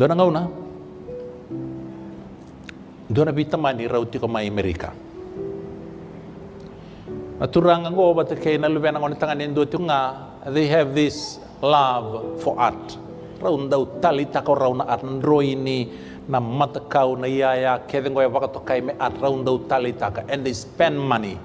dona na, dona bita mani rauti ko mai Amerika naturang ngau, bata kei na lubena ngoni tangani ndo nga, they have this love for art raunda utali tako rauna art ini na matakau na yaya kedengoi wakato kai me art raunda utali ka. and they spend money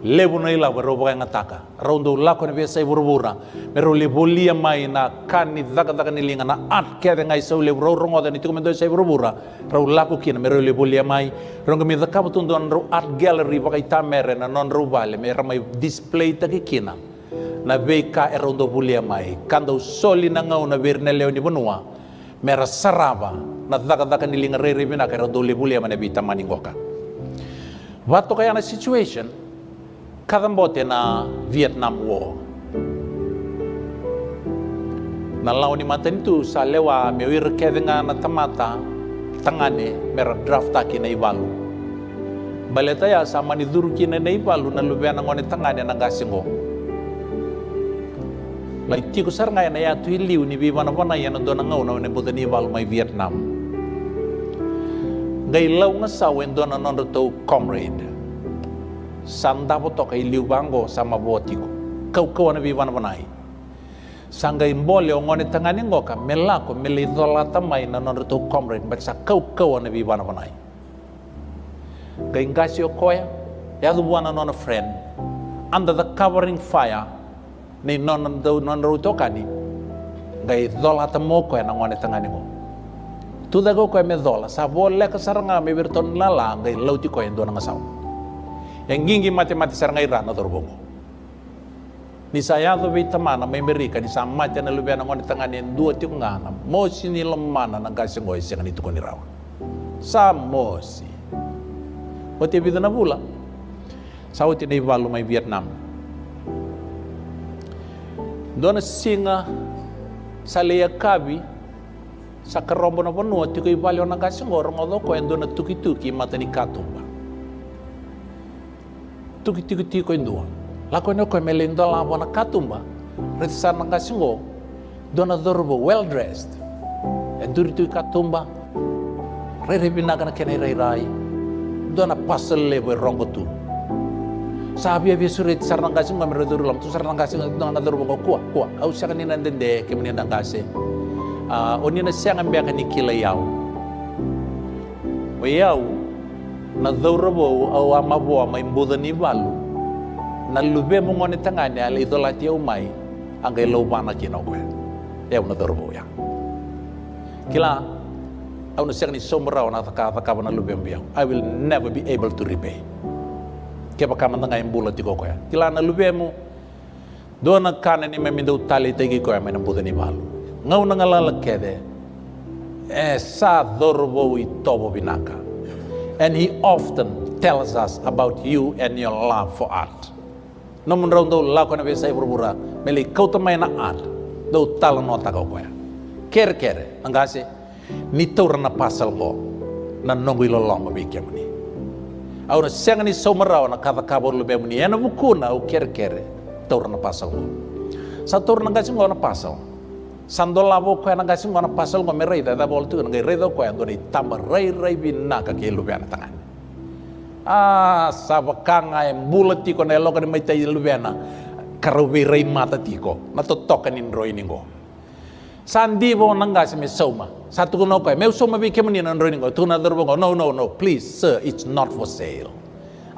lebu na ila wa robo nga taka raundo lako na besa iburbura mero lebulia mai na kani daga daga ni linga na at kede ngai sau lebu ro rongo da ni tuko mendo sai burbura rau lako kina mero lebulia mai rongo mi daka butun don ro art gallery pakai tamere na non ro vale mera mai display taki kina na beka e rondo bulia mai kando soli na na verne leo ni bonua mera saraba na daga daga ni linga re re bina ka e raundo lebulia mane bita maningoka Vato kaya na situation, Karen na Vietnam War. Na lau ni sa lewa salewa mewir kevinga na tamata tangane mera drafta kina iwalu. Baleta ya sa maniduru kina na iwalu na lubea na ngone tangane na gasingo. Lai iti kusar ngai na ya tu ni biwa na wana ya na dona ngau na wane ni iwalu mai Vietnam. Ngai lau ngasa wendona nondo tau comrade sanda po kai e iliu bango sama boti ko kau kau wana bi wana ai sanga imbole ongone tangani ngoka melako meli zola tamai na non to comrade ba sa kau kau wana bi wana ai kai ngasio koya ya zubu wana non friend under the covering fire ni non do non rutoka ni ngai dola tamoko ya ngone tangani ningo tu dago ko me zola sa vole ka saranga berton lala ngai lauti ko endo na ngasau yang mate-mate sarangaira na torbongo ni saya tu bi temana mai merika ni sama cha na di tengah dua tiung ngana mosi ni lemana na gasi ngoi senga ni tukoni rawa samosi oti bi na bula sauti ni balu mai vietnam dona singa saleya kabi sakarombo na ponua tikoi valio na gasi ngoro ngodo ko endona tuki-tuki mata ni katumba tuki tuki tuki koin dua lako no koin melindo la bona katumba retisan nanga singo dona dorbo well dressed e duri tuki katumba re re binaga na kenai rai rai dona pasel lebo rongo tu sabi abi surit sar nanga singo lam tu sar nanga singo dona dorbo ko kua, au saka ah, ni nan dende ke meni nanga se onina sianga mbeka ni kila yau na zaurabo au amaboa mai mbudhani valu na lube mungoni tangani ale idolatia umai angai lau mana kina kwe ya una ya kila au na sekni somrao na thaka thaka na lube I will never be able to repay kepa kama tangai mbula tiko kwe kila na lube mu na kana ni meminda utali tegi kwe mai na ngau na ngalala kede e sa dorbo i tobo binaka And He often tells us about you and your love for art. Namun rondo lakon na sai burbura meli kau temai na art do talo no tako koya. Ker ker angkasi ni tur na pasal go na nongu ilo long be kemani. Aura senga ni somerau na kata kabur lebe muni ena bukuna u ker ker tur na pasal Sa Satur na gasi ngono pasal sandola bo ko na gasim wana pasal ngome rei da bol tu ngai redo ko ando ni tamba rei rei binna ka kei lubi ana tangan ah sabakanga em bulati ko nelo ka mai lubi ana bena karawi rei mata tiko na to toka in roi ningo sandi bo nanga sime soma satu ko ko me soma bi kemani na roi ningo tu na bo ko no no no please sir it's not for sale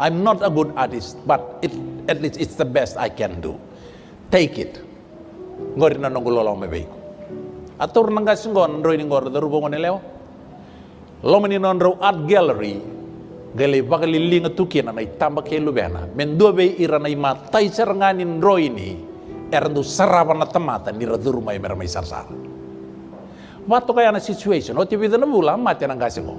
i'm not a good artist but it at least it's the best i can do take it ngori na nongololo atur nanga singon ini ningor daru lo meni non nonro art gallery gale bakali linga tuki na nai tamba ke lubena mendo be ira nai matai serangani nroi ini erdu saraba na tamata ni raduru mai mera mai sarsar Wato kaya na situation, oti bida dana bula mati na ngasingo.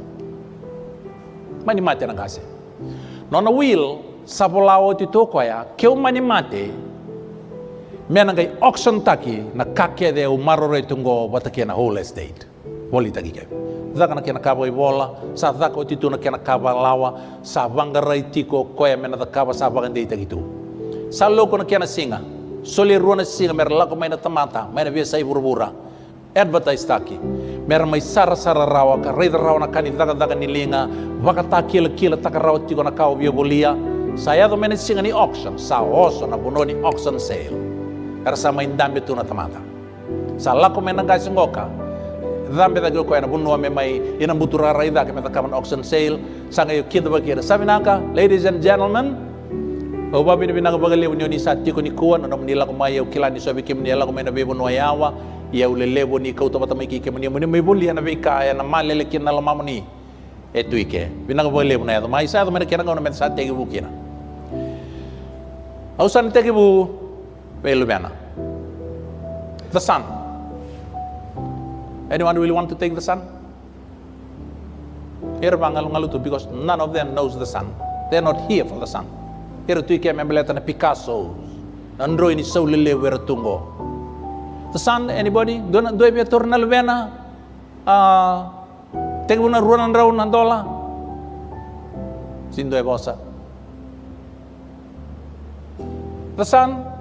Mani mati nangga singgon Nona will, sapulawo ti toko ya, keu mani mati, mena ngai auction taki na kake de marore tungo watake na whole estate wali taki kai dhaka na kena kaba i wola sa dhaka o titu kena kaba lawa sa vangarai tiko koe mena da kaba sa vangandei taki tu sa loko na kena singa soli ruana singa mera lako maina tamata maina via sai burubura advertise taki mera mai sara sara rawa ka reida rawa na kani dhaka dhaka ni linga waka ta kila kila taka rawa tiko na kau via bolia saya do mena singa ni auction sa oso na bunoni auction sale karasama indambe na tamata salako menangkai senggoka dambe da gilko ena bunno me mai ina butura raida ke meta kaman auction sale Sangai yo kidba kira saminaka ladies and gentlemen oba bini binaga bagale unyo ni satti ko ni kuwan no ni la ko mai yo kilani so bikim ni la ko mai na bebo no ayawa, ya ulele ni kauta mata mai kike muni muni mai bulli ana beka ana malele kin la mamuni etu ike binaga bagale bunaya mai sa do mena kira ngona meta satti ke bukina. ausan tege bu Vad vill The sun. Anyone really want to take the sun? Here Mangalungalutu, because none of them knows the sun. They're not here for the sun. Here tu ikia membeleta na Picasso. Andro ini so lele tunggu. The sun, anybody? Dua dua pia run lebena. Ah, Teguna ruanan dola. andola. Sindo ebosa. The sun,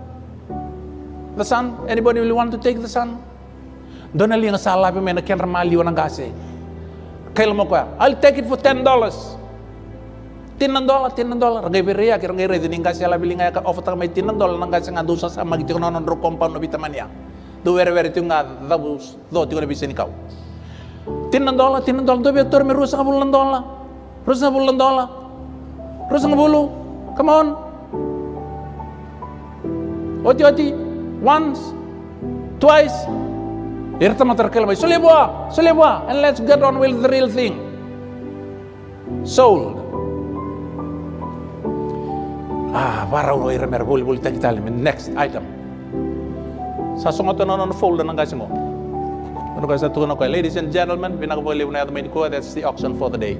The sun? Anybody will want to take the sun? Dona linga sala pe mena ken ramali ona gase. Kail mo kwa. I'll take it for ten dollars. Tinan dollar, tinan dollar. Rangai beria kira rangai redi ninga sala bi linga ya? ka ofta mai tinan dollar nanga sanga dosa sama gitu kono non rokompa no bitamania. Ya. Do were were tunga dabus do tigo bi seni kau. Tinan dollar, tinan dollar do bi tor merusak rusa bulan dollar. Rusa bulan dollar. Rusa bulu. Come on. Oti-oti once, twice. Irtama terkelma. Sulibwa, sulibwa. And let's get on with the real thing. Sold. Ah, para ulo irmer bul bul tak Next item. Sasongot na non fold na ngasi mo. Ano kasi tuon ko, ladies and gentlemen, pinakabaliw na main ko, that's the auction for the day.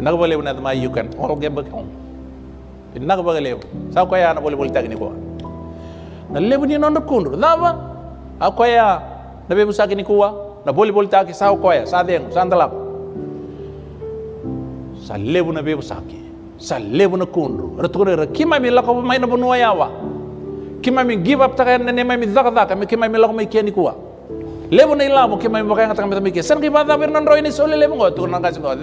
Pinakabaliw na may you can all get back home innak bagalebu sakoya na boli boli tagni ko na lebu ni non kundu dava nah, akoya na bebu sakini kuwa na boli boli tagi sa koya sa dengu sa ndalap sa lebu na bebu saki sa lebu na kundu ratukure kima mi lako mai na bunua yawa kima mi give up taka na nema mi dhaka dhaka mi kima mi lako mai kiani kuwa lebu na ilamu kima mi bakaya ngataka mi tamike sen kibadha bir non ini ni sole lebu ngo tu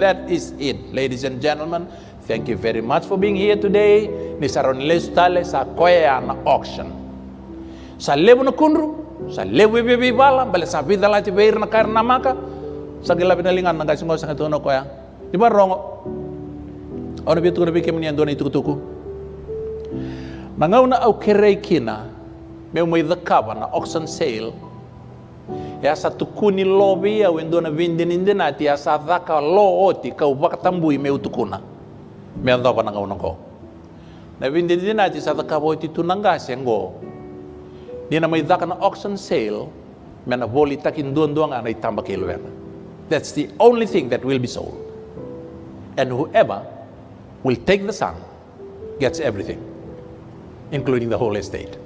that is it ladies and gentlemen Thank you very much for being here today. Nisaronilesu tale sakoya na auction. Sa lebu na kundru, sa lebu ibi bala, bale sa vida ti beir na kair na maka, sa gila pinalingan na gasingo sa na koya. Di ba rongo? Ono bitu na bikin niyan doon itukutuku. Nangaw na au kerei kina, me umay dhakaba na auction sale, ya sa tukuni lobi ya vindin indinati ya sa dhaka lo oti kau bakatambui me utukuna. melda pa ko. Na windi din natin sa takaboy tito nangga go. Di na may daka na auction sale, men avoli takin duan duang anay tamba That's the only thing that will be sold. And whoever will take the son gets everything, including the whole estate.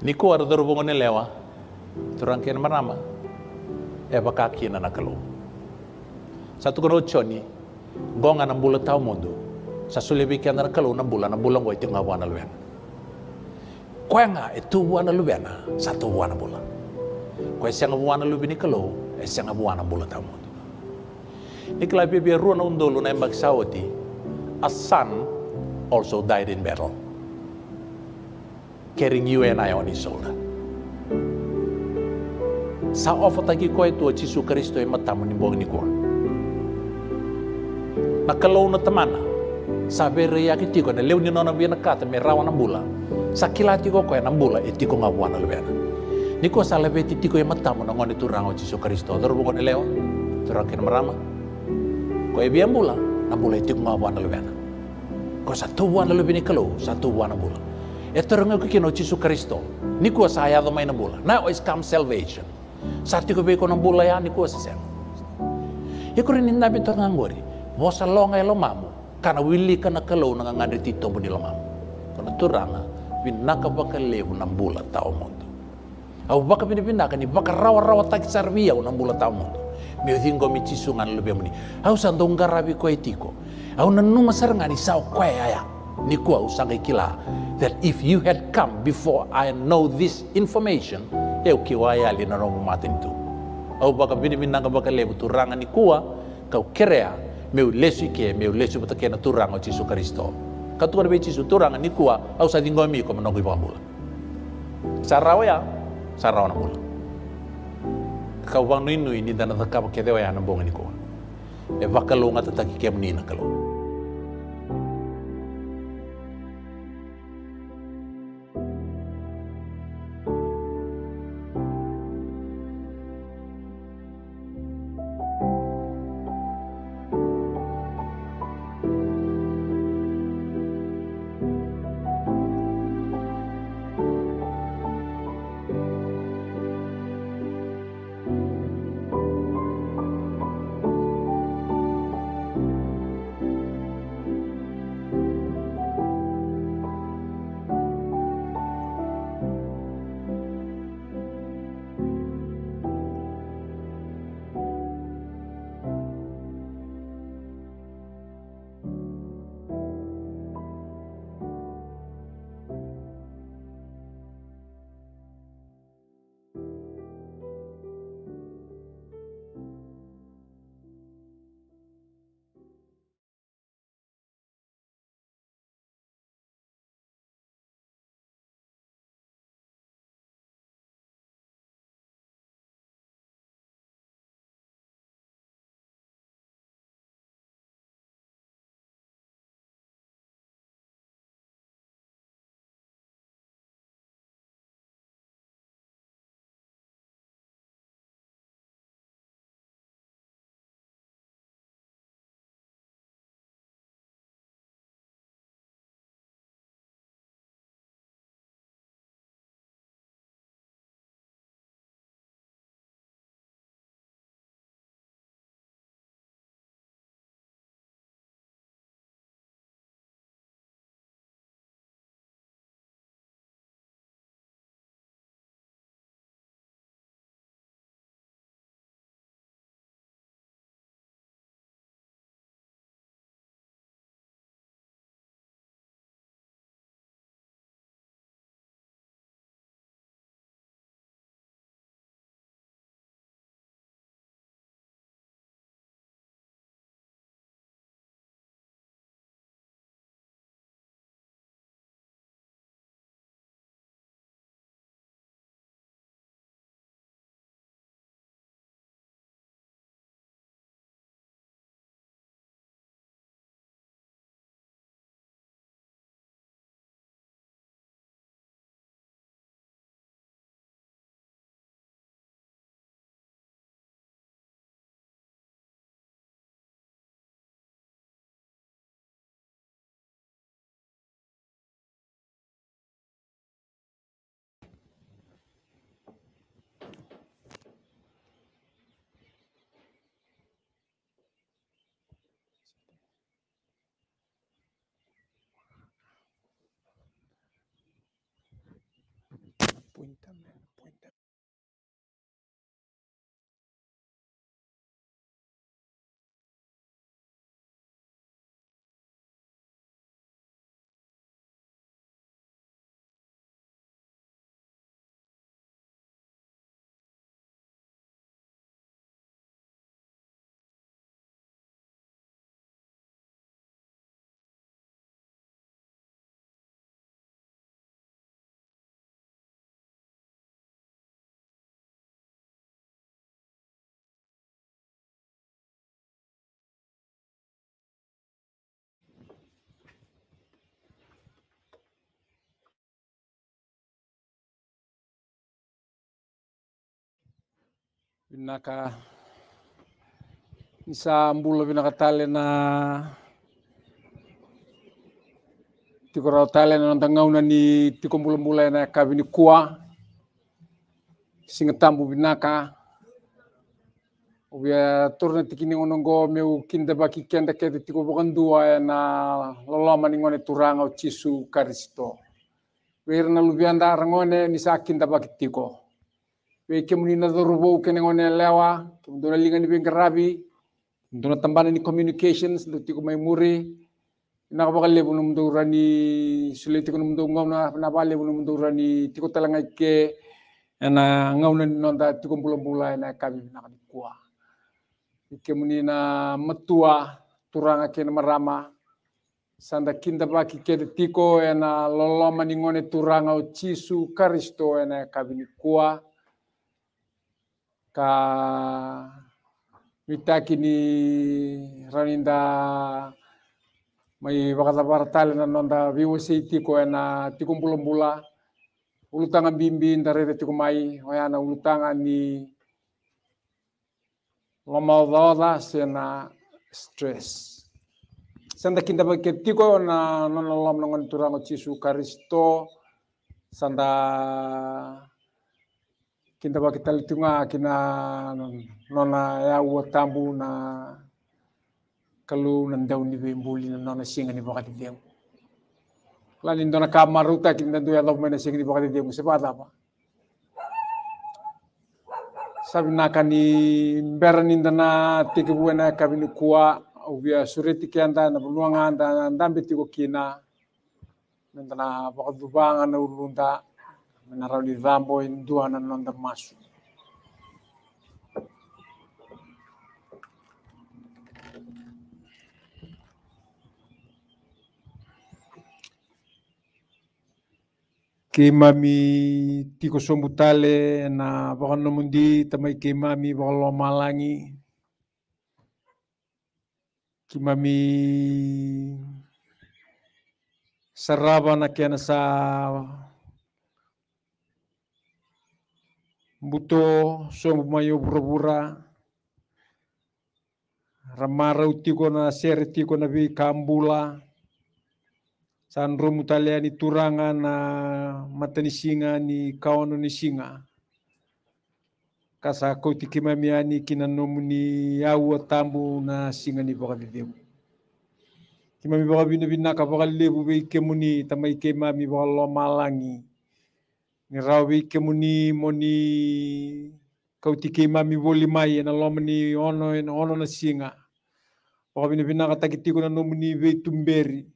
Niko ada terbungan lewa. turang kian marama e eh, bakaki na nakalo satu kono choni gonga na bulat tau mundu sa sulebi kian na nakalo na bulan na bulan ngoi tinga wana luen kwenga e tu wana luena satu wana bulan kwe siang wana eh, ni kalo e siang wana bulat tau mundo nikla bibi ruana undolu na sawati a son also died in battle carrying you and I on his shoulder sa ofotaki koe tua Jesus Kristo e mata menimbong ni ko. Na kalau na tamana, sa bere yaki tiko na leu ni nona bi na kata me rawa na bula, sa kilati ko koe na bula e tiko ngawana na. Ni kua sa lebe ti tiko e mata na ngone tu rango Jesus Kristo, doro buko ni leo, tu rango Ko merama. Koe an bula, na bula e tiko ngawana lebena. Koe sa tu tuwana ni kalau, sa tu tuwana bula. E tu rango kikino Jesus Kristo, ni sa ayado na bula, na is kam salvation sati ko be kono bula ya, ni ko sesen ikuri rinin nabi to ngangori lo ngai lo mamu kana willi kana kalau na ngande ti tombo mamu lamamu kana turanga winaka baka lebu na bula tau mondo au baka bini binaka ni baka rawa rawa tak sarvia na bula tau mondo mi thingo mi chisungan lebe muni au sando ngarabi ko etiko au na numa sarangani sao kwae aya ni kuwa usangai kila that if you had come before I know this information e na alinanomu matin tu au baka bini min nanga baka lebu turanga ni kuwa kau kerea meu lesu ike meu lesu bata kena turanga o Yesus Kristo katukan be su turanga ni kuwa au sa dingomi ko menongi baka bula sarawa ya sarawa na kau bang nui nui ni dana takapa kedewa ya nambonga ni e baka longa kem ni na kalau 一点没，不点。binaka nisa mbula binaka tale na tiko rao tale na nanta ngauna ni tiko mbula mbula na kavini kua singa tambu vinaka Obia turna tikini onongo meu kinda baki kenda kete tiko bukan dua na loloma ngone turanga cisu karisto. na lubianda rangone nisa kinda baki tiko ɓe kemni nazaru bow kene ngone lewa kemo dona ni ɓe garabi dona tambana ni communications do tiko mai muri na ko bakale bu num do rani sule tiko num ngomna na bale bu num do rani tiko talanga ke na ngawna ni nonda tiko mbulom bula na e kabi na kadi kuwa na matua turanga ke marama sanda kinda baki ke, tiko ena loloma ni ngone turanga o chisu karisto ena e kabi ni kuwa ka kini raninda mai wakataparatale na nonda VOC tiko na ulutangan ulutanga bimbi ndarete tikumai oyana ulutanga ni lomaudhaodha sena stress sanda kinda paket tiko na nonolom nongon turango chisu karisto sanda kinda li tunga kina nona ya ua tambu na kalu nan dau ni be na nona singa ni bakati diem. la ni dona ka maruta kinda du ya lobmena singa ni bakati deu se bata apa sabi na kani mbera ni dana tiki buena kabini kuwa ubia sureti kianda na buluanga anda ndambe tiko kina nandana bakati dubanga na ulunda menarolidhabo induana nonda masu kema mi tiko sombutale na wakano mundi tamai kema mi wakalo malangi kema buto so mayo bura ramara ramarau na ser tiko na bi kambula sanro mutalia ni turanga na mata ni singa ni kaono ni singa kasa tiki mamiani kinanomu ni awa tambu na singa ni boka vivimu kimami bina bina binaka boka lebu be kemuni tamai kemami bawa lo malangi ni ke muni moni kautike mami voli mai ena lomani ono ena ono na singa o bini bina ka na ve tumberi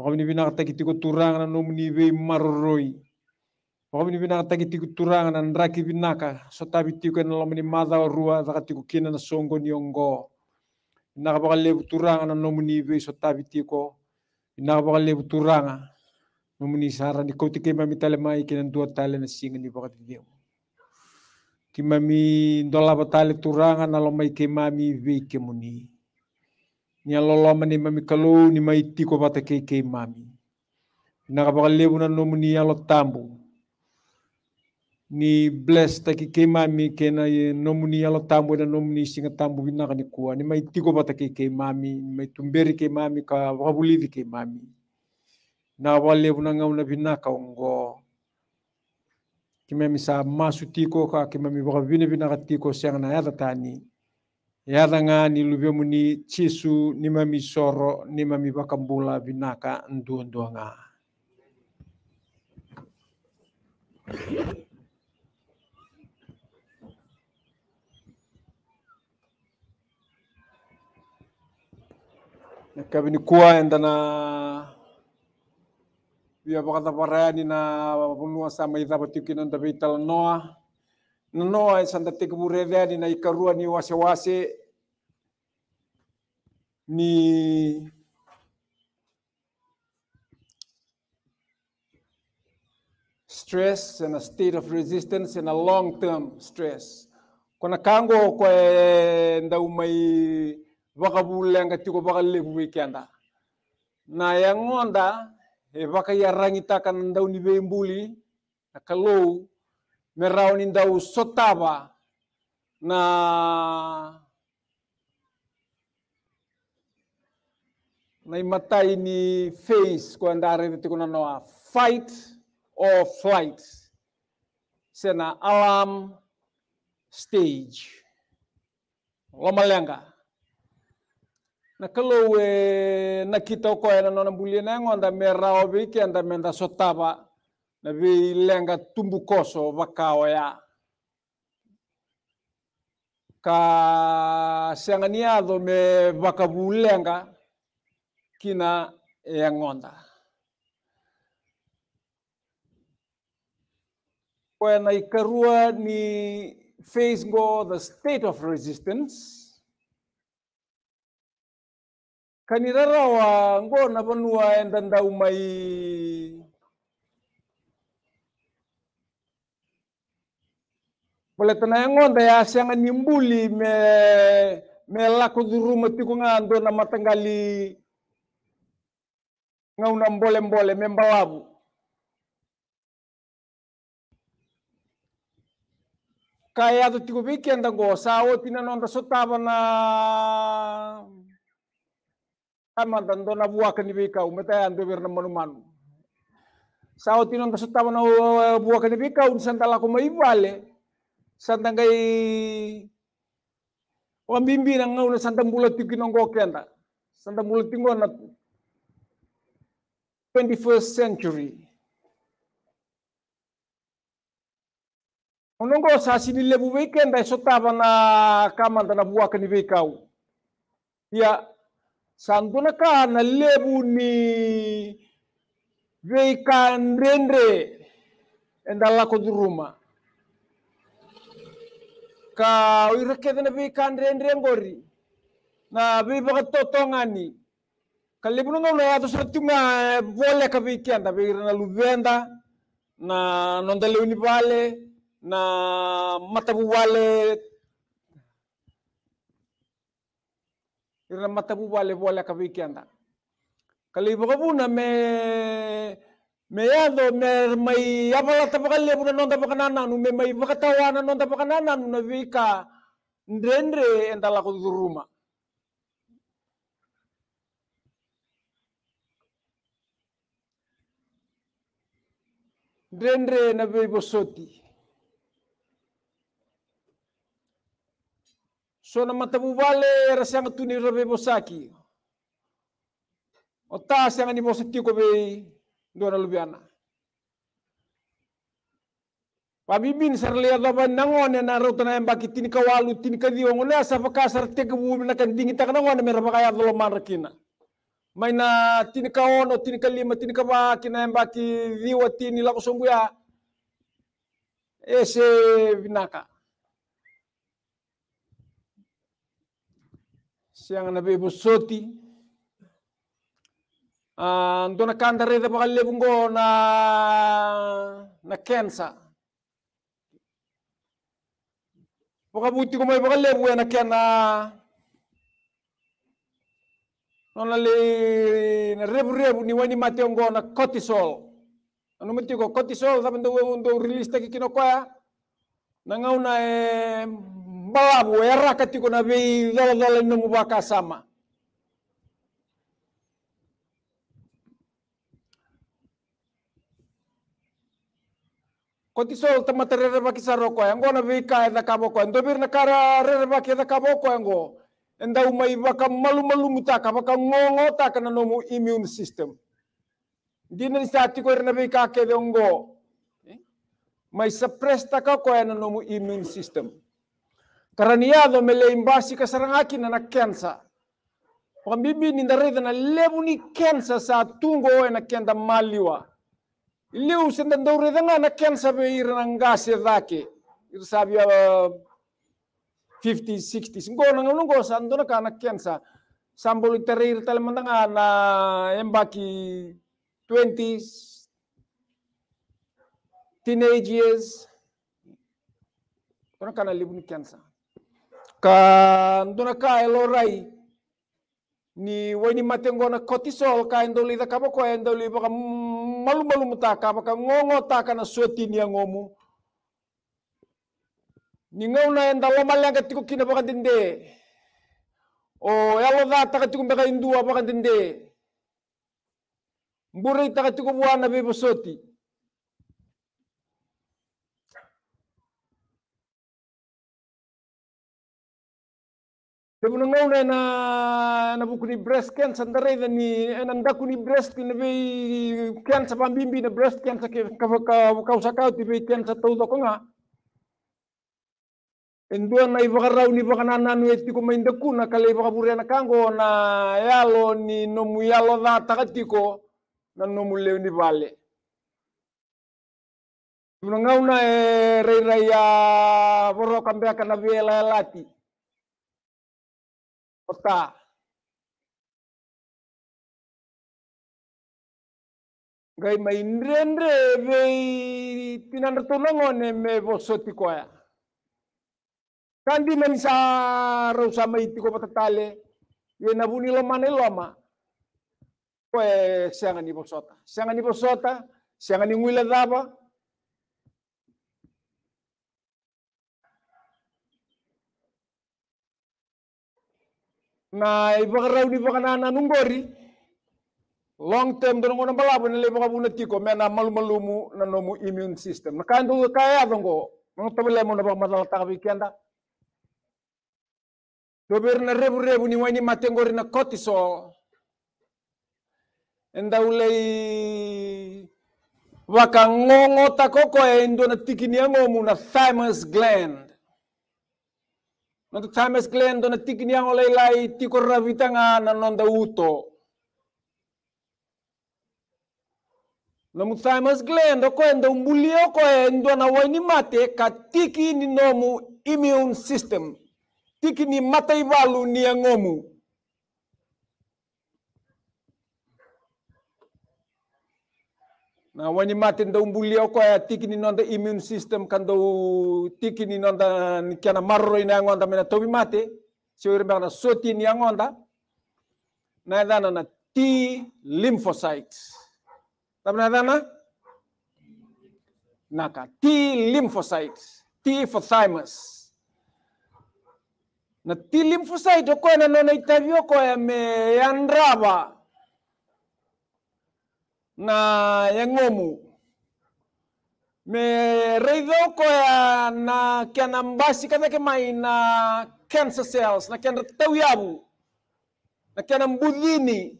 o bini bina ka takitiko turanga na nomuni ve maroroi o bini bina ka takitiko turanga na ndraki binaka sotabi tiko na lomni madha rua kina na songo ni ongo na ka bakale turanga na nomni ve sotabi tiko na turanga Nomuni ni kote ke mami tale mai ke nan dua tale na singa ni pakati dia. Ki mami ndola tale turanga na lo mai ke mami vei ke muni. Ni alolo mani mami kalau ni mai tiko bata ke ke mami. Na ka pakale buna nomuni alo tambu. Ni bless taki ke mami ke na ye nomuni alo tambu na nomuni singa tambu ka ni kua. Ni mai tiko bata ke ke mami. Ni mai tumberi ke mami ka wabulivi ke mami na wale bu nangam na binna ka ngo kime mi sa masu tiko ka kime mi baka vina bina ka tiko siang na yada tani yada nga ni lube ni cisu ni mami soro ni mami baka mbula bina ka ndu ndu nga kabini kuwa endana Pia pakata parani na punua sama ita patiukinan tapi ital noa. Na noa santa tekuburevani na ikarua ni wase-wase ni stress and a state of resistance and a long-term stress. Kona kango kwa nda umai wakabulanga tiko wakallebu wikenda. Na yangonda, E vaka rangi taka na ndau ni vembuli na kalou merau ni ndau sotava na na imatai ni face kwa ndare tiko na noa fight or flight sena alarm stage lomalenga Eh, na kalou na kita ko era no na bulia na ngonda me rao anda menda sotaba na bi lenga tumbukoso koso ya ka sanganiado me vakabulenga kina ya ngonda when I karua ni face go the state of resistance kanirarawa ngona vanuwa enda ndau mai poletana ya ng'onda yasianga ni mbuli me mela kudhuruma tiku ng'ando na matangali ng'auna mbole mbole membalavu kayatu tiku vikenda ngosawo tina nonda na haman tan do na buaka ni bika umata an do bir na manumanu sao tinon kasutama na buaka bika unsan talaku mai vale eh. santangai wambimbi na ngau na santang bulat tiki nongko kenda santang bulat tingo na 21st century Onongo sa sinile bu weekend ay sotaba na kamanda na buwaka Ia sanguna ka na lebu ni vei ka ndrendre endala ko duruma ka uirekedene vei ka ndrendre ngori na vei baka totongani ka lebu nunga ula yato sura tunga vole ka vei kenda vei na luvenda na nondaleuni vale na matavu Ramatabu vale bola que que anda. na me meado me mai abala tapakale buna nonda pakanana nu me mai vakatawana nonda pakanana nu na vika ndendre endala ko duruma. ndrendre na vei eh. mata matabu vale rasanga tuni robe bosaki ota sanga ni bosaki ko be dora lubiana Pabibin sarlia daba nangone na ruta na embaki tin kawalu tini kadio ngone asa pakasar teke bumi na kan dingi tak nangone mera pakaya dolo marakina. Maina tin kaon o tin kalima tin kaba kina embaki diwa tin ilako sumbuya. Ese binaka. siang na bebo soti ah, ndo na kanda rede pa lebungo na na kensa poka buti ko may baka lebu e na kena nona le na rebu rebu ni wani mate ngo na cortisol ano mati ko cortisol sabe ndo ndo release taki kwa na ngau na bawamu yarakati ko nabe dala dala nangu baka sama koti sol tama terere baki yang go na bika eda kaboko ndo bir nakara rere baki eda kaboko yango enda umai baka malu malu mutaka baka ngongo taka na nomu immune system dina isati ko rena bika ke dongo mai suppress ka ko na nomu immune system karaniyaado meleyimbasi kasarangaki na na kensa wakambibi nindaredha na levuni kensa sa tungo oe na kenda maliwa iliu senda ndauredhanga na kensa be ira na ngase dhake ira savia uh, 50 60 ngo na ngo sa ndona ka na kensa sambol teri ira talemandanga na embaki 20s teenage years Tona kana livuni cancer. ka nduna ka elorai ni wani matengo na cortisol ka endoli da kama ko endoli baka malu malu muta baka ka ngongo ta ni ngomu ni ngona enda lo malanga tiku kina baka dende o yalo da ta tiku baka indua baka dende mburi ta tiku buana be bosoti Namunangauna na ni breast cancer ndareda ni e ni breast ni bei cancer bambimbi na breast cancer ke kavaka kausakau ti bei cancer tau dokonga. Endua na rau ni vakana nanu eti ko maindaku na e kale ivakabure na kango na yalo e ni nomu yalo da takatiko na nomu leo ni vale. Namunangauna e rei rei a vorokambe na vela elati. కొత్త Gay mai nrenre vei tinandra tonongo ne eh, me vosoti koya. Eh. Kandi men sa rausa mai tiko patatale ye na buni loma ne loma. Koe sianga ni vosota. Sianga ni vosota, sianga ni nguila dava, na ivakarauni vakanana nungori long term dono ngona balabo ne le vakabuna tiko mena malumalumu na mu immune system na kandu kaya dongo no tabele mo na ba madal takabi kenda dober na rebu rebu ni wani matengori na kotiso enda ulei vakang'ong'ota kokoe eh, ndo na tikini mu na famous gland Matuk Sames Glen do na tikin yang oleh lai tikor ravita nga na non da uto. Namut Sames Glen do koen do mulio kau do na waini mate ka tiki ni nomu immune system. Tiki ni matai walu ni angomu. na wani matin da umbuli oko ko ya, ya tikini nonda immune system kan do tikini nonda kana marro ina ya ngonda mena tobi mate si ore bana soti ni ya ngonda na dana na T lymphocytes tamna dana naka T lymphocytes T for thymus na T lymphocytes, oko na nona itavio ko ya me yandraba na yengomu me reido koya na kena mbasi kada ke mai na cancer cells na kena tau yabu na kena mbudini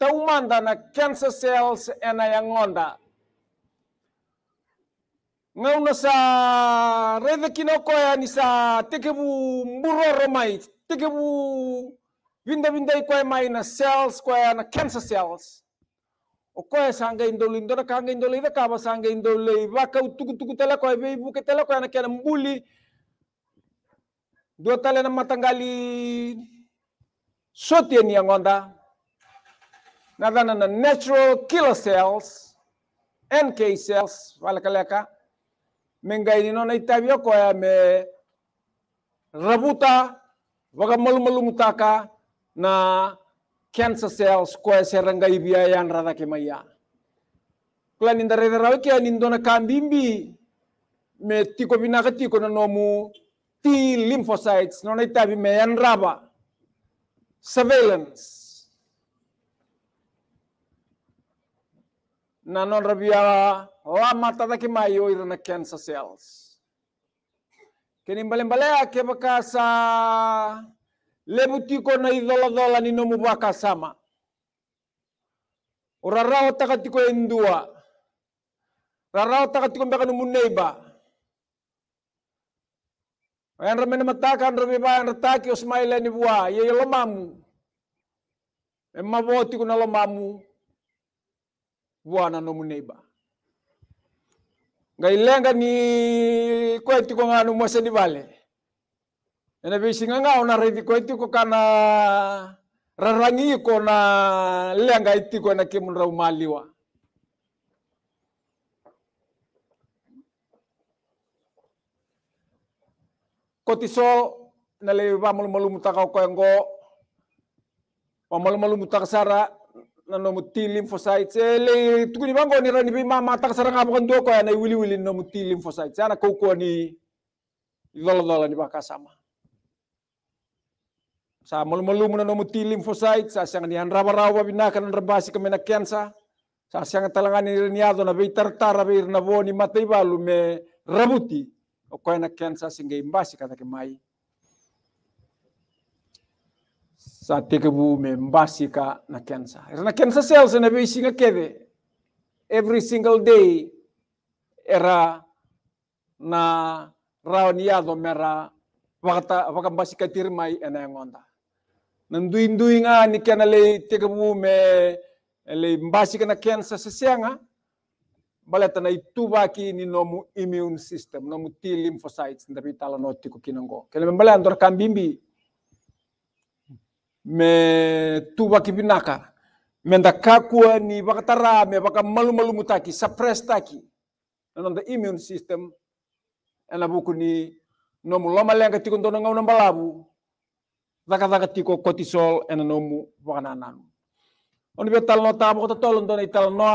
tau manda na cancer cells ena yangonda ngauna sa reido kino koya ni sa tekebu mburoro mai tekebu vinda vinda koya mai na cells koya na cancer cells okoe sanga indole indona kanga indole ive kaba sanga indolo ivaka utukutuku teleko ive ivuke teleko yana kena mbuli ndio tale na matangali sote yang yangonda nada na natural killer cells NK cells walakaleka mengaini nona itabio koya me rabuta waga malumulumutaka na cancer cells kwa seranga ibia yan rada ke maya kula ninda rada rawe ke nindona kambimbi me tiko binaka nomu T lymphocytes nona itabi me yan raba surveillance na non rabia wa mata da ke mayo irana cancer cells kenim balembale ke bakasa lebuti tiko na dola ni nomu bwaka sama uraraho takatiko endua raraho takatiko mbeka ni muneiba ayandra mene mataka andra biba andra taki osmaila ni bua ye yelo mamu emma voti kuna lo mamu no muneiba ngailenga ni kwetiko nganu mwase ni vale ena be singa nga ona redi ko itiko kana rarangi ko na lenga itiko na kimun raumaliwa kotiso na le ba mulu mulu mutaka ko engo ba mulu mulu mutaka sara na no muti lymphocytes le tukuni bango ni rani bi mama taka sara ngam do ya na wili wili no muti lymphocytes ana ya ko ko ni dolo dolo ni bakasama sama sa malumalumo na nomo tilim fosait sa siyang rawa-rawa binakan ng rabasi kami na kensa sa siyang talangan ni Riniado na beitartar na beir na bo ni Mateiba lume rabuti o kaya na kensa singa imbasi kata kemai sa tekebu me imbasi ka na kensa na kensa sel na bei singa kede every single day era na niyado mera wakata wakambasi katirmai enayangonda. nanduin ndui nga ni kena le tega mu me le mbasi kena sa sesianga baleta na ituba ki ni nomu immune system nomu T lymphocytes ndapi tala noti ku kinango kena me baleta ndor kambimbi me tuba ki binaka me ndakakua ni tara me baka malu malu mutaki suppress taki nanon the immune system ena buku ni nomu loma lenga tikundo ngau nambalabu zaka zaka tiko cortisol ena nomu wana nanu be tal no tabo to tolon dona tal no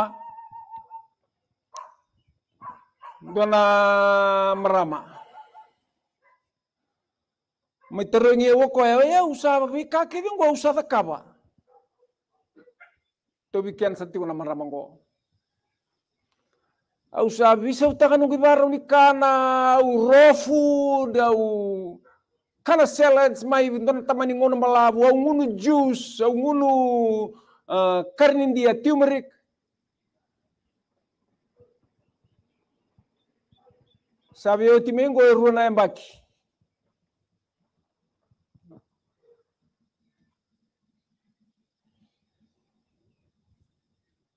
dona merama Meterengi woko e ya usava vi kake vi ngo usava kaba. To vi kian sati kuna marama ngo. Au bisa utakan ngi baru ni kana u dau Kana selets mai don tamani ngono malabu, au ngono jus, au ngono uh, karne turmeric. Sabe eu timengo e runa embaki.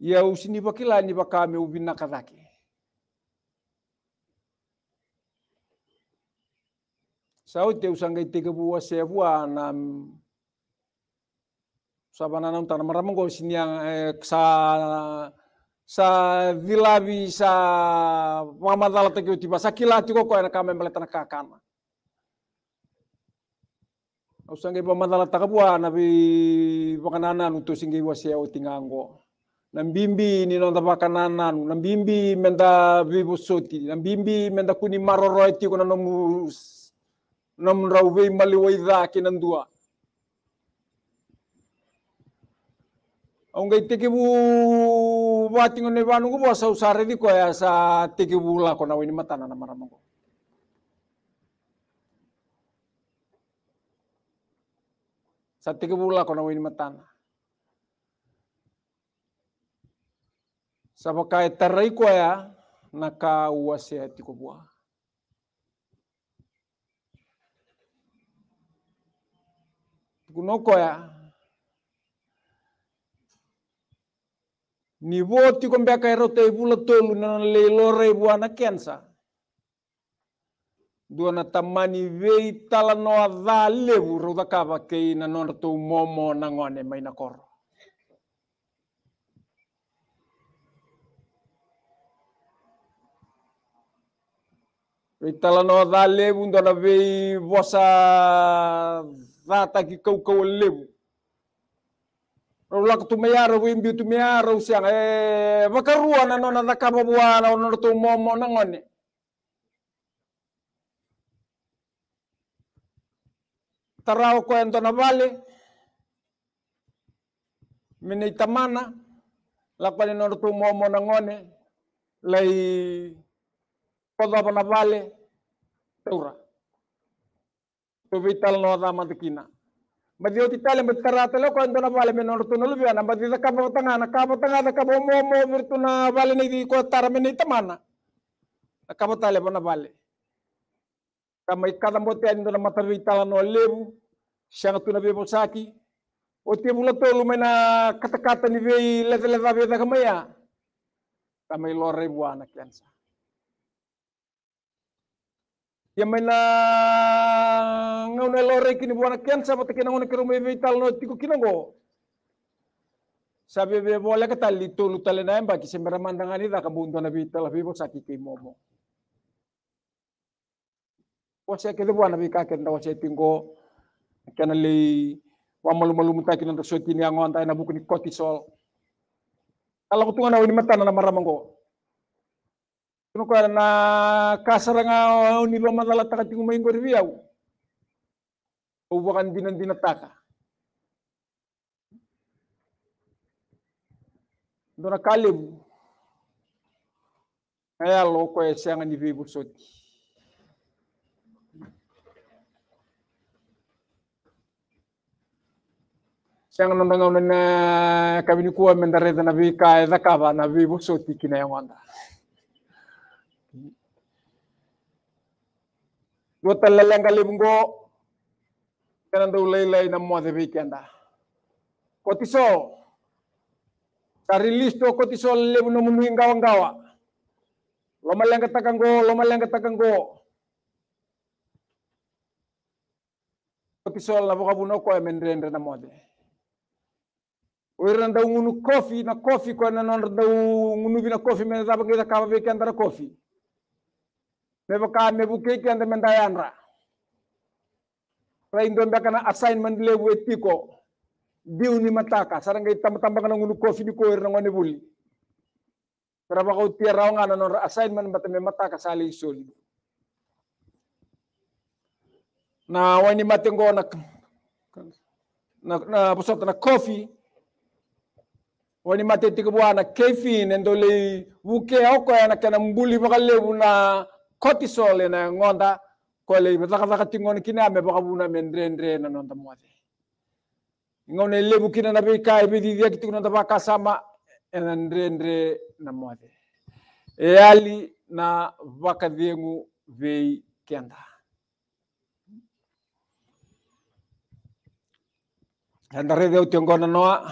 ya usini pakila ni pakame ubin kadhake saute te ya usanga iteke bua se bua na sabana na utana marama sini yang eh, sa sa bisa sa mamadala teke utiba sa kilati ko ko ena kame meletana kakana. Usangai taka takabua na bi pakanana nutu singi wasia utingango. Nambimbi ni nonda pakanana nambimbi menda bibusoti, nambimbi menda kuni kuna nomu nam rawe mali waidha nan dua Aungai tiki bu bati ngone banu gu bosa usare di koya sa tiki bu la na wini matana na maramango. Sa tiki bu la na wini matana. Sa pakai terai koya naka uasia tiko buah. Noko ya, ni voti ko mbeka ero te bula tolu na le lore buana kensa duana tamani vei tala no adha levu roda kava ke na nona momo na ngone mai na koro Vei tala no adha vei vosa sataki kau kau lebu Rulak tu meyara wimbi tu meyara usiang eh makarua na nona na kama buana ona tu momo na ngone. Tarau ko ento na bale minei tamana lakwani nona tu momo na ngone lei na bale tura tuvital no damatikina. Madio titale mbetaratello kwando na vale menortuno lubia na badida kabo tangana kabo tangana kabo mo mo virtuna vale ni di ko tarmeni tamana. Kabo tale bona vale. Kama ikada mbote ando matar vitala no lebu shanga tuna bebo saki. O oh, te mula tolu mena ah, katakata ni vei lele lele vei da kamaya. Kama ilore buana kiansa. Ya mena kini buana ken sa te kina ngone kero me tal no tiku kina go sabe be mo ka tal litu lu tale na emba kise mera mandangani ni daka bundo na bi tal bi sa kiki momo o ke buana bi ken da tingo kena le wa malu malu muta kina da so kini angon ta na buku ni kotisol sol. ko tunga na wini mata na maramango Kuno kwa na kasaranga ni loma dala taka tingu viau. Uwakan din ang dinataka. Dona Caleb. É louco esse eh, ano de vivo soti. Sanga não dangau na cabine cua mendareda na bica é da cava na vivo soti que nem anda. Dua talalang kalibunggo kana lay-lay na mo de weekenda kotiso ka release to kotiso le no gawang. ngawa ngawa loma lenga takango loma lenga takango kotiso la boka buno ko emendrendre ya na mo de oira ndau unu kofi na kofi ko na non ndau ngunu na kofi me da da ka weekenda na kofi me ka me men da mendayandra ray ndombe kana assignment lebu et piko ni mataka saranga itam tamba kana ngunu kofi di koer ngone bulli raba ko tierra ngana non assignment batame mataka sali soli na wani matengo nak, na na pusota na kofi wani matete ko bwana caffeine ndole wuke hoko na kana mbuli bakalebu na cortisol na ngonda kole ya me taka taka tingon kina me baka buna ndre dren dren non ta bukina na be kai be di dia kitu ta baka sama en ndre ndre na moate e, ya e, e ali na vaka diengu vei kenda Anda ya rede o tiongona noa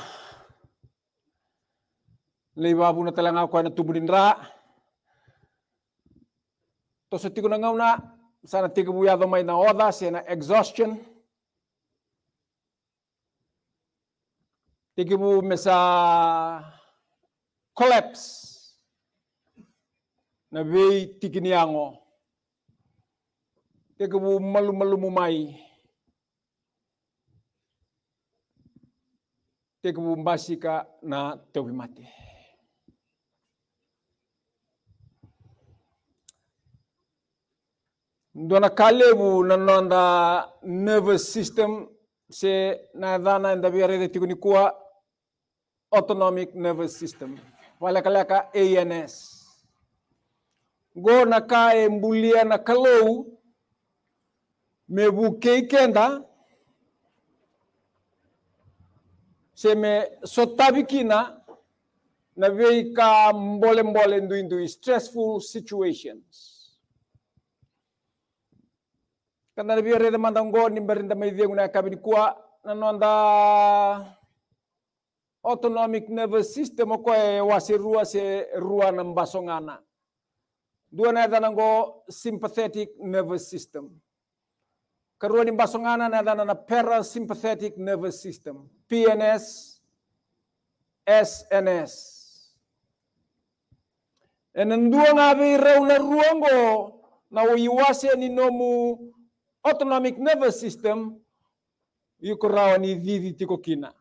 lei babu na talanga ko na tubudin ra to setiko na Sana tigubuyadomai na oda, sena exhaustion. Tigubu mesa collapse. Na vei tiginiango. Tigubu malu malu mumai. Tigubu basika na mati. ndona kalebu nanonda nervous system se na nadhana ndabiarede tikuni kuwa autonomic nervous system ka ans go na e mbulia na kalou se me seme sotabikina na veika mbole mbole ndu ndu stressful situations Kanda na biyo reda manda ngo ni mberinda maidhi nguna yakabini kuwa na nonda autonomic nervous system ko e eh, wasirua se rua na mbasongana. Dua na yadana ngo sympathetic nervous system. Karua ni mbasongana na yadana na parasympathetic nervous system. PNS, SNS. dua ngabi reuna ruango na uiwase ni nomu autonomic nervous system yukurawani vivi tikokina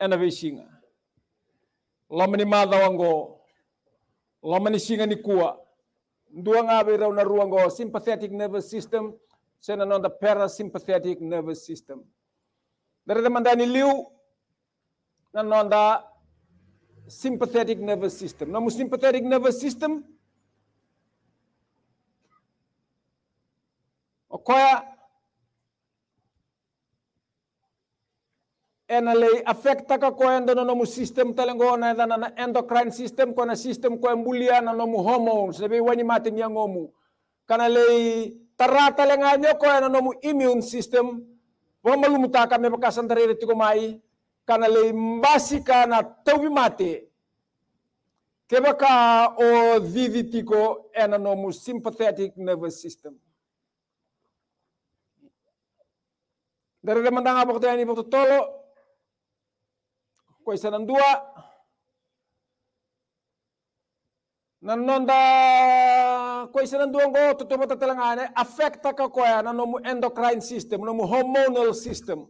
ena beisinga lomani madha wango lomani singa ni kua dua ngabe rauna ruango sympathetic nervous system sena non the parasympathetic nervous system dari mandani liu na non the sympathetic nervous system namu sympathetic nervous system koya ena lei affecta ka ko enda no mu system talengo na enda na endocrine system ko na system ko embulia na no mu hormones lebe wani mate ni ya ngomu kana lei tarata lenga nyo ko ena no mu immune system wa malumu ta ka me bakasan tarere mai kana lei mbasi kana taubi mate kebaka o vivitiko ena no mu sympathetic nervous system Dari mantanga pokoknya ini waktu tolo. Koi sanan dua. nan da koi sanan dua ngo tutu mata telangane affecta ka koya nanomu endocrine system, nanomu hormonal system.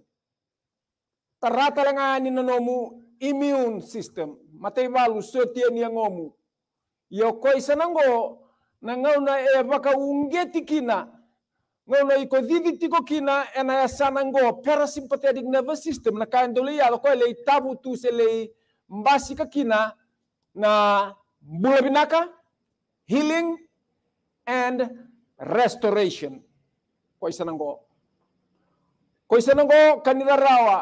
Tarata langani nanomu immune system. Matei balu sotie ni ngomu. Yo koi sanan ngo nangau na e eh, kau ungetikina. kina ngona iko didi tiko kina ena ya sana ngo parasympathetic nervous system na kain dole ya ko tabu tu se le mbasi ka kina na bula binaka healing and restoration ko isana ngo ko isana ngo kanira rawa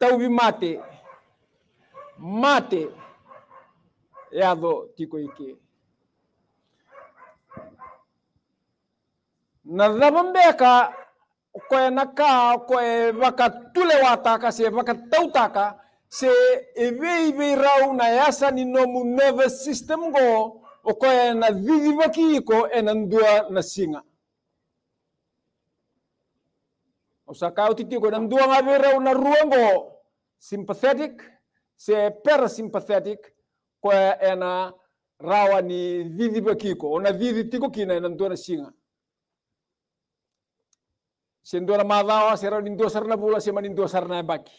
taubi mate mate yado tiko iki na be ka koye na ka koye baka tule wata ka se baka tauta ka se ebe ibe rau na yasa ni nomu neve system go o koye na vivi baki iko enandua na singa osaka utitiko nandua ngabe rau na ruongo sympathetic se parasympathetic koye ena rawa ni vivi baki iko na vivi tiko kina enandua na singa sendora madawa sera nindo sarna bula sema nindo sarna baki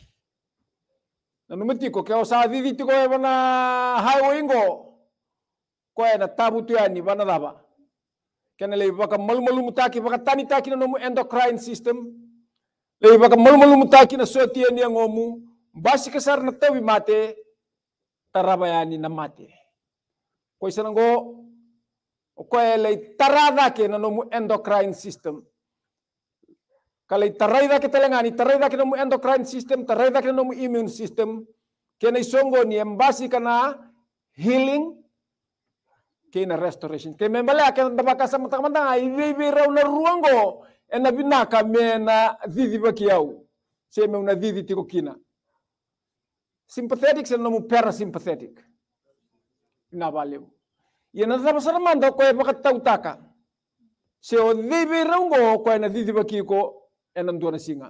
nanu metiko keo sa didi tiko e bana highway ngo ko na tabu tu ani bana daba kena le baka mal malu mutaki baka tani taki nanu endocrine system le baka mal malu mutaki na soti ani ngomu basi kasar na tabi mate tarabayani na mate ko isanango ko le tarada ke nanu endocrine system kalai tarai da ke telengani tarai da ke endocrine system tarai da ke immune system kena isongo ni embasi kana healing kena restoration ke membala ke dabaka sama tamanda ai ah, vivi rauna ruango ena eh, binaka mena didi bakiau se me una didi tiko kina sympathetic se nomu sympathetic na valeu e na daba saramanda ko e bakatau taka se o didi raungo ko ena didi bakiko enam tuana singa.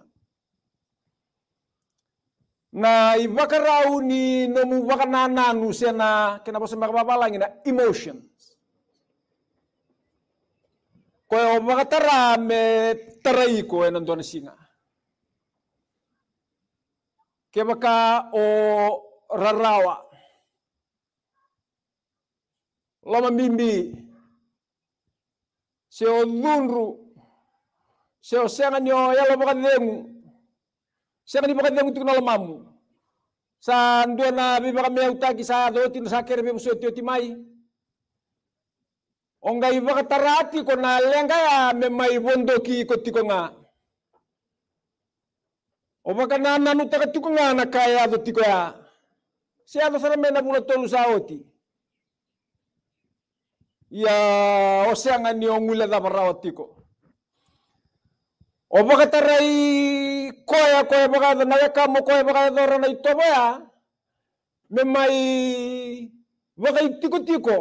Na iwaka rau ni nomu waka nana nusena kenapa sembako papa lagi na emotions. Koe o tara me tarai ko enam tuana singa. Kebaka o rarawa. Lama bimbi. Seo seo senga ya yalo boka dengu senga ni boka dengu tukna lamamu san dua na bi boka meu taki sa do tin sa kere bi muso tioti mai onga i boka tarati ko na ya me bondo ki tiko nga kan na nanu taka tuko nga na kaya do tiko ya se ado sara mena tolu sa oti ni ya, ongula da tiko obogatarai koya koya bogatha na gekamo koya bogathora na itoboya mimai boga itiko tiko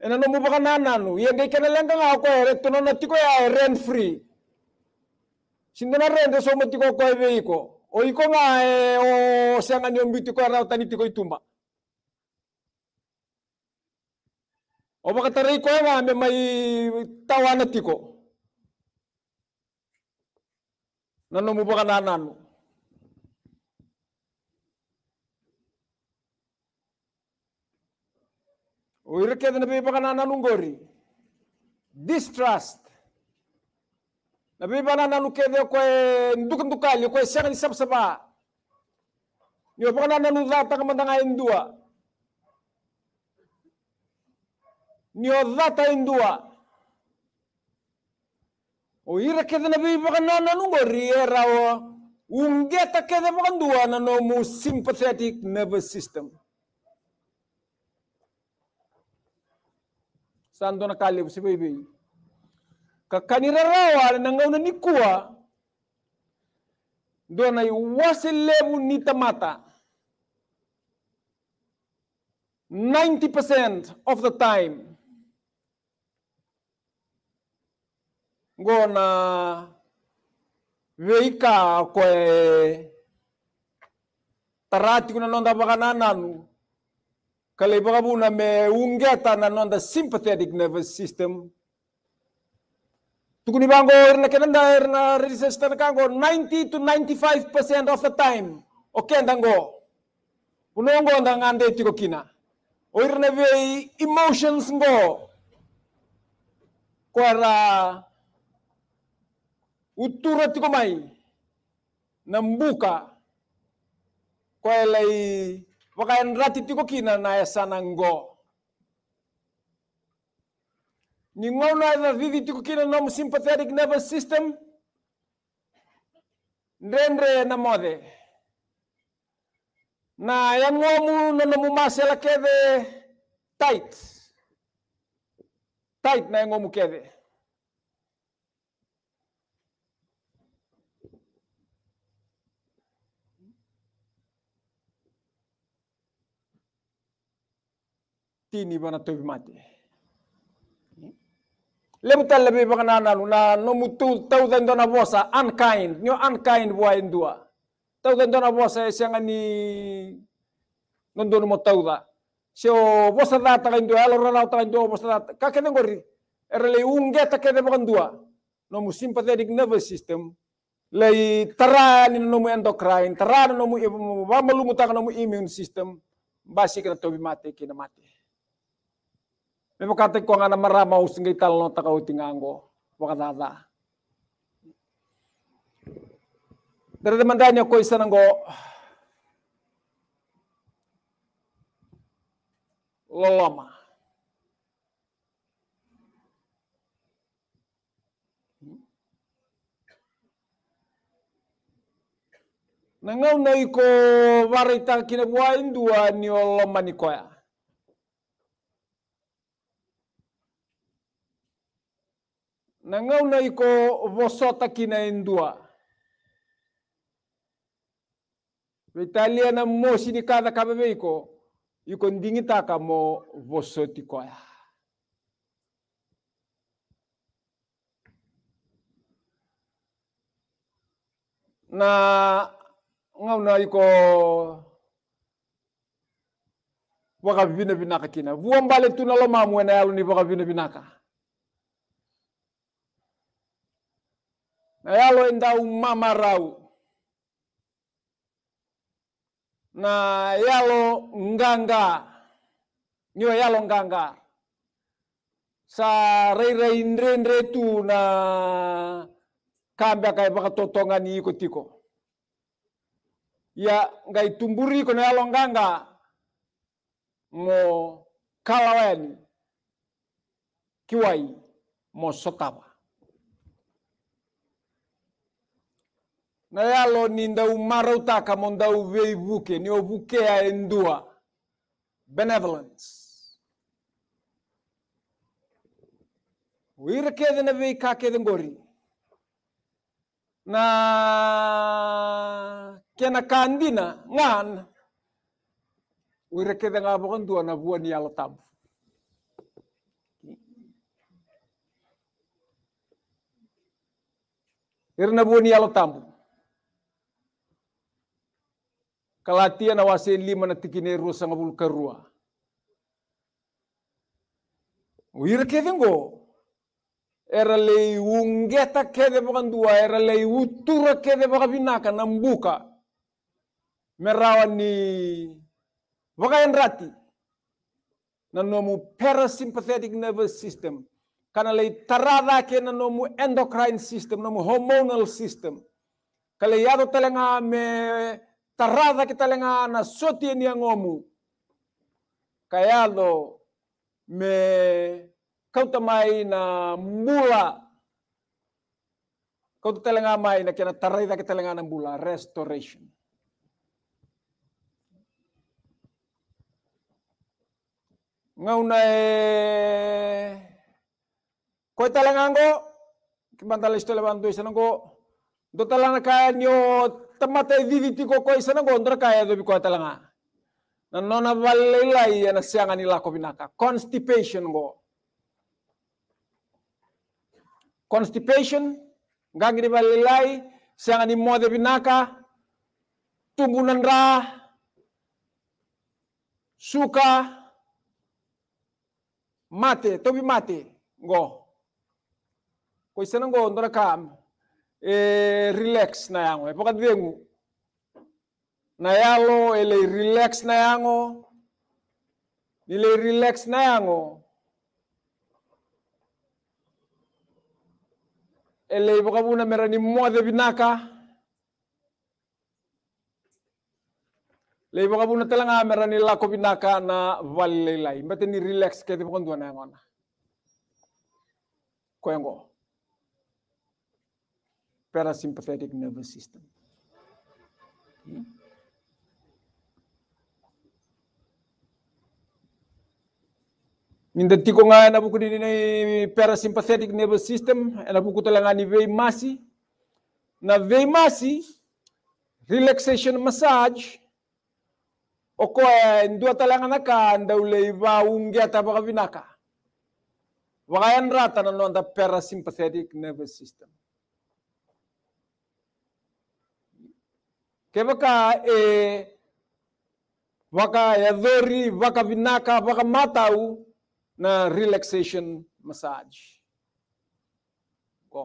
ena no muboga nananu yenge kenelenga nga koya re tuno na tiko ya e rent free sindana rende somo tiko koya beiko oiko nga e, o sanga ni ombiti koya rautani tiko itumba obogatarai koya nga mimai tawana tiko నన్ను ముప్పగన్నా అన్నాను uirked nabi pakana nanungori distrust nabi bana nanukede kwe nduk ndukali kwe sangani sabsaba yo pakana nanudha takamandanga indua nio dhata indua na oire kethene riera nungorierawo ungeta kethe baganduana no mu sympathetic nervous system sandona kalib sibeibi kakanirarawa nangauna nikua dona iwasi lebu nitamata 90% of the time ngona veika koe tarati kuna nonda bakana nanu kale vakavuna me ungeta na nonda sympathetic nervous system tukuni bango irna kenanda irna research tan kango 90 to 95% of the time okenda ngo unongo ndangande tiko kina oirna vei emotions ngo kwara uturatikomai na mbuka kwelai wakayan ratitikokina na esanango ningona na vivitikokina no sympathetic nervous system ndrendre na mode na yangomu na nomumasela keve tight tight na yangomu keve tini bana tobi mate lebu tal lebe bakana nanu na no mutu tau dan dona bosa unkind nyo unkind bua indua tau dan dona bosa e siang ani dono mo tau da So, bosa da ta indua alo rana ta dua bosa da ka ke den gori erle unge ta kene bana dua no sympathetic nervous system lei tarani nomu mu endocrine tarani no mu ibu e, mu immune system basi na tobi mate kina mate E wakati ko nga na takau singgay talo no takaw tingango. Wakatata. Dari demandanya ko isa nanggo. Loloma. Nangau naiko warita kinabuhayin dua ni loloma ni koya. na ngau na iko vosota kinaendua vitalia na mosi ni kada kabebe iko iko ndingi taka mo vosoti koya na ngau na iko waka vina binaka kina vuambale tunalo mamuena yalu ni waka vina binaka na yalo enda umama rau na yalo nganga nyo yalo nganga sa rei rei ndre ndre tu na kambia akai baka totonga ni iko tiko ya ngai tumburi kono yalo nganga mo kalawani kiwai mo sokaba na yalo ni umara utaka monda uve ivuke ni ovukea endua benevolence wira kede na veika kede ngori na kena kandina ngan wira kede ngabokon ndua na ni yalo tabu irna ni yalo tabu kalatia na wase lima na tikine rusa ngabul karua. Wira oh, go Era lei ungeta kede dua era lei utura kede bakabinaka nambuka. merawan ni wakayan rati. Nanomu parasympathetic nervous system. Kana lei tarada ke nomu endocrine system, namu hormonal system. Kale yado telenga me tarrada que na soti tinha mu Kayalo me kauta mai na mula. Kauta talanga que na kena tarrada que na mula restoration. Ngauna e Koi talangango, y listo no go do talana kaya niot ta mata ididi ti ko isana gondra kaya dobi bi talanga na nona valle lai na sianga binaka constipation go constipation ngangri valle lai sianga ni mode binaka tumbunan ra suka mate tobi mate go ko isana gondra kaya e relax na yango epokati dhengu na yalo ele relax na yango nile relax na yango ele ipokabuna merani modhe binaka leibo kabuna mera ni lako binaka na valilelai mbate ni relax kete pokondua na yangona kwengo parasympathetic nervous system. Okay. Minda tikonga nga na buku parasympathetic nervous system na buku tala ni vei masi na vei masi relaxation massage oko ndua tala na ka ndaule ba ungia tabaka vinaka wakayan rata na nonda parasympathetic nervous system kebaka e waka zori ya waka vinaka waka matau na relaxation massage ko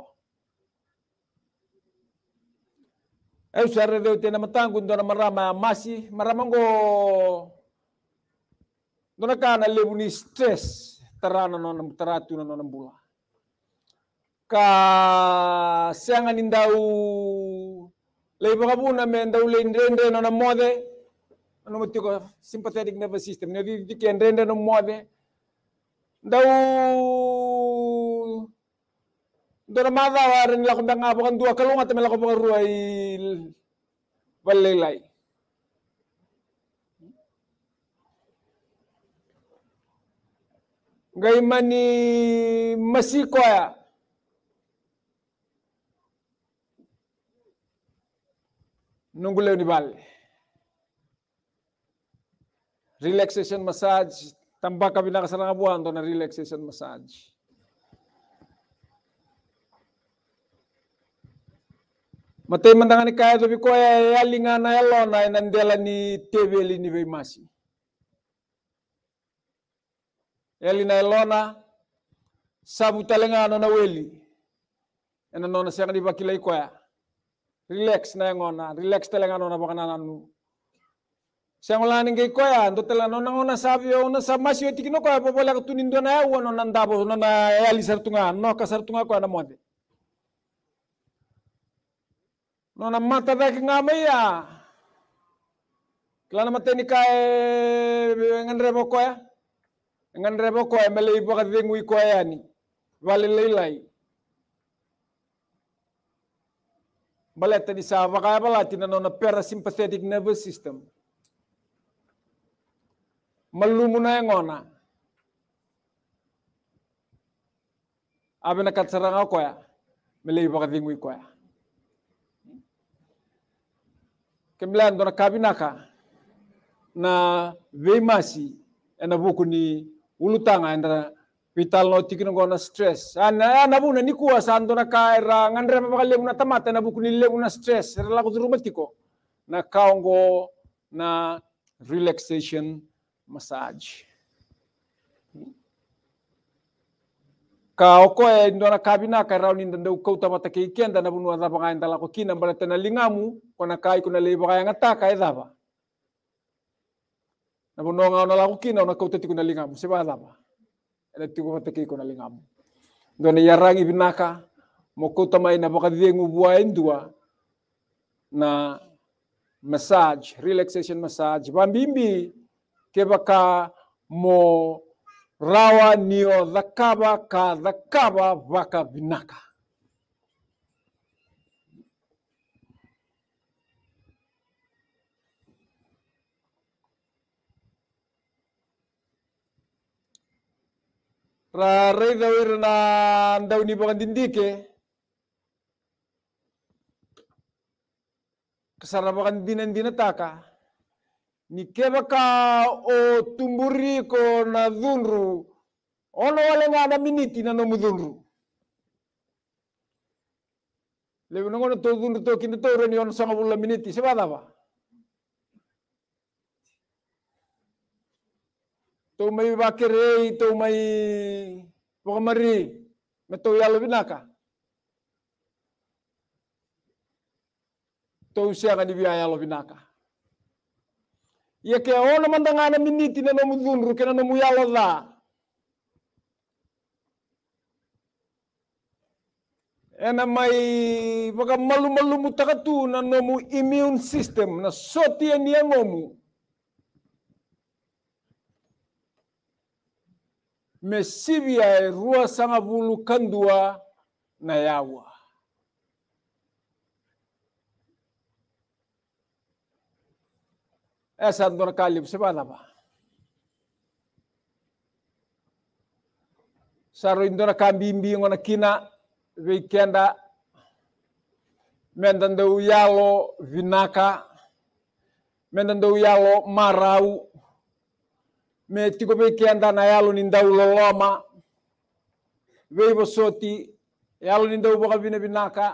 eu sare deu tena matangu ndona marama masi marama go ndona kana lebuni stress tarana nona taratu nona bula ka siangan indau Labour abun amen dawle rende no na mode no mutti ko sympathetic nervous system ne di ken rende no mode daw dara madha warin la ko banga bukan dua kalunga tamel la ko bukan ruai balelay gay mani masikoya ni Bal. relaxation massage tambak kami na kasarang buwan to na relaxation massage Matay mandangani kaya to biko ya yalinga na yalo na inandela ni teveli ni veimasi. Yali na yalona sabu talenga ano na weli. Enanona siya ni bakilay koya. relax na ngona relax talaga no na bakana nanu siang ulan ngi koya ndo tela no na ngona savio ona sa masio tikino koya po bola tu nindo na ewo no dabo, nona na ali sartunga no ka sartunga koya na mode no na mata da kinga meya ah, klana mate ni kae eh, ngan rebo koya ngan rebo koya mele ibo ka dengui koya ni vale leilai baleta ni sa vakaya balati na nona sympathetic nervous system. Malumu na yang ona. Abi na ya, melebi ka dingwi ko ya. Kemilan dona kabinaka na masi. ena buku ni ulutanga ena vitalnootikino gona stress anabuna nikua sandona kaera ngandre mabakalebu na tamata ni nilebu na stress relakuturumatiko na kaongo na relaxation massage ka okoe ndona kabina ka rauni ndanda ukau tamata ke ikenda na bunu adaba ga ndala ko kina mbala tena lingamu kona kai kona leba ga ngata ka edaba na bunu nga ona la ko kina ona kau tati kona lingamu se ba adaba ene tigo te kiko na lingam doni yarangi binaka mokota mai na bakadie ngubwa indua na massage relaxation massage bambimbi kebaka mo rawa nio dhakaba ka dhakaba vaka binaka ra rei da wir na ndau ni bokan dindike eh. kasara bokan dinan dinataka ni kebaka o tumburi ko na dhunru ono wale nga na miniti na nomu dhunru lewe nongono to dhunru to kinto to reni ono sanga bula miniti sebadaba to mai wakirei to mai wakamari metu ya lebih naka to usia kan dibiaya lebih naka ya ke mandanga na miniti na nomu dunru kena nomu ya wala ena mai waka malu malu mutakatu na nomu immune system na soti eni ya ngomu me sibiyai ruwa sanga bulu kandua na yawa esa eh, don kalib sibalaba saro indona kambi ngona kina weekenda mendande yalo vinaka mendande yalo marau me tiko anda na yalo ni nindau loloma veivo soti yalo nindau vakavine vinaka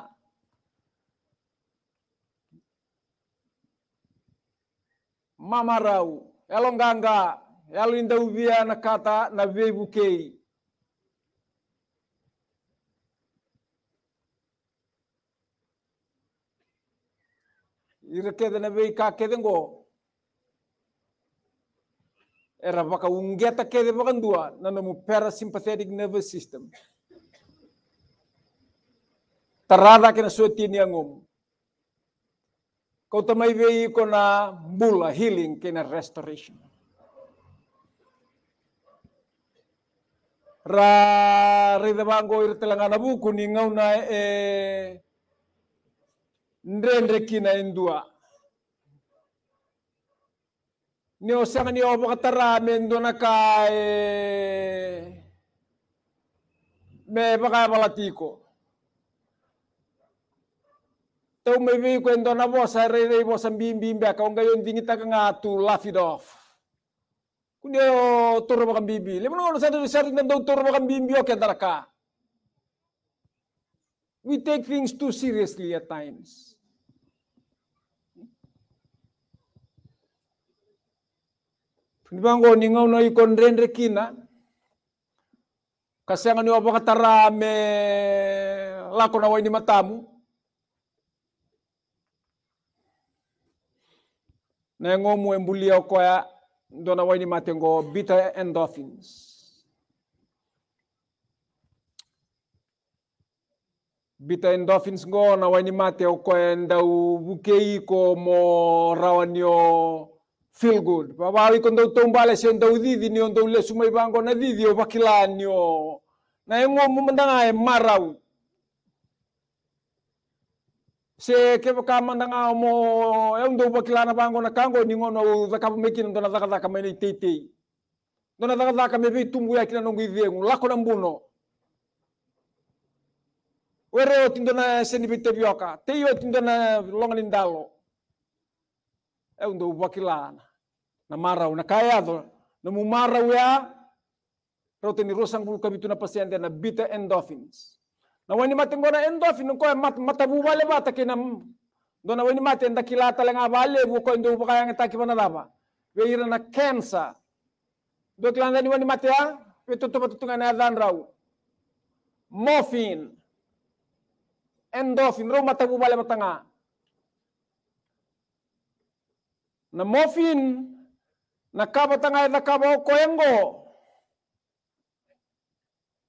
mamarau yalo nganga yalo nindau via na kata na veivu kei irekede na vei ka kede ngo era baka ungeta um kede bakan dua nana pera sympathetic nervous system tarada kena suati ni e angum kau tamai vei kona mula healing kena restoration ra rida bango ir telangana buku ni ngau na e eh, ndre kina indua sa にさんにおぼかたらめんどなかえめばかばらていこ。Tau may vi kwendo na bo sa re re bo sam bim bim ba ka ngayon dingi ta ka nga tu laugh it off. Kunya turbo kan bibi. Lemo no sa tu sa tu ndo turbo kan bimbi o ke daraka. We take things too seriously at times. mibango oninga uno ikonrendre kina kasenga ni me lako na waini matamu na ngomu embulia okoya ndona waini matengo bitter endorphins bita endorphins ngo na waini mate ko enda bukei ko mo rawanio feel good pavawi kondo tombale sendo udidi ni ondo ule sumai bango na didi obakilanio na engo mumandanga e marau se kevaka ka mandanga mo e ondo bakilana bango na kango ni ngono za kapu meki ndo na zaka zaka mene tete ndo na zaka zaka mebi tumbu ya kina nongo lako na mbuno were otindo na senibite bioka te yo na na dalo e un um dou bakilana. Na mara una kayado na mu mara ya rau rusang bulu kami tuna na bita endorphins. Na wani matengona ngona endorphin ko mat matabu wale bata kina do na wani mati enda kilata lenga wale bu ko ndu baka yang taki bana daba. We ira na cancer. Do klanda ni wani mati ya, we tutu patutunga na adan rau. Morphine. Endorphin, rau matabu wale matanga. na mofin na kabatanga na kabo koengo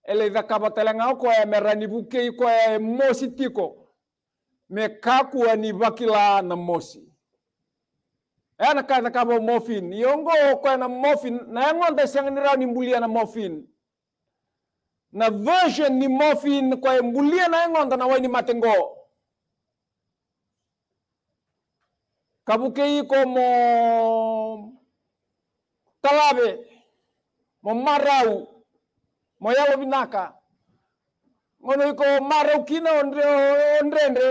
ele da kabatelanga ko e merani buke ko e mosi tiko me kaku ani bakila na mosi na ka na kabo mofin yongo ko na mofin e na nda e sanga ni mbulia na mofin na version ni mofin kwa e mbulia na nda na ni matengo Kabuki como Talabe, mo Marau, mo Yalo Binaka, ngono iko Marau kina onre onre onre.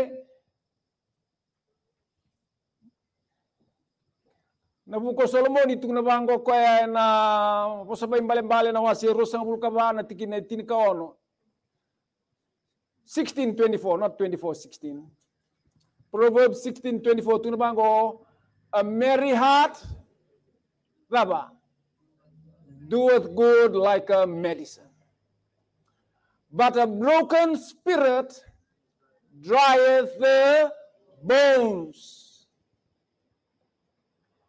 Nabuko Solomon itu na bango ko eh, na posabay mbale-mbale na wasi rusang bulkaba na tikin na tinika ono. 1624, not 2416. Proverbs 16 24 tuna bango a merry heart raba doeth good like a medicine but a broken spirit dryeth the bones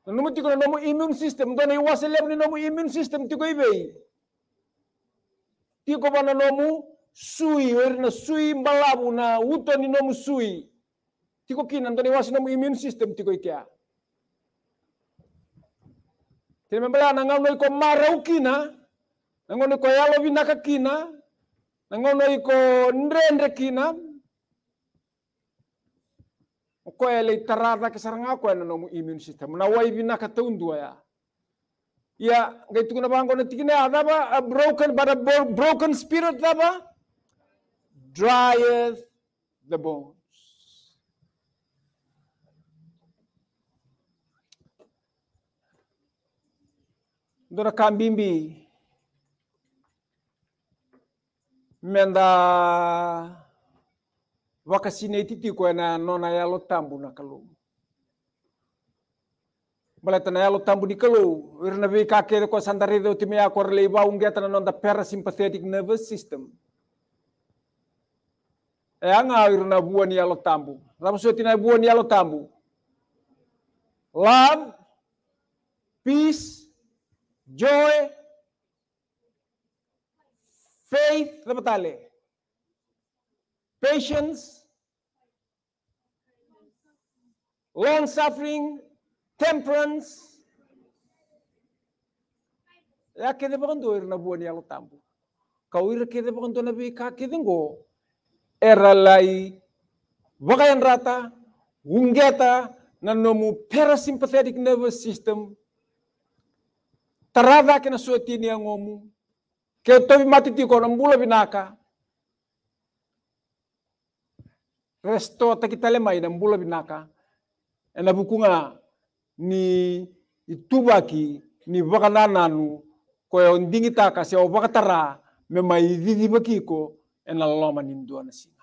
nomu tiko nomu immune system dona wasalem ni nomu immune system tiko ibei tiko bana nomu sui werna sui mbalabu na utoni nomu sui tiko kina nam tani wasi mu immune system tiko ikea. Ya. te me nangau noi ko marau kina nangau noi ko yalo ka kina nangau noi ko ndrendre kina ko ele tarada ke saranga ko ena no immune system na wai ka taundua ya Ya, ngai kuna bangko na tikina ada ba a broken but a broken spirit ada ba the bone. Dona kambimbi. menda wakasine titi ko ya na nona lo tambu na kalu baleta na yalo tambu di kalu irna bi ka ke ko sandare do utime ya kor leba ungeta na nonda parasympathetic nervous system e anga irna buan yalo tambu ramu so tina buan yalo tambu love peace joy, faith, napatali, patience, long suffering, temperance. Ya kede bagondo ir na buoni alo tambo. ira kede bagondo na bi ka kede ngo. Eralai bagayan rata, Ungeta na nanomu parasympathetic nervous system tarada kena suetini yang ngomu. Kau tobi mati tiko mbula binaka. Resto ta kita lema ina mbula binaka. Ena bukunga ni itubaki ni bakana nanu ko ya ondingi taka se o tara. me mai bakiko ena loma ninduana si.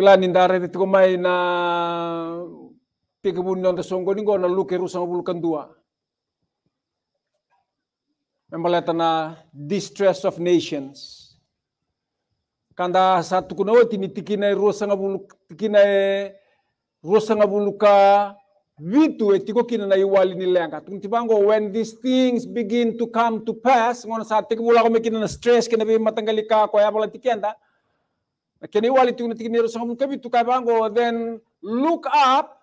klani ndare tiko mai na tike bun nonda songo ningo na luke rusa bulu kandua membaleta na distress of nations kanda satu kuna wati ni tikina rusa ngabulu tikina rusa ngabulu ka vitu etiko kina na iwali ni lenga tuntibango when these things begin to come to pass ngona sa tikbula ko mekina na stress kina bi matanggalika ko ya bola tikenda then look up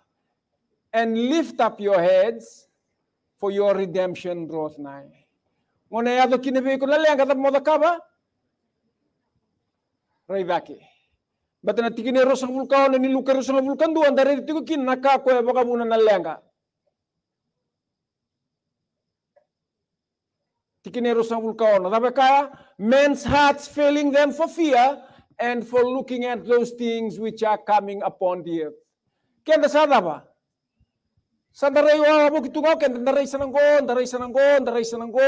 and lift up your heads for your redemption draweth nigh ngone yado kinibi ko lalle ngata modakaba ni luka rosa vulkan duan dari tiku kin naka ko e eh, boka buna nalenga tikini rosa vulkan da beka men's hearts failing them for fear and for looking at those things which are coming upon the earth. Kenda sada ba? Sada rei wa mo kitu ngau kenda ndarai sananggo, ndarai sananggo, ndarai sananggo.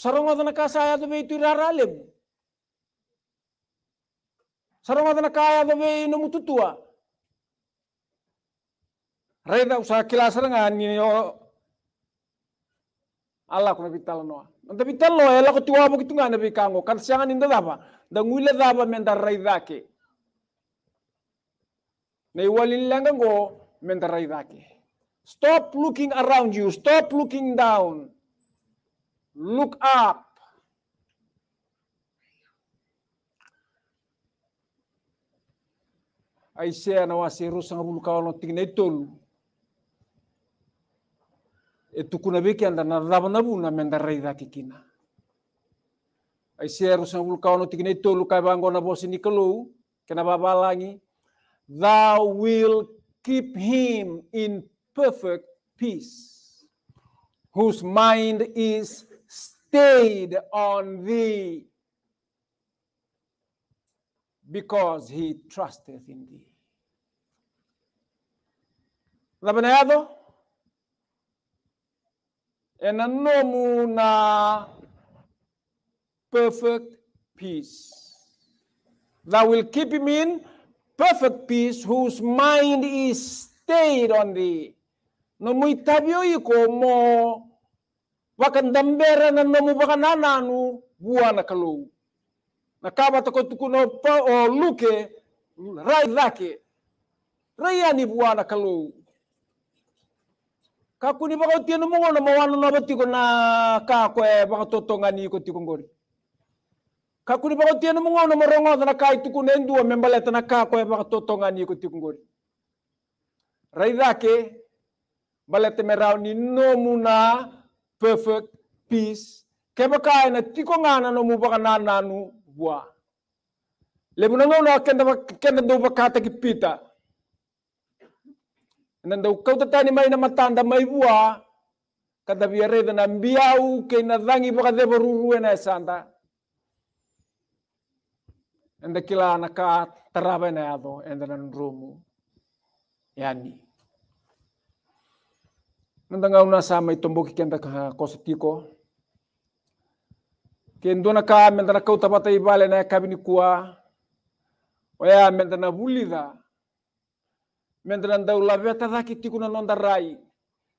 Sarangwa dana kasaya to be itu raralem. Sarangwa dana kaya to be no mututua. Reda usa kilasar ngani yo oh. Allah kuna pitala noa tapi tello ela eh, ko tuwa bukitu ngana bi kango kan sanga ninda daba da ngwila daba men da dake ne walin langa go dake stop looking around you stop looking down look up Aisyah nawasi rusang bulu kawalo tingnei tukunabekianda na lavanavuna menda raivakikina aisiaru sanvulkaono tikinei tolu kaivangona vosinikalou kena vavalangi thou will keep him in perfect peace whose mind is stayed on thee because he trusteth in thee labanayado and a nomuna perfect peace. That will keep him in perfect peace whose mind is stayed on thee. No muitabio iko mo wakandambera na no mubakanananu buana kalu Na kaba takotukuno pa o luke rai lake. Rayani buana kalu. kakuni baka tienu mungo na mawano na ko na kako e eh, toto ni ko tiko ngori kakuni baka tienu mungo na morongo na kai tuku na ndua membaleta na kako e eh, toto ngani ko tiko ngori balete merau ni no muna perfect peace kebaka na tiko ngana no mu na nanu bua lebu na ngona kenda kenda do ta pita kau kautata mai na matanda mai bua kada biare na biau ke na dangi baka de boruru na santa enda kila na ka tarabe na ado enda na rumu yani nandanga una sama itomboki kenda ka Kendo kendona ka kau kautabata ibale na kabini kuwa oya mendana bulida Mentran daula veta zaki tikuna nonda rai.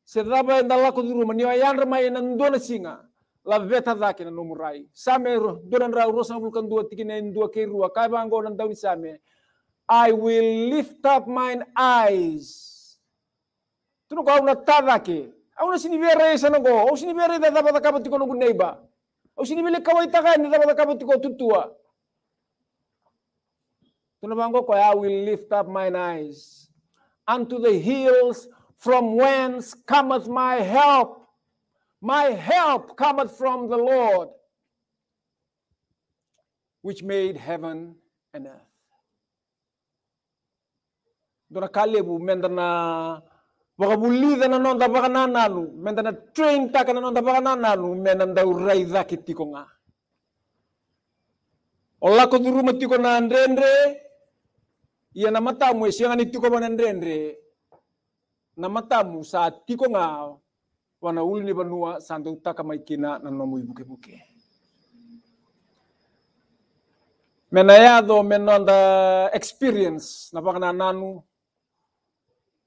Sedaba enda lako di rumah niwa yan rema yan ndona singa. La veta zaki na nomu rai. Same donan rau rosa vulkan dua tiki en dua kei rua. Kai bango nan dauni same. I will lift up mine eyes. Tunu kau na tadaki. Au na sini vere isa e go, Au sini vere e da daba da kapa tikona guneiba. Au sini vele kawai takai ni daba da kapa tutua. Tunu bango koi I will lift up mine eyes. unto the hills from whence cometh my help. My help cometh from the Lord, which made heaven and earth. Dona kalebu mendana bulida na nonda bakananalu mendana train taka na nonda bakananalu menanda urai zaki tiko nga. Olako koduruma tiko na Andre Andre. iya na matamu isiangani tiko Andre na matamu sa tiko nga wana uli ni banua santo taka maikina nanamu buke buke mena yado experience na pakana nanu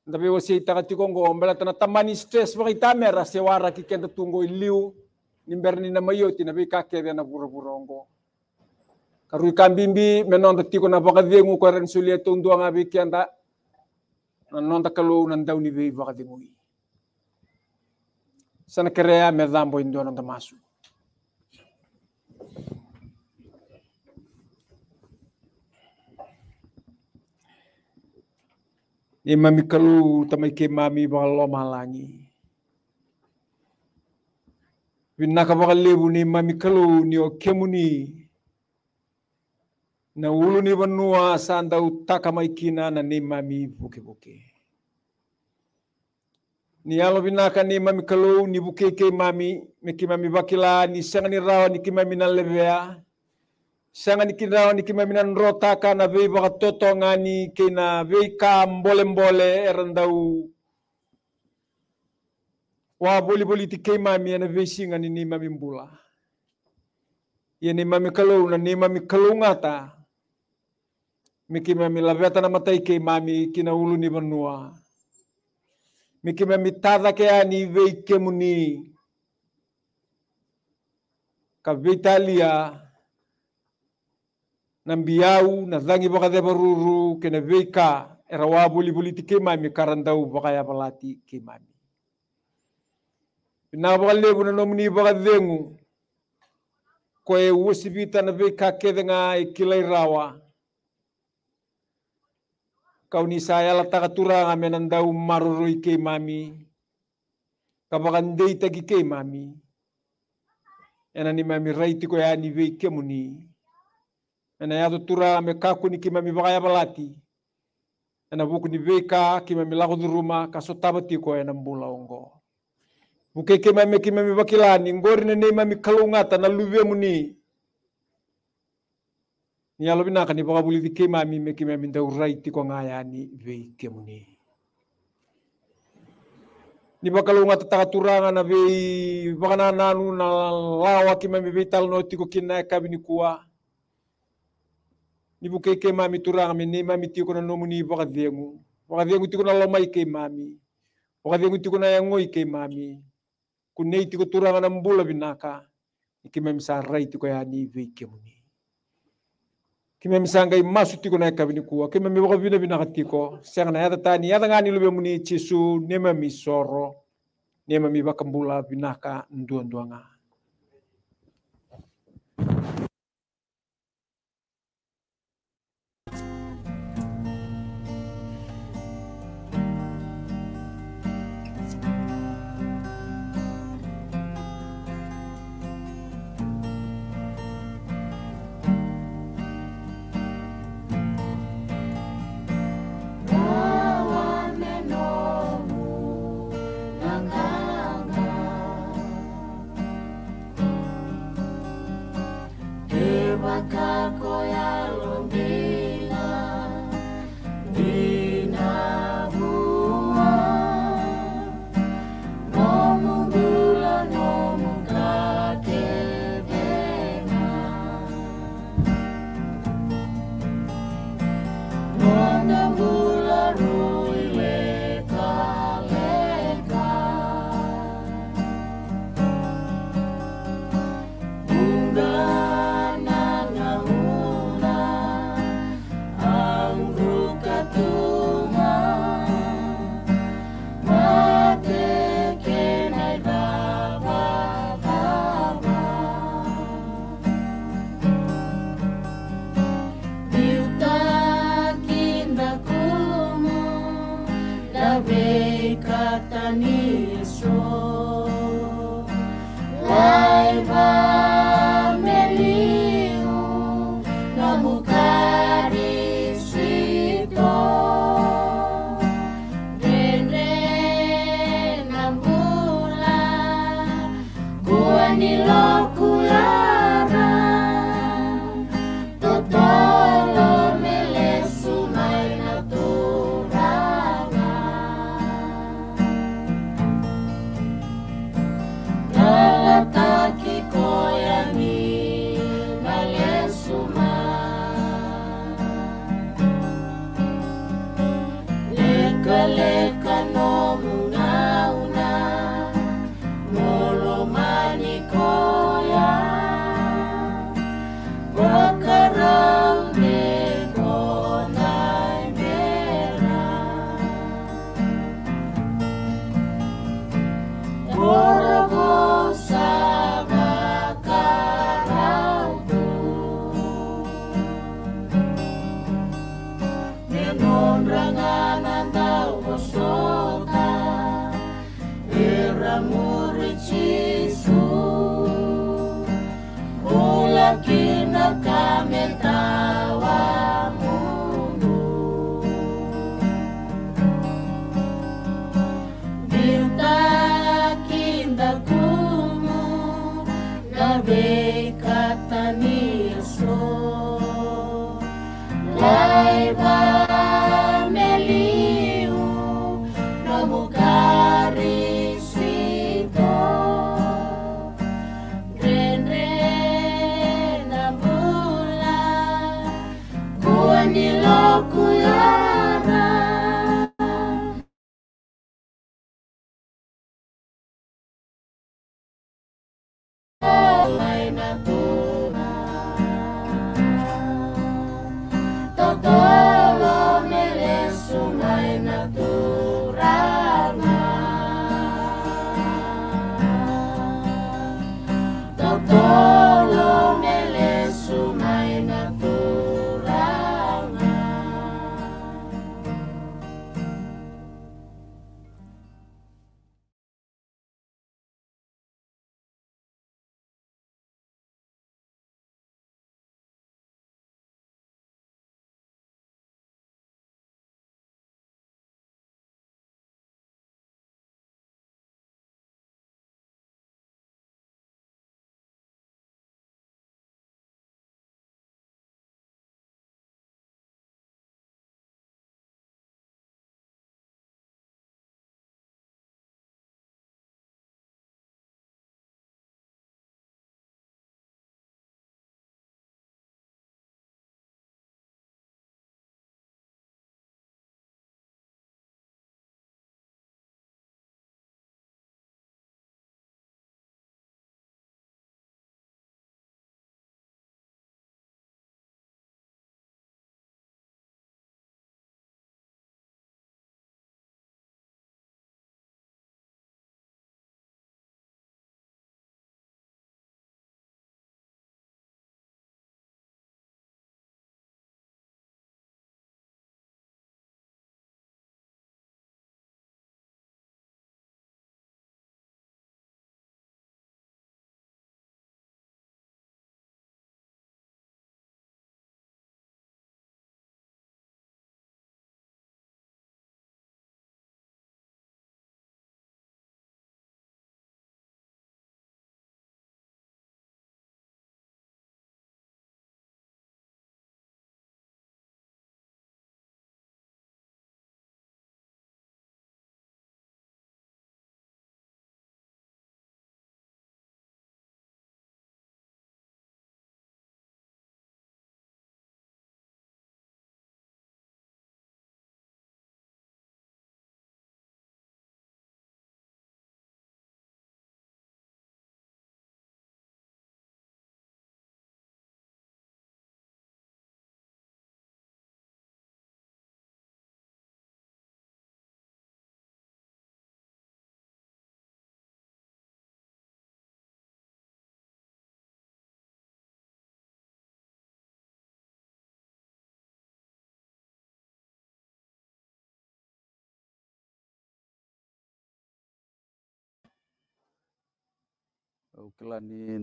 ndabe wasi taka tiko ngo mbela tana tamani stress wakita mera sewara kikenda tungo iliu nimberni na mayo tinabe kakebe na buru karu kambimbi menon tak tiko na bakadie ngu ko ren sulie tundu nga bi kenda non tak kalu nan ni bi sana kerea me dhambo indo non masu ni mami kalu tamai ke mami balo malangi winna ka lebu ni mami kalu ni o kemuni na ulu ni vanua sanda utaka maikina na ni mami buke buke. Ni alo binaka ni mami kalau ni buke ke mami meki mami bakila ni sanga ni rawa ni kimami na levea. Sanga ni kirawa ni kimami na nrotaka na vei baka toto ngani kina vei ka mbole mbole erandau. Wa boli boli ti ke mami na vei singa ni ni mami mbula. Ia ni mami na ni mami ngata. Miki me mi laveta na matai ke mami ki na ulu ni vanua. Miki me mi tada ke ani vei ke muni. Ka veitalia na mbiau na zangi baka de baruru ke na veika era wa buli ke mami karandau baka ya balati ke mami. Na baka lebu na nomuni baka zengu Koe uosibita na veika kedenga ikilai rawa. Koe rawa. Kau yala takatura nga menandau marurui ke mami. Kabakandei tagi ke mami. Ena mami raiti ko ya vei ke muni. Ena yato tura me kaku ni ke mami bakaya balati. Ena buku ni vei ka ke mami lako duruma kasotabati ko ena ya mbula ongo. Buke ke mami ke mami bakilani ngori mami kalungata na luwe muni. Nia lobi naka ni baka buli di kema mi me kema mi ndau raiti ngaya ngayani vei kemuni. Ni baka lo ngata taka turanga na vei baka na nanu na lawa kema mi vei talo noti ko kina kabi ni kuwa. Ni buke kema mi turanga mi nema mi tiko na nomu ni baka diengu. Baka diengu tiko na lomai kema mi. Baka diengu tiko na yangoi kema mi. Kunei tiko turanga na mbula binaka. Ikema mi sa raiti ya ni vei kemuni kime misanga imasu tiko na kabini kuwa kime miboga bina bina katiko siang na yata tani yata ngani lube muni chisu nema misoro nema mibakambula binaka nduanduanga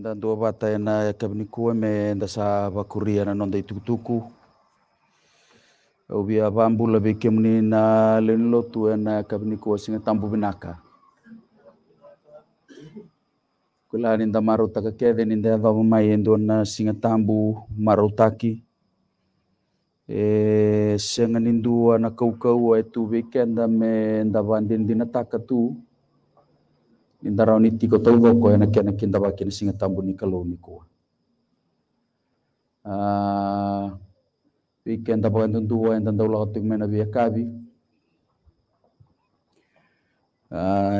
dan dua bata ena ya kue me sa bakuria na nonda itukutuku. bambu bambula bikemni na lenilotu ena yakabnikuwa singa tambu binaka. Kulani nda marutaka ya kede ninda dhavu mayendo na singa tambu marutaki. E, senga nindua na kaukau etu bikenda me bandin takatu. tu. Nindara ni tiko tolgo ko yana kiana kinta ba kini singa tambu ni kalau ni ko. Weekend apa yang tentu yang tentu lah untuk mena biaya kabi.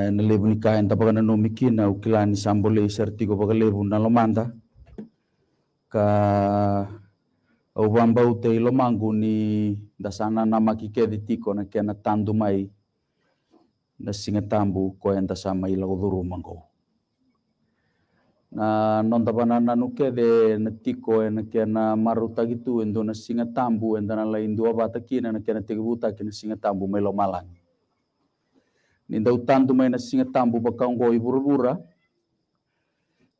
Yang lebu nikah yang tapi karena nomiki ukilani ukilan sambole sertigo ko pakai na lomanda. Ka Obamba utei lomanggu ni dasana nama kike di tiko na kiana tandu mai na tambu ko enta sama ila udhuru mango na nonta na nuke de tiko en ya, ke na maruta gitu endo na tambu enda na lain dua kina na ke na buta ke singa singetambu melo malang ninda utandu mai na singetambu bakango iburbura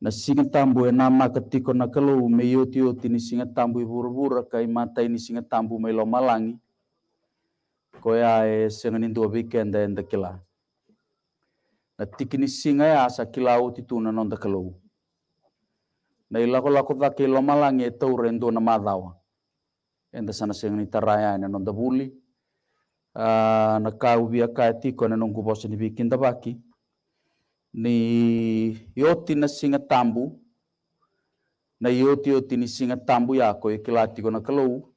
na singetambu enama ya ketiko na kelo me yoti ni singetambu bura kai mata singa tambu melo malangi koya e sengenin dua weekend ya enda kila tikini singa ya sa kilau tituna non da kalau na ilako lako kelo kilo malange tau rendo na madawa enda sana singa ni taraya ah, na non da buli na kau via ka tiko na non kubos ni bikin da baki ni yoti na singa tambu na yoti yoti ni singa tambu ya ko yako ikilatiko e na kalau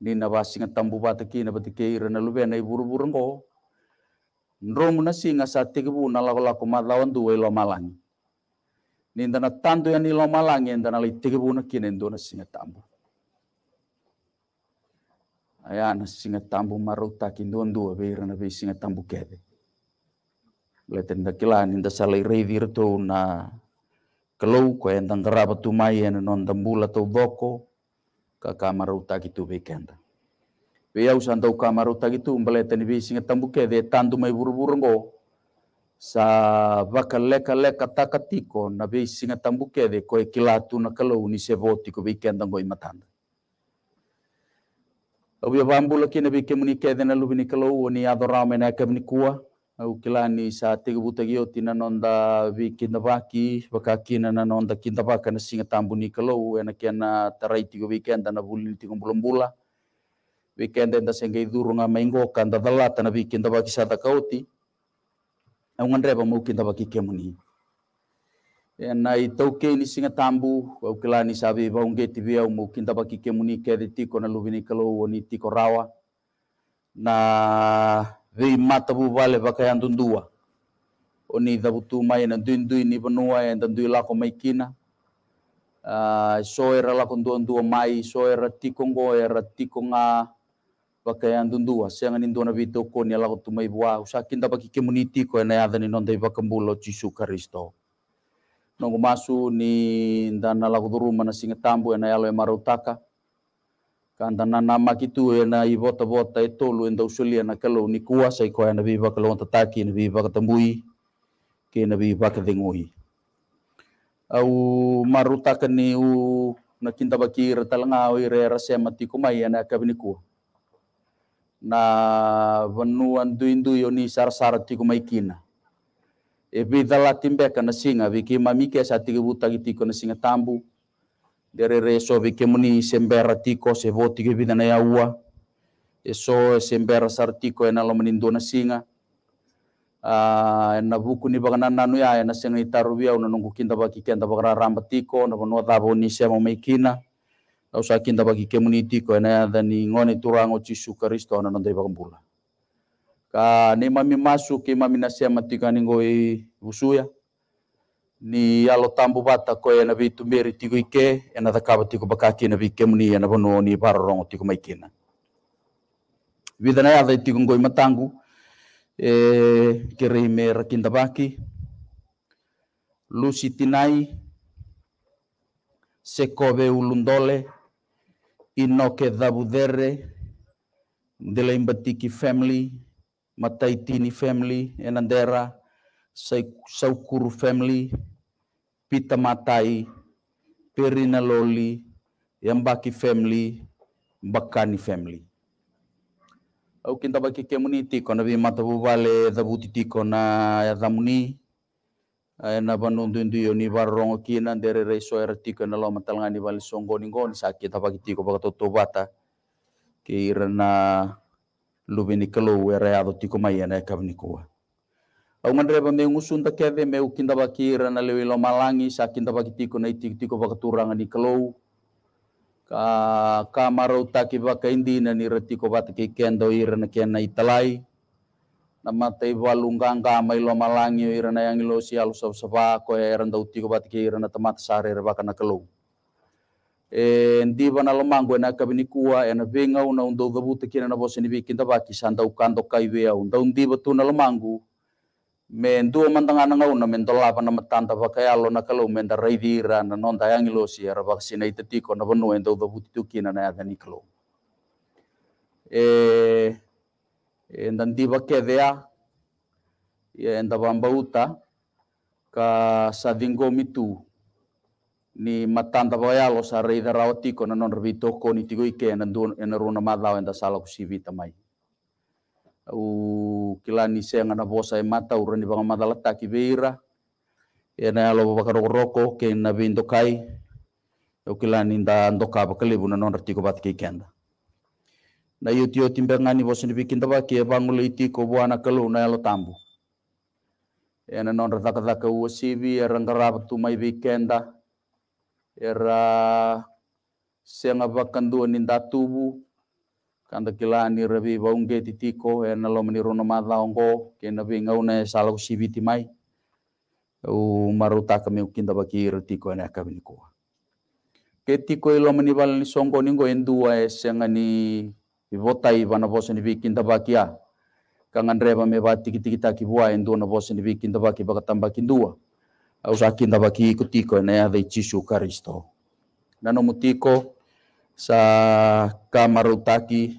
ni na basinga tambu batiki na ira na lubena iburu burungo Nrongu na singa sa tikibu na lako lako duwe lo malangi. lomalangi. Ninda na tantu yang ni malangi ninda na li tikibu na kinen do na singa tambu. Aya na singa tambu maruta ndo dua beira na bei singa tambu kebe. Leten da kila ninda salai rei virtu na kelou ko e yang tanggerapa tumai yang e non tembula tu boko ka kamaruta kitu bekenda. Beyau santau kamaru tagitu tani tenibi singa ke ya, de tandu mai buru ngo. Sa baka leka leka takatiko na be singa ke de koe kilatu na kalau ni se voti ko be kendango imatanda. Au ya bambula kina be kemuni de na lubini kalau ni adorau mena kemni kua. Au kilani sa tega buta gioti na nonda be kinda baki baka kina na nonda kinda baka na singa tambu ni kalau ena kena taraiti ko be kenda na bulin bulan weekend enda senga ithuru nga maingoka nda thalata na wiki nda bakisa takauti na unga ndreba mauki nda bakike muni e, na itauke ni singa tambu au kilani sabi ba unge mungkin au mauki nda bakike muni kede tiko lubini kalau woni tiko rawa na vei matabu vale bakayandundua oni dhabutu mai na ndui ni banua ya e, ndui lako maikina Uh, so era la kondo ndo mai so era tikongo era tikonga pakai yang dua siangan indu na nabi ko ni Allah tu mai bua usakin tapi ki community kau na ada ni nanti iba kembulo Yesus Kristo nunggu masu ni dan Allah tu rumah nasi ngetambu yang yalo e marutaka kan dan nama kitu e na ibota bota yang e enda sulia nak kalau ni kuasa yang nabi biba kalau tataki na biba ketembui ke na biba kedengui au marutaka ni u na kinta bakir talanga oi re rasema tikumai na kabiniku na vanu duindu yoni sar sar tiku maikina epi dala timbe kana singa viki mamike sa tiku buta gitu kana singa tambu dere reso viki muni sembera tiko se voti ke bidana ya ua eso sembera sar tiko ena lo menindo na singa na buku ni bagana nanu ya ena singa itaru bia una nungku baki bagara ramba tiko na vanu adabo ni sema maikina Au sa kinta bagi community ko na dani ngone turango Yesus Kristo na nanti bakumpula. Ka ni mami masuk ki mami nasia matika ni ngoi usuya. Ni alo tambu bata ko na bitu meri tiko ike na dakaba tiko bakaki na bi kemuni na bono ni barrongo tiko maikina. Vidana ya tiko ngoi matangu. Eh, kiri me rakinta baki. Lucy Tinai, Sekobe Ulundole, Inoke Dabudere, Delembatiki family, Mataitini family, Enandera, Saukuru family, Pita Matai, Perinaloli, Yambaki family, Bakani family. Au kintabaki community kona bi matabu vale dabutiti kona damuni na banundu ndu yo ni barrongo kina ndere reiso ertiko na lo matalanga ni bal songo ni ngon sakit apa tiko baka to bata ki irna lubini kelo were ado tiko mayana e kabni kuwa au ngandre ba ngusun ta keve me ukinda baki na lewi lo malangi sakinda pagi tiko na itik tiko baka turanga ni kelo ka kamarau ka indi na ni retiko bata ke kendo irna kena italai nama teiwa lungkang ka mai lo malangi irana yang ilo si alu sop sopa ko ya iran dauti ko batiki irana temat sare reba kana kelu e ndi bana lo mango na kabini kuwa e na venga una undo gabu kina na bosi ni bikin tabaki sanda to kai wea unda undi batu na lo mango me ndu mandanga na ngau na mentola pa na matanta pa kaya lo na kelu menda raidira na ta yang ilo si bak sina tiko na bonu endo gabu tukina na ya ganiklo e ndanti eh, enda ya ndabambauta ka sadinggo mitu ni matanta bayalo sa rei da rawati ko nanon rebi toko ni tigo ike runa madlaw enda sala ku sivi tamai u kilani se ngana bosa e mata u banga madala ta ki beira e na ya lo baka roko ke na bindo kai u kilani nda ndoka ko bat ki na yo timbengani bosi ni bikin taba kie bangul iti ko buana kelu na yalo tambu ena non rata kata ke wo sibi erang karab mai bikenda era ya senga bakan dua ninda tubu kanda ni rabi baungge titiko ena ya lo meni rono mata ongo ke na una na ya salau sibi timai u maruta kami ukinda baki rutiko na ketiko ilo meni songko songo ningo endua esenga ni ivotai vana vosa ni bikin tabakia ya. kangan reba me bati kiti kita kibua endo na vosa ni bikin tabaki baka tambakin dua sakin tabaki ikutiko ya na e e ya de chisu karisto nano mutiko sa kamarutaki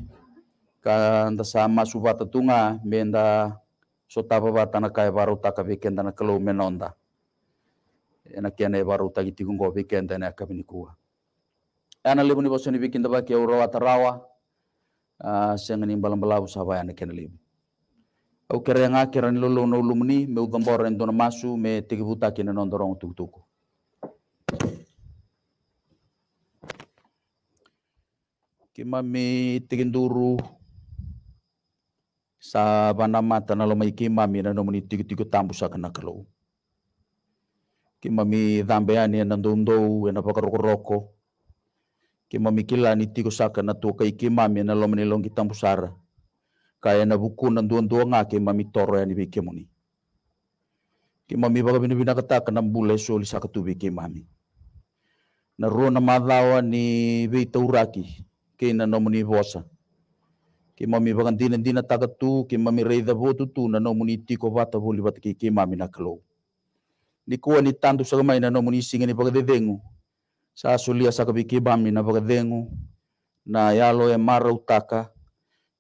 kanda sa masubata tunga menda sota bata na kai barutaka bikenda na kelo menonda ena kene barutaki tikungo bikenda na kabinikuwa ana lebuni vosa ni bikin tabaki urawa rawa. Ah, sengani balambalau sawai ana kenalim au kereng akiran lolo no lumni me udambor en dona masu me tiga kina non dorong tuktuku kima mi tiginduru sa banama tanalo mai kima mi na nomuni tambu sa kana kalau kima mi dhambeani na ndondou na pakaroko roko Kima mamikila ni tiko saka na tuka ikima na lomani long kitang pusara. Kaya na buku na duan dua nga kima mi toro ya ni bike muni. Kima mi baka bina bina kana mbule bule soli saka tu bike mami. Na ruo na madawa ni bei tauraki na nomani bosa. baka dina dina taka tu kima mi reida botu tu na nomani tiko vata voli vata kikima mi na kalou. Ni kuwa ni tandu saka na singa ni baka sa sulia sa kabikibam ni na yalo e marau taka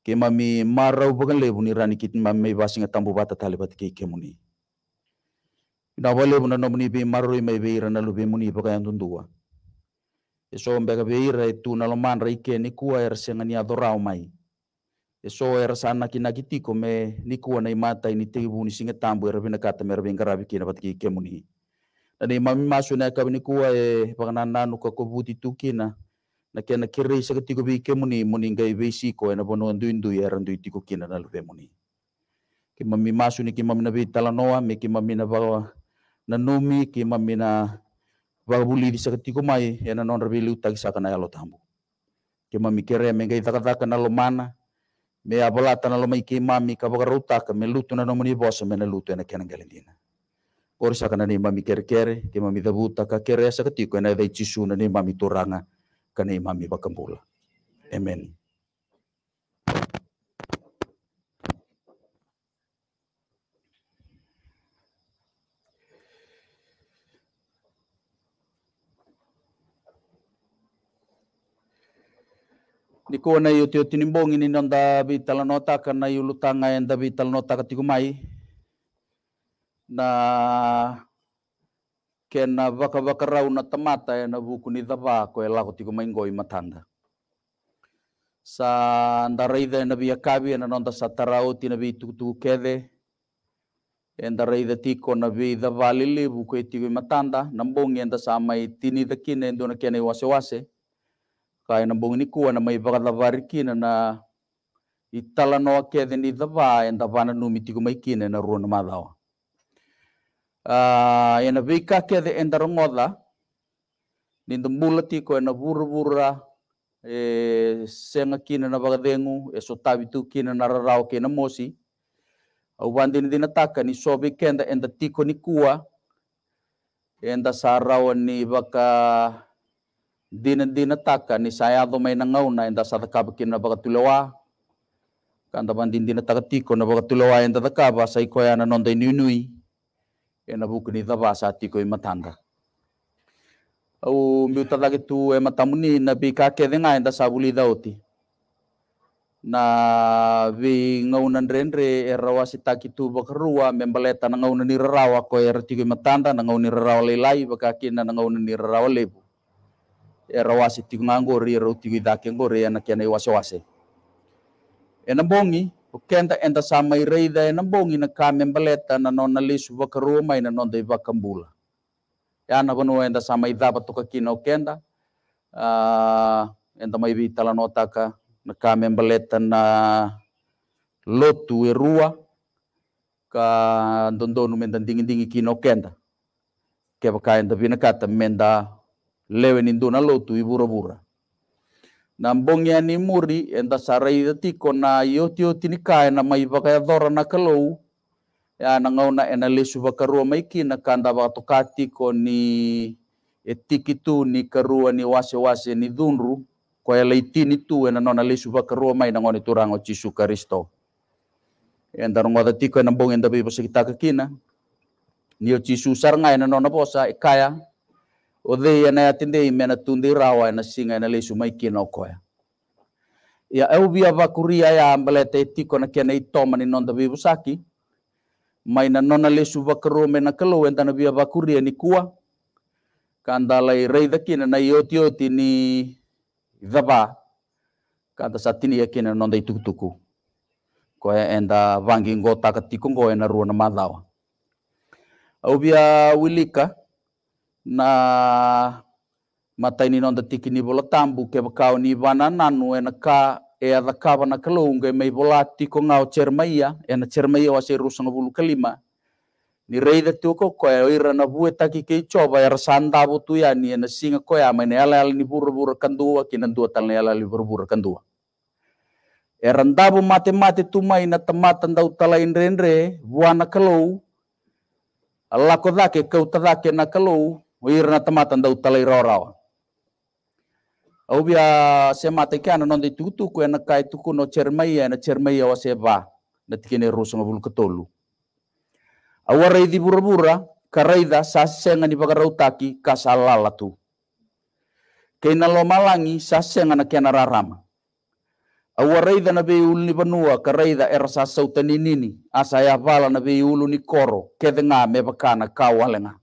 ke mami marau bagan lebu ni rani kit mami basinga tambu bata tali bat kemuni na wale bu nomuni be maru i mai beira na lube muni baka yang tundua eso mbeka beira itu e na loman rai ke ni kua er adorau mai eso er sana kina kitiko me ni kua na imata ini tebu nisinga singa tambu er bina kata mer bengarabi kina kemuni Nani mami masu na kami ni eh e panganana no ka buti tuki na na kia na kere isa ka tiko bike muni muni ngai besi ko e na bono indu ya randu itiko kina na lupe muni. Ki mami masu ni ki mami na vitala noa mami na bawa na numi mami na bawa buli di sa ka tiko mai e na non rabili utaki sa ka na yalo tambu. Ki mami kere me ngai taka taka na lo mana me abalata na lo mai ki mami ka baka rutaka me lutu na nomuni bosa me na lutu e na kia korsa kana ni mami kere ke mami dabuta ka kere asa ka tiku na dai chisuna ni mami toranga kana ni mami bakambula amen ni ko na yo te tinimbongi ni nanda bitala nota kana yo lutanga enda bi talanota na kena baka baka rau na tamata e na buku ni dava ko e lako tiko matanda. Sa ndareida e na bia kabi e na nonda sa tarauti na bia tukutuku kede e ndareida tiko na bia dava lili buku e, e tiko matanda nambungi mbongi enda sa mai tini dakine e ndona kena i wase wase ka e na ni kua na mai baka dava rikina na i talanoa kede ni dava e vana numi tiko mai kine na ruona madawa uh, ah, ena ya, vika ke de enda rongola nindu mulati ko ena burubura e senga kina na bagadengu e tabi tu kina na rarao ke mosi au bandini dina taka ni sobi kenda enda tiko ni kua enda ya, sarao ni baka dina dina taka ni sayado may nangauna enda sadakaba kina kan kanda bandini dina taka tiko na bagatulawa enda takaba sa ikoya na nonday nunui ena bukni dava sati koi matanda. au miuta lagi tu e matamuni na bi ka ke denga enda sabuli dauti na vi ngaunan rendre e rawa sita tu bakarua membaleta na ngaunan ni rawa ko e rati koi imatanda na ngaunan ni rawa lelai bakakina na ngaunan ni rawa lebu e rawa siti ngangori e rauti koi dake ngori ena kena iwase wase ena bongi o kenta enta sama i reida e nambongi na kamembeleta na nona lisu vakaruma i na nonda i Ya na vanua enta sama i dhapa toka kina o kenta, uh, enta mai vi talanotaka na kamembeleta na lotu e rua, ka ndondonu menda dingi-dingi kina o kenta. Kepa ka enta vinakata menda lewe ninduna lotu i bura-bura ya ni muri enta sarai tati kona yo tio tinikai na mai pakai ya dora na kalau ya na ngau na ena lesu bakarua mai ki na kanda bakatokati ko ni etiki tu ni karua ni wase wase ni dunru ko ya leitini tu ena nona lesu bakarua mai na ngoni turango cisu karisto enta rongo tati ko e nambong enta bi kita kina ni cisu sarnga ena nona posa ikaya e o ya de na ya tende i mena rawa na singa na lesu mai kina okoya. Ia ya, eu via vakuria ya ambalete ya tiko na kena i toma ni nonda bibu saki. Mai na nona lesu vakaro mena kalo enta na via vakuria ni kua. Kanda lai reida kina na ioti oti ni zaba, Kanda satini ya kina nonda i tukutuku. Koe enda vangi ngota katiko na ruona madawa, Au via Wilika na mata ini non tiki ni bola tambu ke bakau ni bana nanu ena ka e ada kawa na e mei bola tiko ngau cermaia ena cermaia wasi rusanga bulu kelima ni reida tu ko ko e ira na bue taki ke coba er sanda butu ya ni ena singa ko ya mene ala ala ni buru buru kandua kinan dua tan ala ali buru buru kandua Erandabu mate-mate tumai na dau renre buana kelu, Allah kodake kau tadake na wirna temat anda talai rorao. Au bia se ke ana nonde tutu ku ena kai tuku no cermai ena cermai awa seba na tikene rusu ngabul ketolu. Au rei di bura-bura karaida sasenga ni bagarau taki kasalala tu. Kaina lo malangi sasenga na kena rarama. Awaraida na bei ulu ni banua, karaida era sa sautanini nini asa ya vala na bei ulu ni koro, kedengā me bakana kawalenga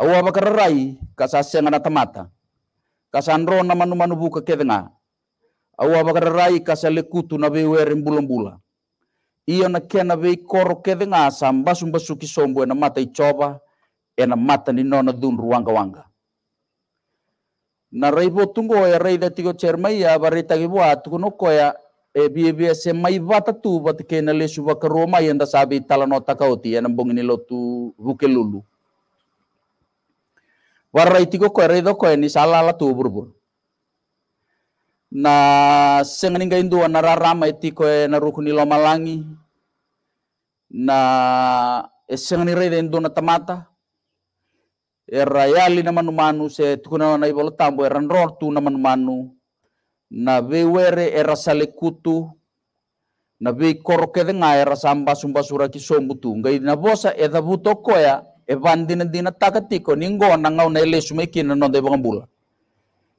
awa makarai kasasian ana tamata kasanro na manu manu buka kevenga awa makarai kasale kutu na be werin bulan bula ia na kia na be koro kevenga samba sumbasu kisombo coba mata ena mata ni nona dun ruanga wanga na raibo tungo ya raida tigo chermai ya barita gibo atukuno koya e bia bia se mai vata tu bat kena lesu vakaroma yanda sabi talano takauti ena nambongini lotu bukelulu lulu warra iti ko redo ko ni sala la tu burbur na senganinga indu na rarama itiko e, na rukuni lomalangi na e sengani redo indu na tamata e yali na manu se tukuna na ibolo tambo eran rortu na manu. na bewere era salekutu na be korokede nga era samba sumba ki sombutu ngai na bosa edabu ya evan dina dina takatiko ningo nangau na elesu mekina non de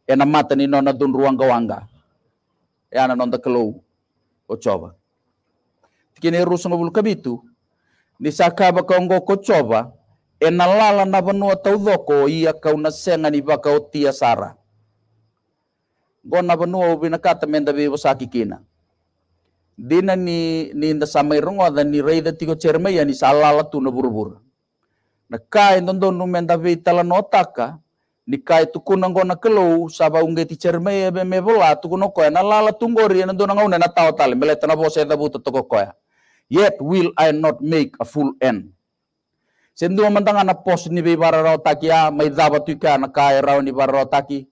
E na mata ni nona dun ruanga wanga yana non da kelou o coba Kini rusa ngabul kabitu ni sakaba kaongo ko coba ena lala na banu atau doko iya kau na senga ni ba o tia sara gona banua bina kata menda bebo saki kina dina ni ni nda samai rongo dan ni reida tiko cermai ya ni salala tuna buru-buru na kai ndondo numen davi tala notaka ni kai tuku nangko na saba unge ti cerme be me bola tuku no koya na lala tungori na ndono ngaune na tau tali mele tana bose da buta toko koya yet will I not make a full end sendu mandanga na pos ni be bara taki a ah, mai daba tuka na kai rau ni bara rau taki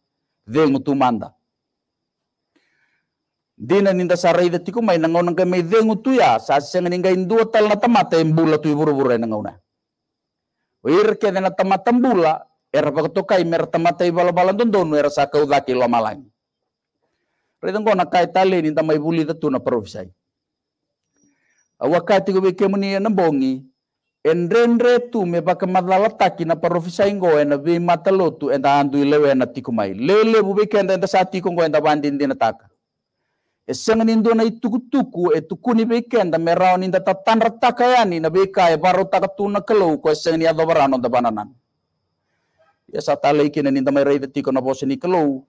ngutu manda dina ninda sarai da tiku mai nangauna ngai mai dengu ya sa senga ningai ndua tal na tamata embula tu iburu buru nangauna Wir ke dena tamatambula, er kai mer tamatai balabalan er sa sakau daki lo malangi. Redang kona kai tali ni tamai buli tatu na profesai. Awakati ko beke muni na bongi, re tu me baka madala taki na profesai ngo ena tu matalotu enda andu ilewe na tikumai. Lele beke enda sa sati kongo enda bandin dinataka e sanga nindo na tuku e ni beken da merau ninda tatan ni na beka e baru takatuna kelau ko sanga ni adobarano da bananan ya sa talai kina ninda mai tiko na bosini kelau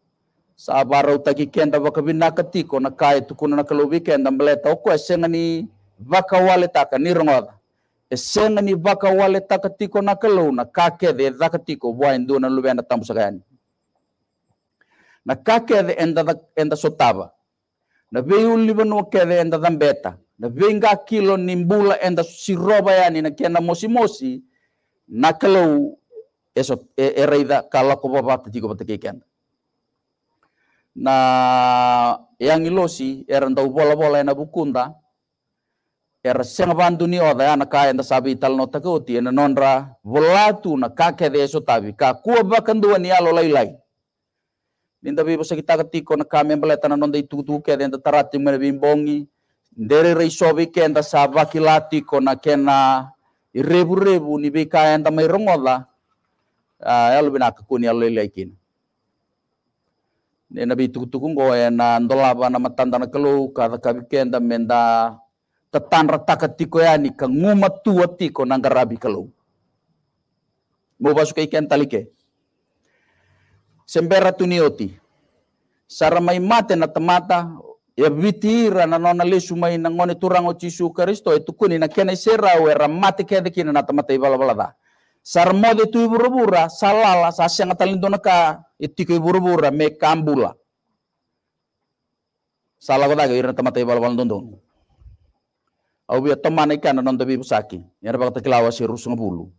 sa baru taki kenda wakabina katiko na kai tuku na kelau beken da meleta ko sanga ni wakawale taka ni rongoda e sanga ni wakawale taka tiko na kelau na kake de dakatiko bua na lubena tamusakayani na kake de enda enda sotaba na be uliba no keve enda dambeta na venga kilo nimbula enda siroba yani na kena mosi mosi na kalau eso e, ereida kala ko baba tiko batake kenda na yang ilosi eranda bola bola ena bukunda era senga banduni oda ana ka enda sabi tal no takoti ena nonra volatu na kake de eso tabi ka kuwa bakandua ni alo lai lai Binda bibo bosa kita ketiko, na kami ang nonda itu nonday ke den tarati mga bimbongi. Dere rei sobi kenda sa vakilati ko na kena irebu-rebu ni bika enda may rongola. Uh, elo ah, binakakuni alo ilaikin. Nena bituktukung ko ena ndolaba na matanda na bi ke enda menda ni ke ngumat tua tiko nanggarabi kalu. Mau basukai tali ke? sembera semberatunioti. Saramai mate na temata ya bitira na nona lesu mai na ngone turang e o Yesu Kristo itu kuni na kena sera we ramate kede kina na tamata ibala balada. Sarmode tu iburubura salala sasi yang na ka, itiko e iburubura me kambula. Salah kota ke irna tamata ibala bala dondong. Au biya tomane kana na bibu bibusaki. Nyara bakata kelawasi rusung bulu.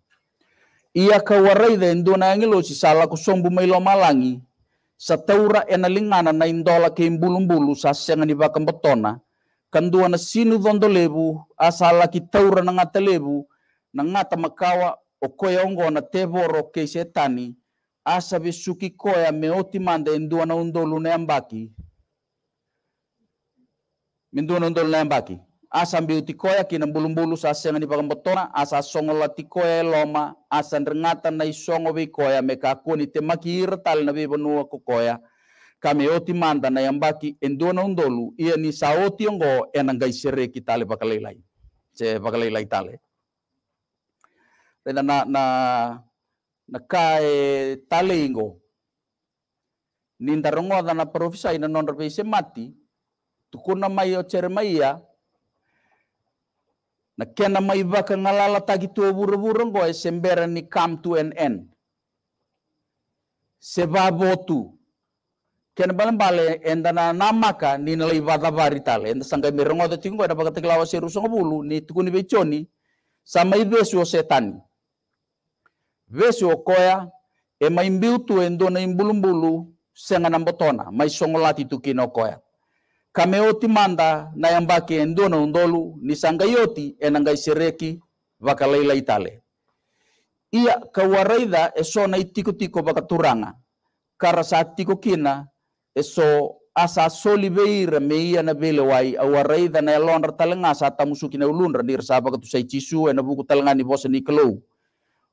Ia kawarei ndunaangilo si sala sombu bumailo malangi. Sa taura ena lingana na indola ke imbulumbulu sa senga ni baka mbotona. Kandua na sinu dondo lebu asala ki taura na ngata lebu na ngata makawa o koya teboro ke setani. Asa besuki koya meoti manda indua undolu ambaki. Mindua undolune ambaki mbiu tikoya kina bulumbulu sa senga ni pagambotona asa songola tikoya loma asa rengatan na isongo meka kuni temakir tal na bonua kokoya kami oti manda na yambaki na undolu ia ni oti ongo gai sere lain pakalailai se pakalailai tale na na na kae tale ingo nindarongoda na profisa ina non mati tukuna mai o cermaia na kena mai vaka ngalala tagi tua buru-buru ngo e sembera ni kam tu nn va botu kena balam bale enda na namaka ni na lei vada varital enda sangka e mirongo te tinggo na pakate klawa se rusong bulu ni tukuni bechoni sama vesu o setan vesu o koya e mbiu tu endo na imbulumbulu senga nambotona mai songolati tu kino koya kameoti manda na yang endio na undolu nisangayoti yoti enanga isereki vakalaila itale ia kawaraida eso na itikotiko vakaturanga kara sa tikokina eso asa soli veira meia na vele wai awaraitha na elonra talanga sa tamusukina ulunra nirsa vakatusai cisu ena vuku talanga ni ni kelou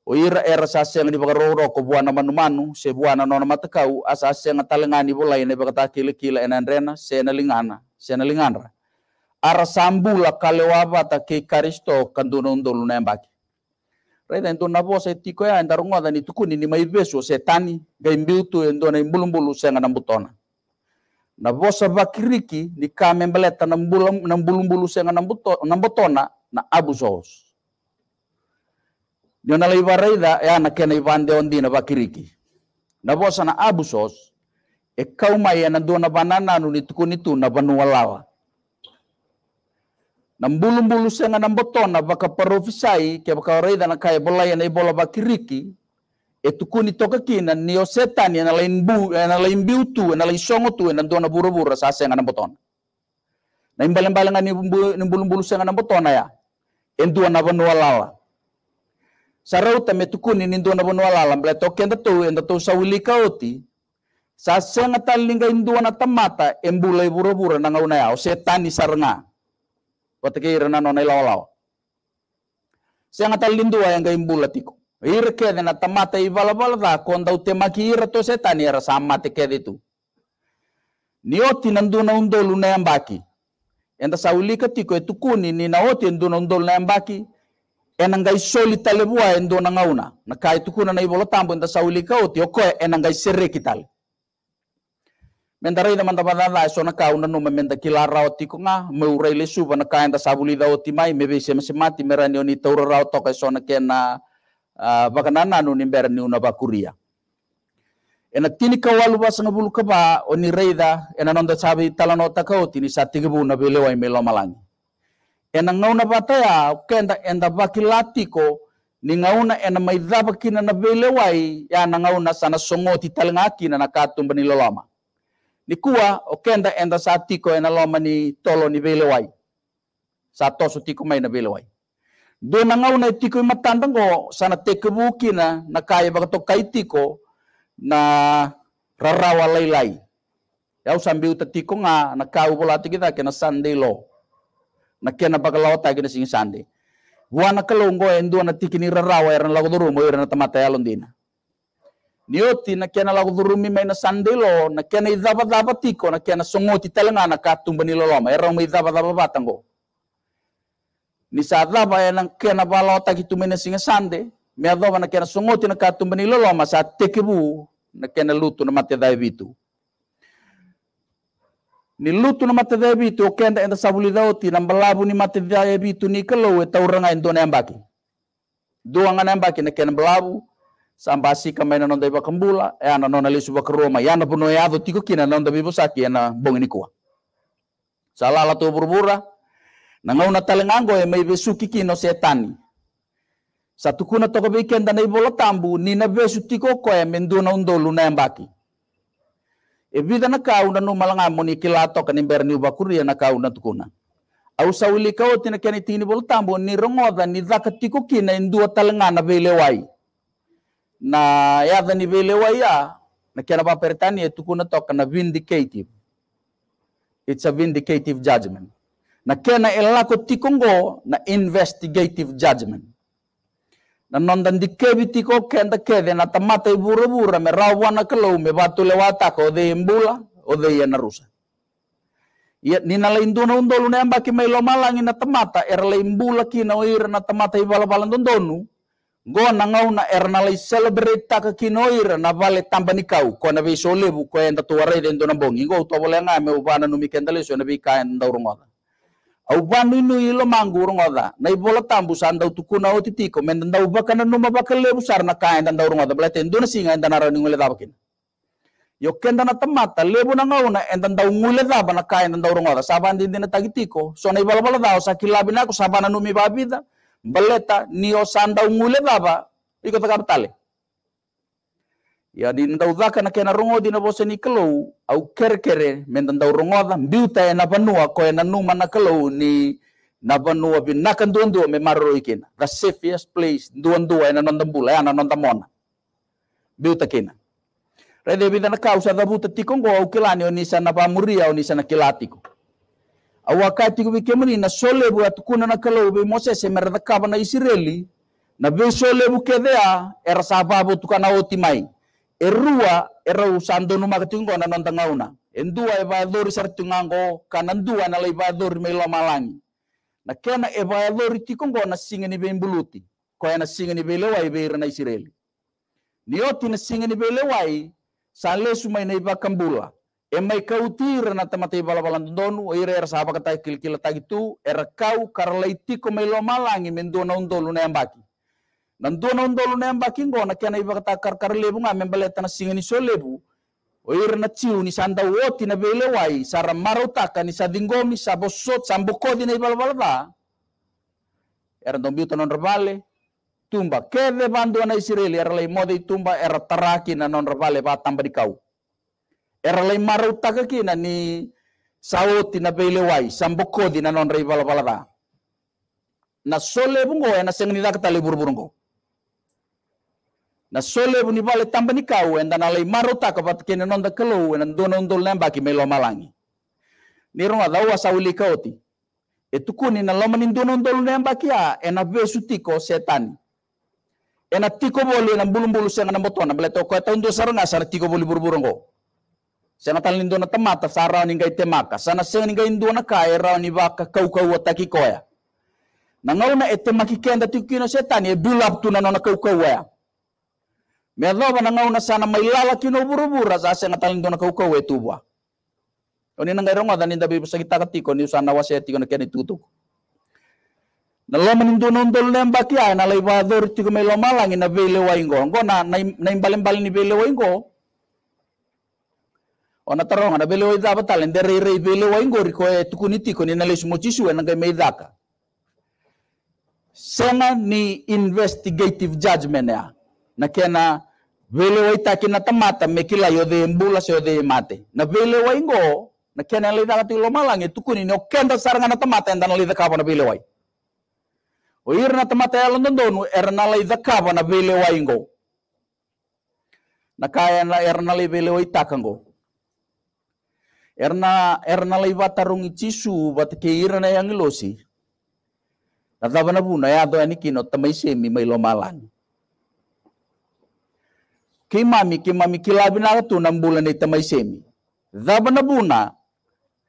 o ira era sasia ngani baka roro ko buana manu manu se buana nona matakau asa senga talengani bolai ne bagata kila kila enan rena sena lingana sena lingana ara sambula kale ta ke karisto kanduno ndolu na embaki. rena ndo na bosa tiko ya ndarunga da ni tukuni ni se setani ga imbiltu endo na imbulumbulu senga ngana mbutona. na bosa bakiriki ni kame mbaleta na mbulumbulu senga ngana mbutona na abu zoos ndio nalaibareitha yanakena ibande ondi na bakiriki na na abusos ekaumaya na nduo na banananu nituku nitu na banualawa na mbulu-mbulu senga na mbotona baka parofisai ke baka reitha na kaya bolaya na ibola bakiriki etukuni toka kina ni osetan ya lain bu ya lain biu tu ya nalain songo tu ya nandu na buru buru sa senga na mboton. na imbalem ni mbulu mbulu senga na botona ya endu na banua sarau tame tukuni nindu na bonu ala lambla to enda to enda to sawili kaoti sa senga talinga indu na tamata embule buru-buru na ngauna yao ni sarnga watake irana nona ilao lao senga talindu yang ga imbula tiko ira kede na tamata ibala bala da konda utemaki ira to setani era sama te kede tu nioti na undolu na yambaki e enda sawilika tiko etukuni ni naoti na undolu e na yambaki enangai soli talebua endo na ngauna na kai tukuna na ibolo tambo enda sauli ka oti oko enangai serre kital mendarai na manda manda na so na kauna no menda kila raoti nga meurai le suba na kai enda sabuli da oti mai mebe se mese mati oni taura rao to so na kena bakanana no nimber ni una bakuria ena tini ka walu basa ngabulu kaba oni reida ena nonda sabi talano ka oti ni satigbu na belewa melo malangi enangauna vatea ukenda ah, enda vakilatiko ningauna ena maidhava kina na belewai ya nangauna sana songoti talanga kina na katumba ni loloma ni kuwa okenda enda satiko tiko ena loma ni tolo ni belewai. sa toso tiko mai na belewai. do nangauna tiko matandango sana tekebu kina na kaya bakato kaitiko na rarawa lailai ya usambiu tatiko nga na kau kita kena sunday law na kena bakalawa tagi na sing sandi wana kalongo endu na tikini rarawa eran eh, laguduru mo eran tamata yalon dina nioti na kena laguduru mi eh, mai na sandilo na kena idaba daba tiko na kena songoti telengana ka tumbani loloma eran eh, mo idaba daba batango ni sa daba eran kena balawa tagi tumene sing sande me adova na kena songoti na ka tumbani loloma sa tekebu na kena lutu na mate dai bitu ni lutu na mata dea tu okenda kenda enda sabuli ti na mbalabu ni mata dea e tu ni kalau e tauranga endo na embaki. Dua ngana embaki na kena mbalabu sambasi kamaina non deba kambula e ana non alisu ba keroma ya puno ya e do tiko kina non deba saki ana e bongi nikua. Salala tu burbura na ngau na talengango e mai kiki kino setani. Satu kuna toko bikin dan lo tambu ni na besu tiko koe mendu na undolu na embaki. evida na kaunda no malangamo ni kilato kani berni bakuria na kaunda tukuna au sauli kau tina kani tini boltambo ni rongoda ni zakatiko kina indua talangana belewai na yada ni belewai ya na kena ba pertani e tukuna toka na vindicative it's a vindicative judgment na kena elako tikongo na investigative judgment Nanondan ndikke bitiko kenda kethena tamata iburubura merawana kalaume batule wataka uthii mbula uthiie e na rusa ninalainduna undolu nembaki mailo malangi na tamata eralai mbula kina oira na tamata ibalabala ndondonu gona ngauna ernalai celebrate taka kina oira na vale tamba nikau kona beisolevu koenda tuwarede ndona bongi ngo utobole ngame ubana so na bikaenda urungoda au banunu ilo mangur ngoda na ibola tambusan dau tuku na otiti ko men dau bakana numa bakale busar na kain dan dau ngoda bela tendu na singa dan ara ni ngule dabakin yo na tamata lebu na ngau na endan dau ngule daba na kain dan dau ngoda saban di dina tagitiko so na ibola bala dau sakila binaku ko sabana numi babida beleta ni osan dau ngule daba iko takaptale ya yani ntaudhaka na kena di ya. ya na bose ni kalau au kerekere menta ntau rongoda mbiuta e na vanua ko e na numa na kalau ni na vanua vi duan me maro ikena the safest place dua e na nondambula e ana nondamona biuta kena rede vida na kausa da buta tikongo au kilani o nisa na pamuria o nisa na kelatiko au wakati kubikemuni na solebu atukuna na kalau be moses e merda kaba na israeli na be bu kedea era sababu tukana otimai erua erau usando numa ketingko na non tangauna endua tungango kanan dua na levador melo malangi na kena evador tikongo na singeni bembuluti koya na singeni belewai beira na isireli. nioti na singeni belewai lesu mai na ibakambula emai kautir na tamatai balabalan donu ira era sahaba kata kilkilata tagitu era kau karlai tiko melo malangi mendona undolu na embaki nan do non dolu ne mba kingo na kena iba kata kar kar lebu nga membele tana singani so lebu ir na ciu ni sanda woti na bele wai sara marota ka ni sadingomi mboko di na iba balba era don biuta non rebale tumba de bando na erleimode era mode tumba er taraki na non rebale ba tamba di kau era lai marota ka kina ni woti na bele wai sambokodi na non rebale balba na sole bungo ena ya sengni dakta le burburngo na sole buni vale tamba ni kau enda na lei marota ka pat kene nonda kelo en dona undol nemba ki melo malangi ni ronga dawa sauli kaoti. e tukuni na loma nin dona undol nemba ki a ya, ena besu tiko setani Ena tiko boli na bulu bulu senga na botona bale to ko ya ta undo saranga sar tiko boli burburongo sena tal nin dona tamata sarau nin gai temaka sana senga nin gai dona ka e ni baka kau kau ki koya na e temaki kenda tikino setani e bulap tuna nona kau kau ya E me Allah na sana mailala sa burubura sasa ngatalinto na kauko tuwa. oni nangairongo dani dabi sakita katiko ni sana ko na keni tutuk Nalo menintu nonton lembak ya, na lai ko tiku lo malang ina bele waingo, ngo na na imbalem balin ni bele waingo, ona tarong ana bele wai daba talen rei bele waingo riko e tukuniti ni na lesu mochisu e nangai daka. Sena ni investigative judgment ya, na kena Vele wai taki na tamata me kila yo de mbula se yo mate. Na vele wai ngo na kena le kati lo malange tukuni ne okenda saranga na tamata enda na le daga na vele wai. O ir na tamata ya londonu era na le daga na vele wai ngo. Na kaya na era na le vele wai takango. Era na era na le vatarungi tisu batake ir na yang ilosi. Na na buna ya do ani kino tamai semi mai lo malange kimami kimami kilabi na tu na mbula ni tamai semi zaba na buna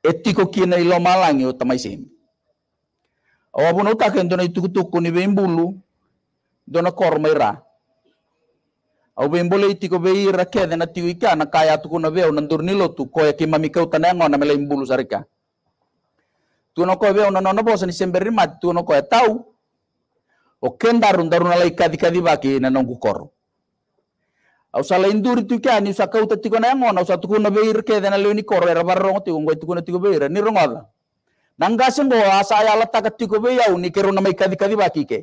etiko kina ilo malangi o tamai semi awabuna utake ndona itukutuku ni bulu dona korma ira au bembule itiko beira kede na tiwi kia na kaya tuku na veo na nilo tu koya e kimami kau tanengo ngona mele mbulu sarika na koya e veo na nona bosa ni semberi mati na koya e tau o kendarun daruna lai kadi kadi baki na nongu koro au sala induri tu kia ni usaka uta tiko na ngona tuku kuna beir ke dana leo ni korera barrong tu ngoi tiko na tiko beir ni rongola nanga sengo asa ayala taka tiko be yau ni kero na mai kadi kadi baki ke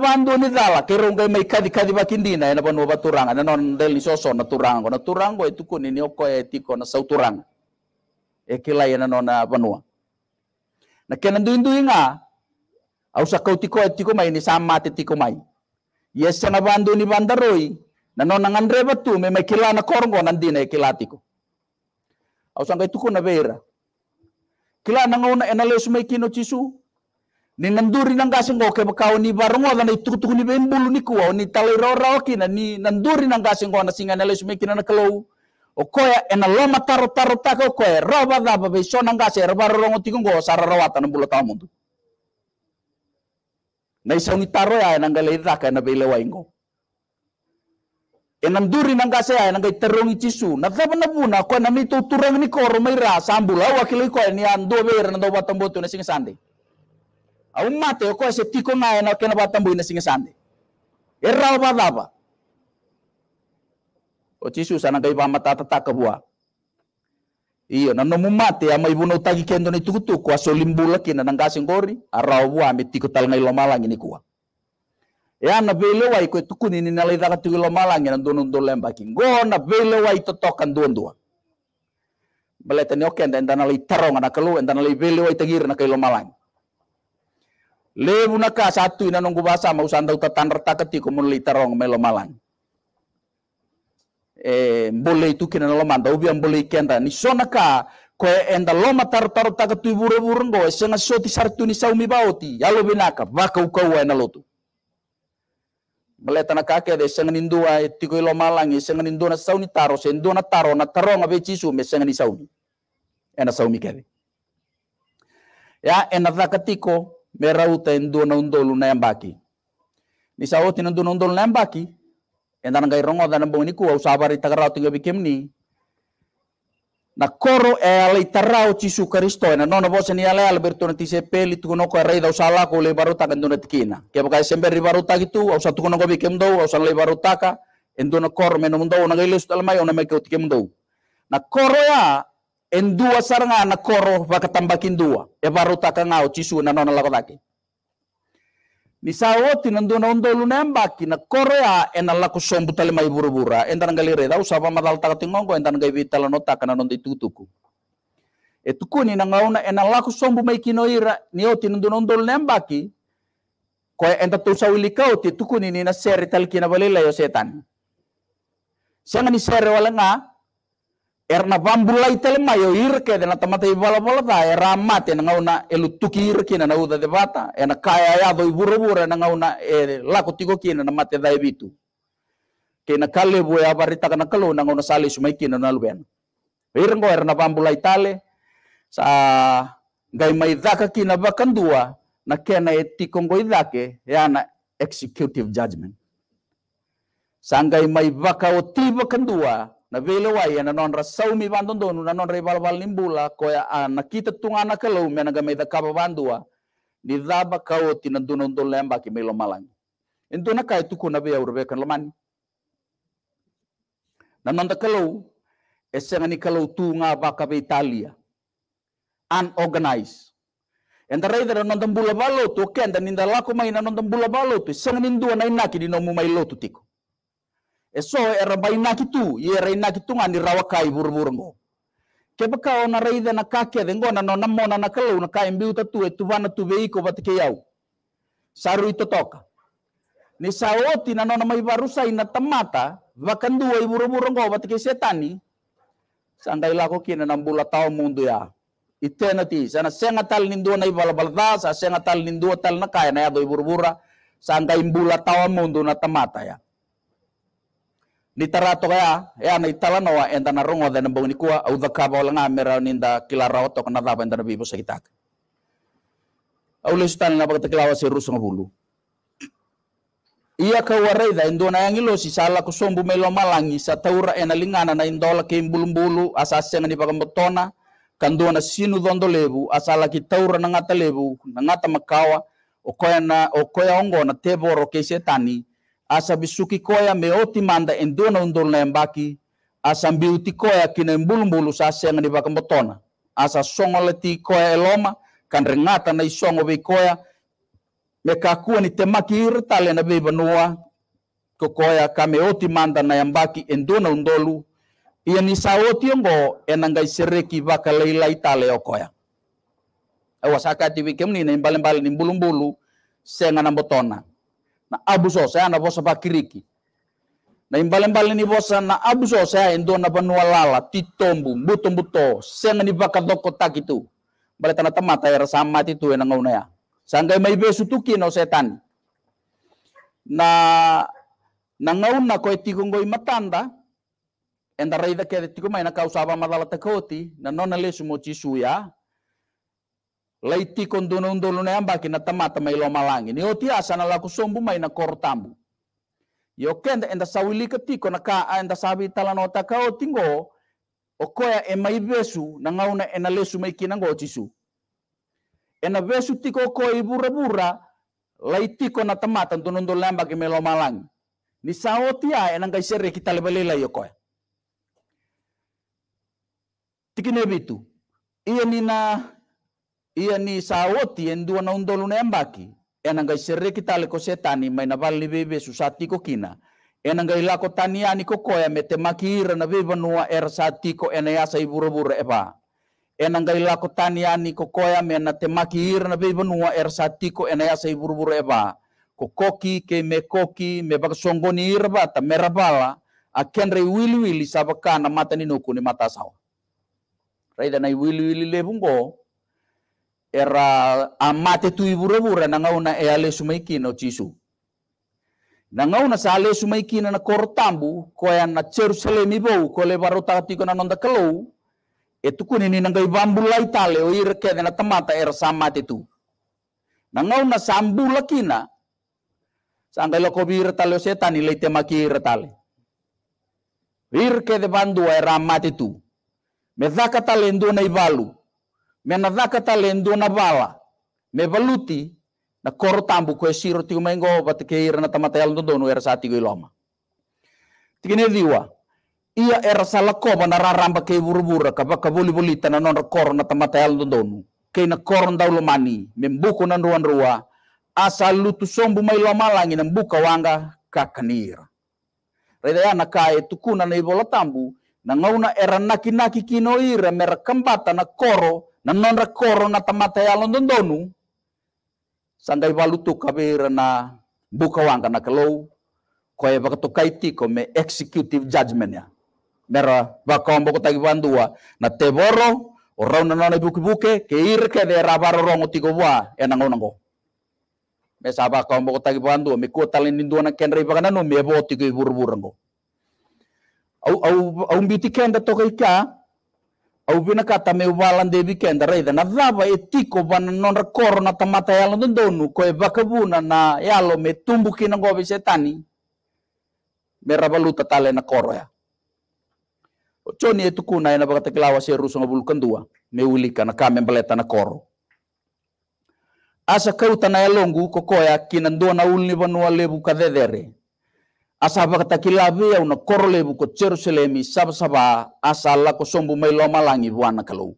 bandu ni dala kero ngai mai kadi kadi baki ndina na banu baturanga na non del ni soso na turango na turango itu e ni oko e tiko na sau turanga e kila yana nona banua na kenan inga au kau tiko e tiko mai ni sama tiko mai Yes, na bandu ni bandaroi. Na nona ngandre batu me me kila na korongo nandina e kilatiko. Au sanga na beira. Kila na ngona enale sume kino chisu. Ni nanduri nang gasing oke bakau ni barongo na ni bembulu ni kuwa. Ni talai rao kina ni nanduri nang gasing ona singa enale sume kina na o Okoya ena loma taro taro tako koya. Roba daba be sonang gasing roba rorongo tikungo sarara wata na Na isong itaro ay nang galida ka na bilaway ngo. Enam duri nang kasi ay nang terong itisu. Natapa na po na ko na may tuturang ni koro may rasa ang bulaw. Wakil ko ay niyan do mayra na daw batang buto na singasandi. Ang mate ko ay septiko na ay na batang buto na singasandi. Erraw ba daba? O Jesus, anang kayo pa matatata ka buwa? Iyo na nomu mate ama ibu na utagi kendo ni tuku tuku aso limbula kina na ngasi ngori arau wa ame tiku tal ngai lo malangi ni kuwa. Ya na bele wa kwe tuku ni na nalai daka lo malangi na dono dono lemba na bele wa ito tokan duan duan. ni oke enda nalai tarong na kalu enda nalai bele wa itagir na kai lo malangi. Lebu na ka satu ina nunggu basa mau sandau tatan rata ketiku mun li tarong lo malangi eh, boleh itu kena ya, lo manda ubi boleh kenda ni sona ka ko enda loma matar taru taka tu buru buru ngo esenga soti sartu ni saumi bauti yalo binaka baka ukau ena lotu Maleta na kake de senga nindua tiko lo malangi senga nindua na sauni taro sendu na taro na taro ngabe cisu ya, me senga ni saumi ena saumi kede ya ena zakatiko merauta endua na undolu na yambaki ni sauti na undolu na yambaki endan ngai rongo dan bong niku au sabari tagarau tinga ni. na koro e eh, alei tarau cisu karisto na nono bose ni le alberto bertuna tise peli tuku noko e rei dau ko le baruta kan dona tikina Kia sember ri baruta gitu au satu kono bikem dou, au sala le baruta ka enduna koro meno mundau na gailus dalmai ona meke ko tikem na koro ya endua saranga koro baka dua e baruta ka ngau cisu na lako lakodaki misawoti nanduna ondoluna embaki na korea enala sombu tale mai burubura entan galire da sapa madal takatingongo entan gai vitala notaka na nonde tutuku etukuni na ngauna sombu kusombu mai kinoira nioti nanduna ondoluna embaki ko enta ti tukuni ni na seri kina balila yo setan Siang ni seri wala nga, erna vambulai telma yo irke dena tamata i bala bala ta era mate na ngauna elu tuki irke na nauda de bata ena kaya ya do iburu bura na ngauna e lako tigo kina na mate dai bitu kena kale bu ya barita kana kalo na ngauna sale sumai kina na luben irngo erna vambula itale sa gai mai dhaka kina bakandua na kena etikongo ya na executive judgment sangai mai vaka otiva kandua na vele wai na non ra saumi bandondonu na non ra nimbula koya ana ah, kita tunga na kalau me na gamai da kaba bandua ah. ni zaba kaoti na don lemba ki melo malang Ento na kai tuku na be ya, urbe kan lomani na non da kalau esenga ni tunga ba ka be Italia unorganized Enda rei na non dambula balo tu kenda ninda lako mai na non balo tu nindua inaki di nomu mai lotu tiko eso erbaina kitu yereina kitu ngani rawakai burburmo kebaka ona reida na kake de ngona no namo na kalu na kai mbiu tatu bana tu veiko batike yau saru itotoka ni saoti na nona mai barusa ina tamata vakandu wa iburuburungo batike setani sandai lako kina nambula tao mundu ya itena sana senga tal nindua na balda sa senga tal nindua tal na kaya na ya do iburbura sandai mbula tao mundu na tamata ya nitaratoya ya, ya na italanoa enta na rongo dena bongi kuwa au daka wala nga mera ninda kila to kana dhaba enta na bibo sekitak hitak au le sutani na pakata kilawa si rusu ngabulu ia kawareida indona e yang ilo si sala melo malangi sa taura ena lingana na indola ke imbulumbulu asasenga ni pakamotona kandona sinu dondo lebu asala ki taura na ngata lebu na ngata makawa okoya na okoya ongo na teboro ke setani asa bisuki koya meoti manda endona undol na embaki asa biuti koya kina embulubulu sasa yang dibakam kembotona, asa songoleti koya eloma kan rengata na isongo be koya kakua ni temaki irtale na be banua kokoya kameoti manda na embaki endona undolu ia ni oti ongo enangai sereki baka leila itale okoya awasaka sakati kemni na imbalimbali ni mbulumbulu senga na mbotona na abu saya na bosa pa kiriki. Na imbalen-balen ni bosa na abu sosai endo na panua lala, titombu, buto-buto, senga ni bakadoko takitu. Bale tana tamata era ya, sama titu ena ya, ngau na ya. Sangga mai besu tuki no setan. Na na ngau na koe matanda, enda raida kede mai na kausaba madala takoti, na nona lesu mochi suya, Leiti kondunundulu ne ambaki na tamata mai loma langi. Ni oti asa na laku sombu mai na kortambu. Yo kenda enda sawili ketiko na ka enda sabi ta ka otingo. Okoya e mai besu na ngauna ena lesu mai kinango chisu. Ena besu tiko ko ibura bura. Laiti na tamata ndunundulu ne ambaki mai loma langi. Ni oti a ena ngai seri kita lebelela yo koya. Tikine bitu. Iya nina ia ni saoti en dua na undolu na ambaki ena ngai kita kosetani mai na bebe susati ko kina ena ngai tani ani ko koya mete makira na beba nua er sati ko ena yasa iburu eba ena ngai tani ani ko koya mena te makira na beba nua er sati ko ena yasa eba e ko koki ke me koki me bak songoni irba ta merabala wili wili sabaka na mata ni nuku ni mata sawa raida na wili wili lebungo era amate tu iburebura nangau na eale sumaikina o chisu nangau na sale kina na kortambu koya na Jerusalem ibou ko le baro takatiko na nonda kelou e kuni ni nangai bambulai tale o irke na tamata era samate tu nangau na sambula kina sangkai loko bir tale setan ilai temaki retale irke de bandua era amate tu mezaka talendo na ibalu ta lendu na bala mevaluti na koro tambu koe siro tiku mengo ira na tamatayal ndo donu era sati goi e loma tikine diwa ia era koba na raramba kei burubura ka baka voli ta na non koro na tamatayal ndo donu kei na koro ndaulu mani membuku na nduan rua asa lutu sombu mai loma langi na mbuka wanga kakanira Redaya na kai e tukuna na ibola tambu na ngauna era naki naki kino ira mera na koro Nanon rekor na tamatayalan don donu. Sanday balutu kabir na bukawang kana e koe bakatukaiti ko me executive judgment ya. Mera bakawang tagi bandua na teboro orang nanon buku buke ke ke de rabaro rongo tigo bua enang onango. Me saba kawang tagi bandua me kuotalin ninduana bakana no me boti ke Au au au mbiti kenda tokai ka Aubina kata me walan debi kenda reida na dhaba e tiko bana non rekoro na tamata yalo dondonu ko e bakabuna na yalo me tumbuki kina ngobe setani me rabaluta tale na koro ya. Choni e tukuna ena bakata kelawa se ruso ngabulu kandua me ulika na kame mbaleta na koro. Asa kauta na yalongu kokoya kinandua na ulni banua lebu kadedere asaba kata kilabe ya una korle bu Jerusalem sab saba asala ko sombu mai lo malangi buana kalau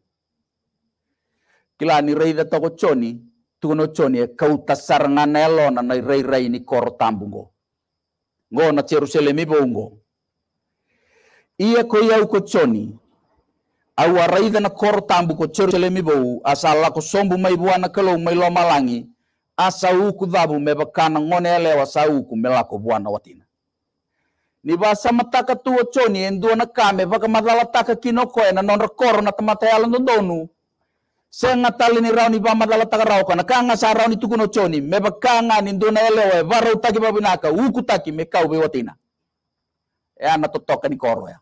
kilani reida to choni tuno choni e kau tasar nganelo na rei rei ni kor tambungo ngo na Jerusalem bongo ia ko yau ko choni au na kor tambu ko Jerusalem bo asala ko sombu mai buana kalau mai lo malangi asauku dhabu mebakana ngone elewa uku melako buana watina ni ba samata ka tu choni en na kame ba madala ta ka kino koe na non rekor na tamata yalan do donu senga tali ni rau ni ba madala ta rau kana kanga sa rau ni tukuno no ni me ba kanga ni du na elewe ba rau taki ba binaka uku taki me kau be watina e ana totoka ni koro ya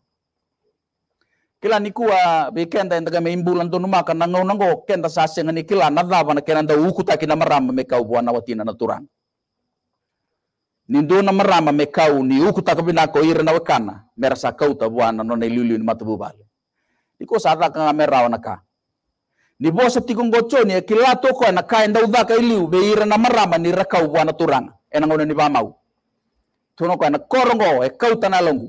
kila ni kuwa be kenda en daga me imbulan do kana ngau nango kenda sa se ngani kila na dava na kenda uku taki na marama me kau buana watina na Nindu marama kau ni uku takabina ko ira na merasa kau buana nona ilulu ni matubu bale iko sara kanga merawa ka. ni sa tikung e ya kila toko na enda uda ka iliu be ira na marama ni rakau buana turana enang ona ni bamau tuno ko na korongo e kau longu.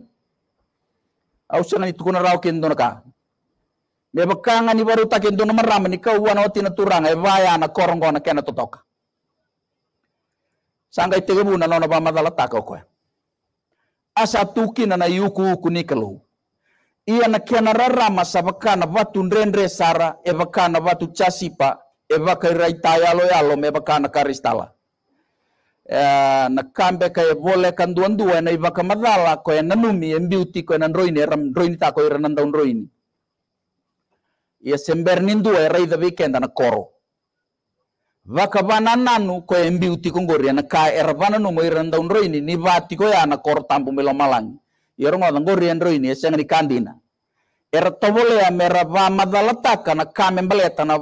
au sana ni tukuna rau kendo ka. me bakanga ni baru kendo dona marama ni kau buana otina turang e vaya na korongo na kena totoka Sangai itemu na nona pamata lataka koe. Asa tuki na yuku kunikelu. Ia na kia na rarama sa baka na watu nrenre sara, e baka na watu chasipa, e baka iraitai alo yalo ya, me baka kan na karistala. Uh, na kambe ka e vole kan duan dua na iba madala ko e nanumi e mbiuti ko e nan roini ram roini ta e Ia sember nin e ya, rei the weekend na koro vakavana nanu na koembi utikongoriana kaeravana numoiranda unroini ni vatiko yana ya kortampumila malangi yerongoda ya esenga ya ni kandina eratovolea mera vamadalataka kamembeleta na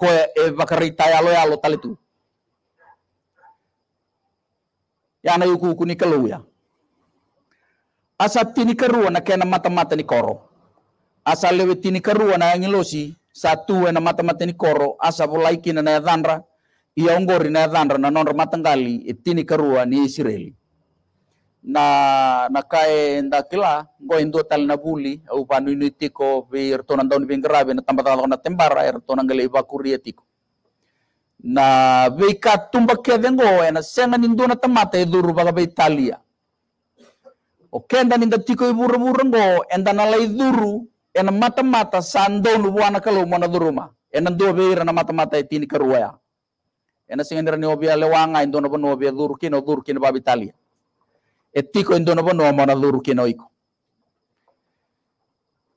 e vakarita ya loya yalo talitu yana yukuku nikaluya asa tini keruwa na kena mata-mata ni koro asa lewe tini keruwa na yangilosi satu ena mata mata ni koro asa laiki na na dhanra ia ongori nae zandra na nonra matangali itini karua ni Israeli na na kae nda kila ngo indo tal na buli au panu ini tiko vi ertona ndon vi ngrabe na tamba na tembara ertona ngale iba kuria na vi ka tumba ke ena senga nindo na tamata iduru e baga be Italia o kenda ninda tiko iburu burengo enda na lai duru ena mata mata sandon lubuana kalau mau nado rumah ena dua beira na mata mata itu ini keruaya ena singa ni obia lewanga indo nopo no obia durkin o durkin babi talia etiko indo nopo no mau nado durkin iko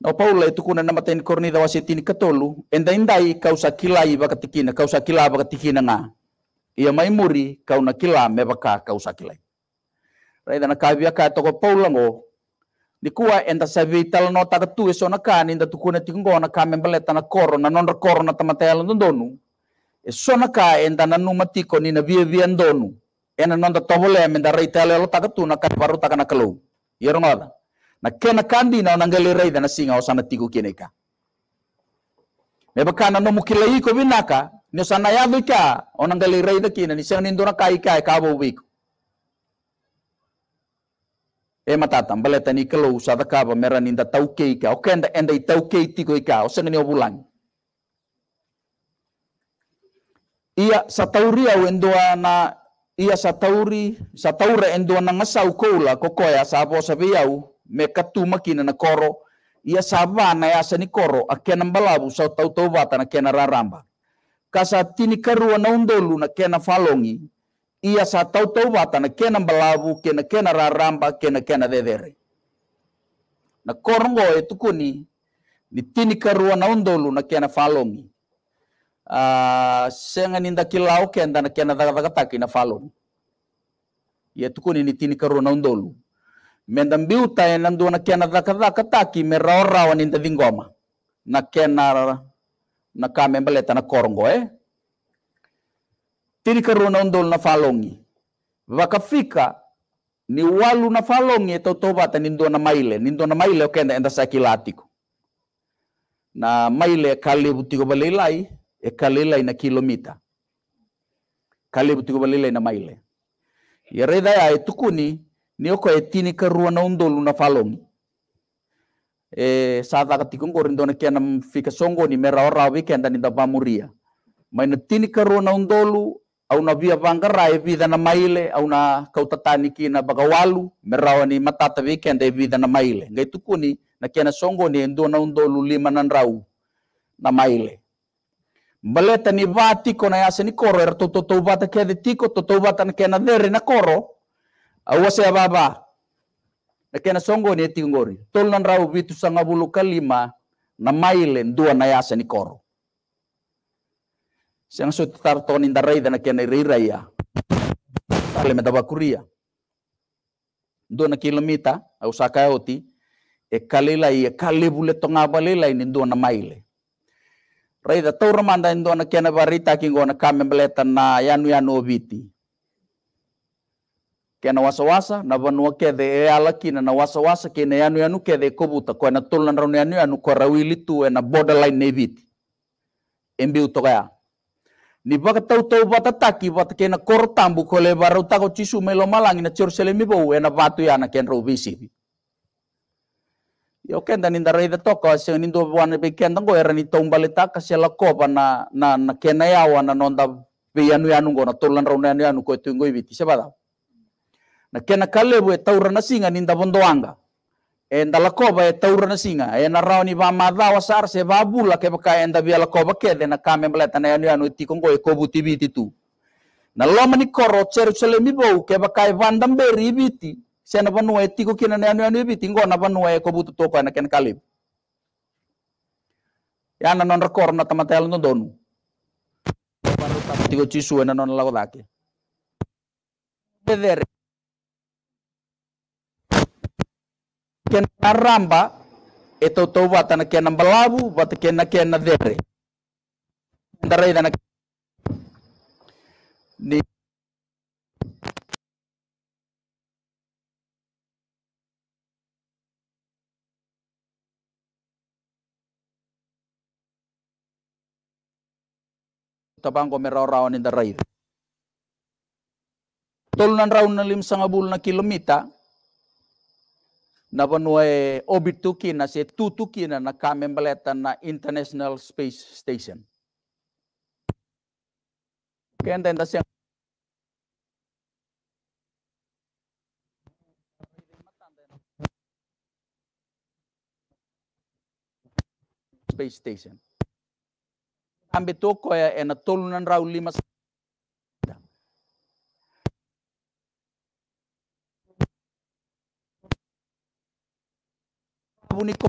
no paula itu kuna na matain kornida wasitin katolu enda indai kau sakilai bakatikina kau sakila bakatikina nga ia mai muri kau nakila mebaka kau sakilai Raidana kabia ka toko mo Nikua enta sevital no tata tu so na kan inda tu kuna tingo na kamen beleta na koro na non rekoro na donu. E so ka enta na numatiko ni na via via donu. Ena non da tobole men da reitele lo tata tu na ka paru taka na kalu. Yero Na kena kandi na nangale reida na singa osana kineka. Meba kana no mukilai ko binaka ni osana ya bika reida kina ni sang nindura kai kai e kabo e eh, matata mbele tani kelo usa meraninda kaba mera tau keika oke kenda enda i tau tiko ko ika o sengani o bulang ia satauri au endoa na ia satauri sataura endoa na ngasau koula kokoya sabo sabe au me katu makina na koro ia saba na ya seni koro akena mbalabu sa tau tau bata na kena raramba kasa tini karua na undolu na kena falongi ia sa tau tau wata na kena balavu, kena kena raramba, kena kena vedere. Na korongo e tukuni, ni tini karua na undolu na kena falomi. Uh, senga ninda kilau kenda na kena taki na falomi. Ia tukuni ni tini karua na undolu. Mendambiuta e nandu na kena taki me rao rao ninda dingoma. Na kena na kame mbaleta na korongo eh. tirika ronaundol na falongi wakafika ni walu na falongi to totobata ndo na maile ndo na maile okenda enda sakilatiko na maile kalibutiko balilai e kalilai na kilomita kalibutiko balilai na maile yareda ya tukuni ni oko etini karua na undolu na falongi e sata katikungo na kenam fika songo ni ora wikenda ni ninda pamuria maina tini karua na undolu au na bia bangara e vida na maile au na kautatani bagawalu merawa ni matata weekend e vida na maile ngai tukuni na kena songo ni ndo na undo lulima na ndrau na maile baleta ni vati kona yase ni koro era toto to vata ke tiko toto vata na kena dere na koro au se baba ya na kena songo ni e tingori tol na ndrau vitu sanga bulu kalima na maile ndo na yase ni koro Siang su tar ton in tarai dana kian rira ya. Tale meta bakuria. Dona kilomita au sakaoti e kalela i e kalebule tonga balela ini dona maile. Raida taura manda in dona kian barita king gona kame beleta na yanu yanu obiti. Kena wasa-wasa, na vanua kede e alakina, na wasa-wasa kena yanu-yanu kede e kobuta, koe na tulan yanu-yanu, koe rawili tu e na borderline neviti. Embi toga ya. Ni baka tau tau bata taki bata kena korta tambu kole baru tako cisu melo malang ina cur selemi bau ena batu ya na ken bisi. Yo ken dan inda da toko se ni do wana be ken tango era ni tong baleta ka se la na na na kena yawa, na nonda be yanu yanu go na tolan na yanu yanu ko tungo e ibiti se Na kena kale bu e tau rana singa ninda bondo anga en dala koba e taurana singa e na rau ni vamadha wa sar se vabula ke baka en davia la koba ke de na kame mleta na yanu yanu ti kongo e kobu ti biti tu na loma ni koro cheru chele mi ke baka e vandambe ri biti se na vanu e tiko ko kina na yanu yanu biti ngo na e kobu tu e na ken kalib ya na non rekor na tamatel no donu baru tapi e na non lagodake Beder ken ramba eto to wata na ken balabu wata ken na ken na dere ndare na ni tabango merarawan in the raid. Tol na raw na limsangabul na kilomita, nabanue obituki na se tutuki na nakamembeleta na International Space Station. Okay, Kenda na siya Space Station. Ambito ko ay natulunan raw lima sa único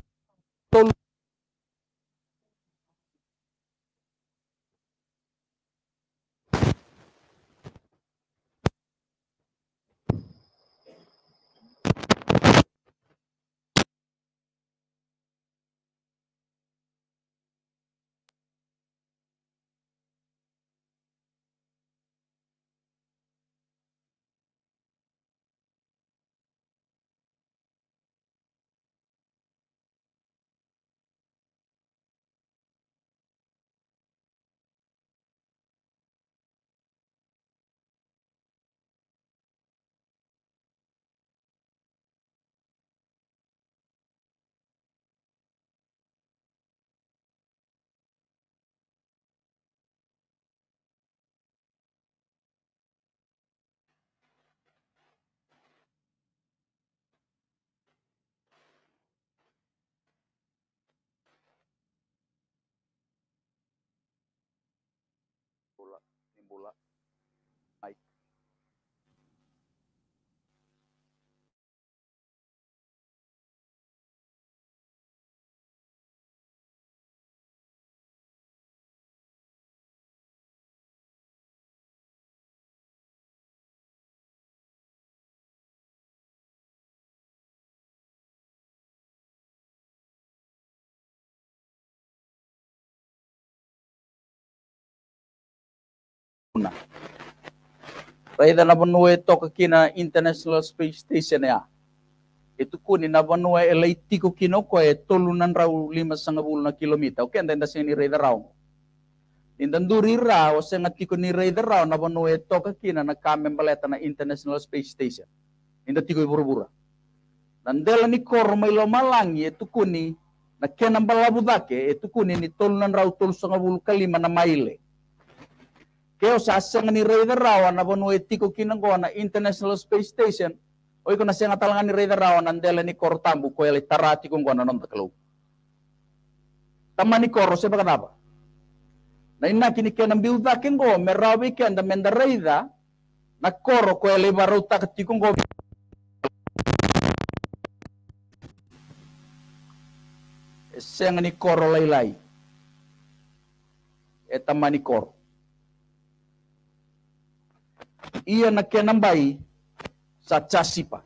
pula una. Raida na banue toka kina International Space Station ya. Itu kuni eh, eh, na banue elaiti ko kino ko e tolunan rau lima sangabul na kilomita. Oke, okay, anda sini raida rau. Indan duri rau, sengat tiko ni raida rau na banue toka na kamen baleta na International Space Station. Inda tiko iburu Nandela ni korma ilo malangi itu kuni na kenam balabudake itu ni tolunan rau tolu sangabul kalima na maile. Keo saseng ni Raider Rawan etiko weti ko na International Space Station. Oi ko nasiang atalangan ni Raider Rawan andela ni kortambu ko ele tarati kung kona non taklo. Tama ni koro sepa kenapa? Na ina kini kena biuda kengo merawi kenda menda Raider na koro ko ele baru takti kong go Seng ni koro lailai. Etama eh, ni koro ia na kena sa chasipa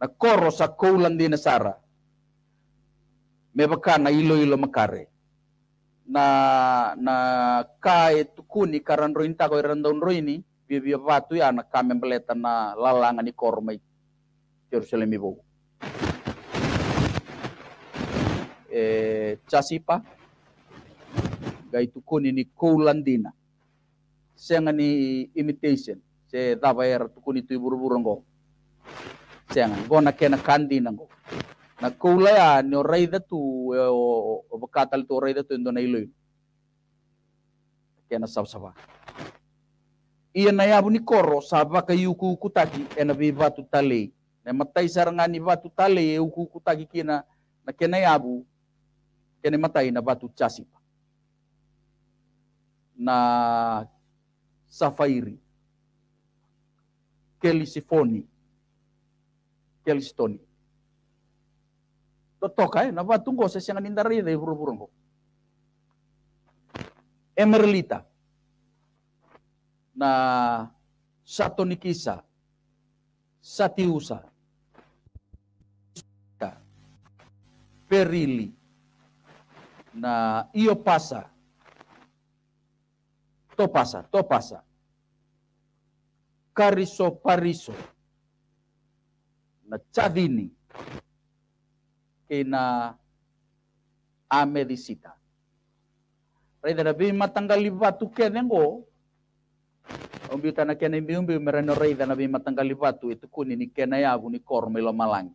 na koro sa koulan di nasara mebaka na ilo-ilo makare na na kai tukuni karan rointa ko randaun roini bi batu ya na kame beleta na lalangan ni kormai Yerusalem ibu eh chasipa gai tukuni ni koulandina sengani imitation se tapa era tukuni tu buru ngo senga go na kena kandi nango na kula ya ni raida tu e, o bakatal tu raida tu Indo na ilu kena sab saba ia na yabu ni koro saba ka yuku kutaki ena bi batu tale na matai ani batu tale yuku e kutaki kina na kena yabu kena matai na batu chasipa na safairi Kelisifoni. Kelistoni. Totoka eh, nabatungo sa siyang anindaray na iburong ko. Emerlita na Satonikisa, Satiusa, Perili, na Iopasa, Topasa, Topasa, kariso pariso na chadini kina amedisita. Rai dara bi matanggal libatu kenengo umbi tana kena imbi umbi mereno rai e na bi matanggal tu itu kuni ni kena ya ni kormelo malang.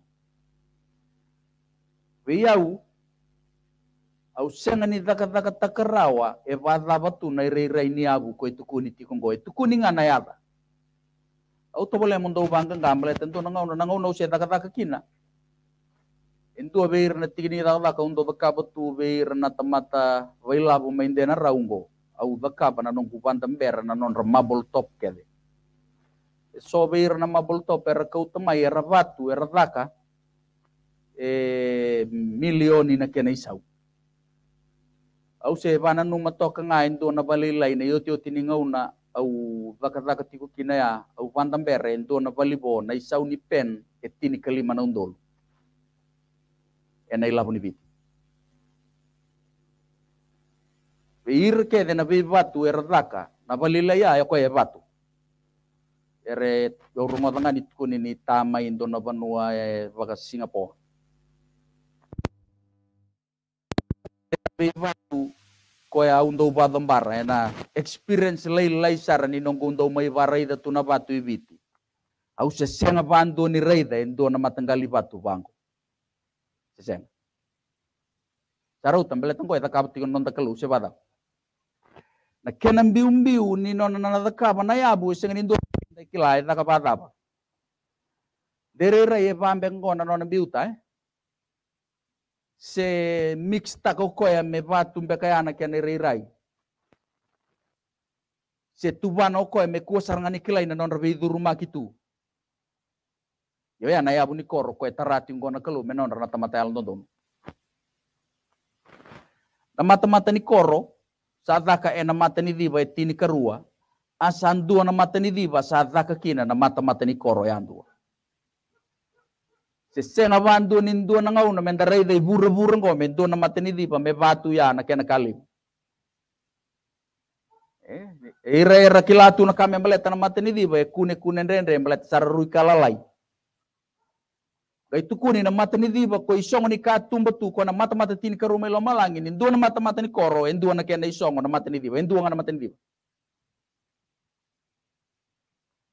Wiyau au senga ni daka daka takarawa e vadava tu na rei rei ni abu ko itu e kuni tikonggo itu e kuni ngana yava. au to bole mondo bangang gamble tentu nangau nangau nau sia taka taka kina entu beir na tini rala ka undo baka betu beir na tamata waila bu na raungo au baka pana non kupan tember na non remabol top kede so beir na mabol top er kau temai er watu era daka e milioni na kena isau au se vana nu matoka ngai ndo na balilai na yoti yoti ni na au vakataka tiku ya au pantambere ento na valibo na isau ni pen etini kalima e na undolo enai lapu ni vit ir ke de na vi vatu erdaka na valila ya ya koe e vatu ere yo e rumo tanga ni tukuni ni tama indo na vanua e vaka Singapore vi vatu koya unto patembar ena experience lei lai saran ni nongko unto mai varai da tuna batu ibiti au se senga bandu ni rei da endo nah, na matenggali batu bango se senga cara utam bela tengko eta tikon nonta kelu se bada na kenan biu biu ni nona nana da kapa na yabu senga ni ndo da kilai kapa dapa dere e pambeng kona nona eh se mixta ya me vatu mbeka yana kiane reirai. Se no ko me kuasar ngani kilai na non vidu rumah kitu. Yo ya na ya bunikoro, koro koe tarati na kelu me nonra tamata el tonton. Na mata-mata ni koro, sadaka e na mata ni diva e tini karua, asandua na mata ni diva, sadaka kina na mata-mata ni koro ya andua sesena vandu nin na ngau na men darai dai bura bura ngo men dua na mateni di pa me vatu ya na kena kali ira eh, ira kilatu na kame melet na mateni di pa e kune kune rendre melet sararui kalalai Kai tukuni na mata ko isongo ni katumba tu ko na mata mata tin ka rumelo malangi ni na mata mata ni koro en na kena isongo na mata ni diva en na mata ni diva.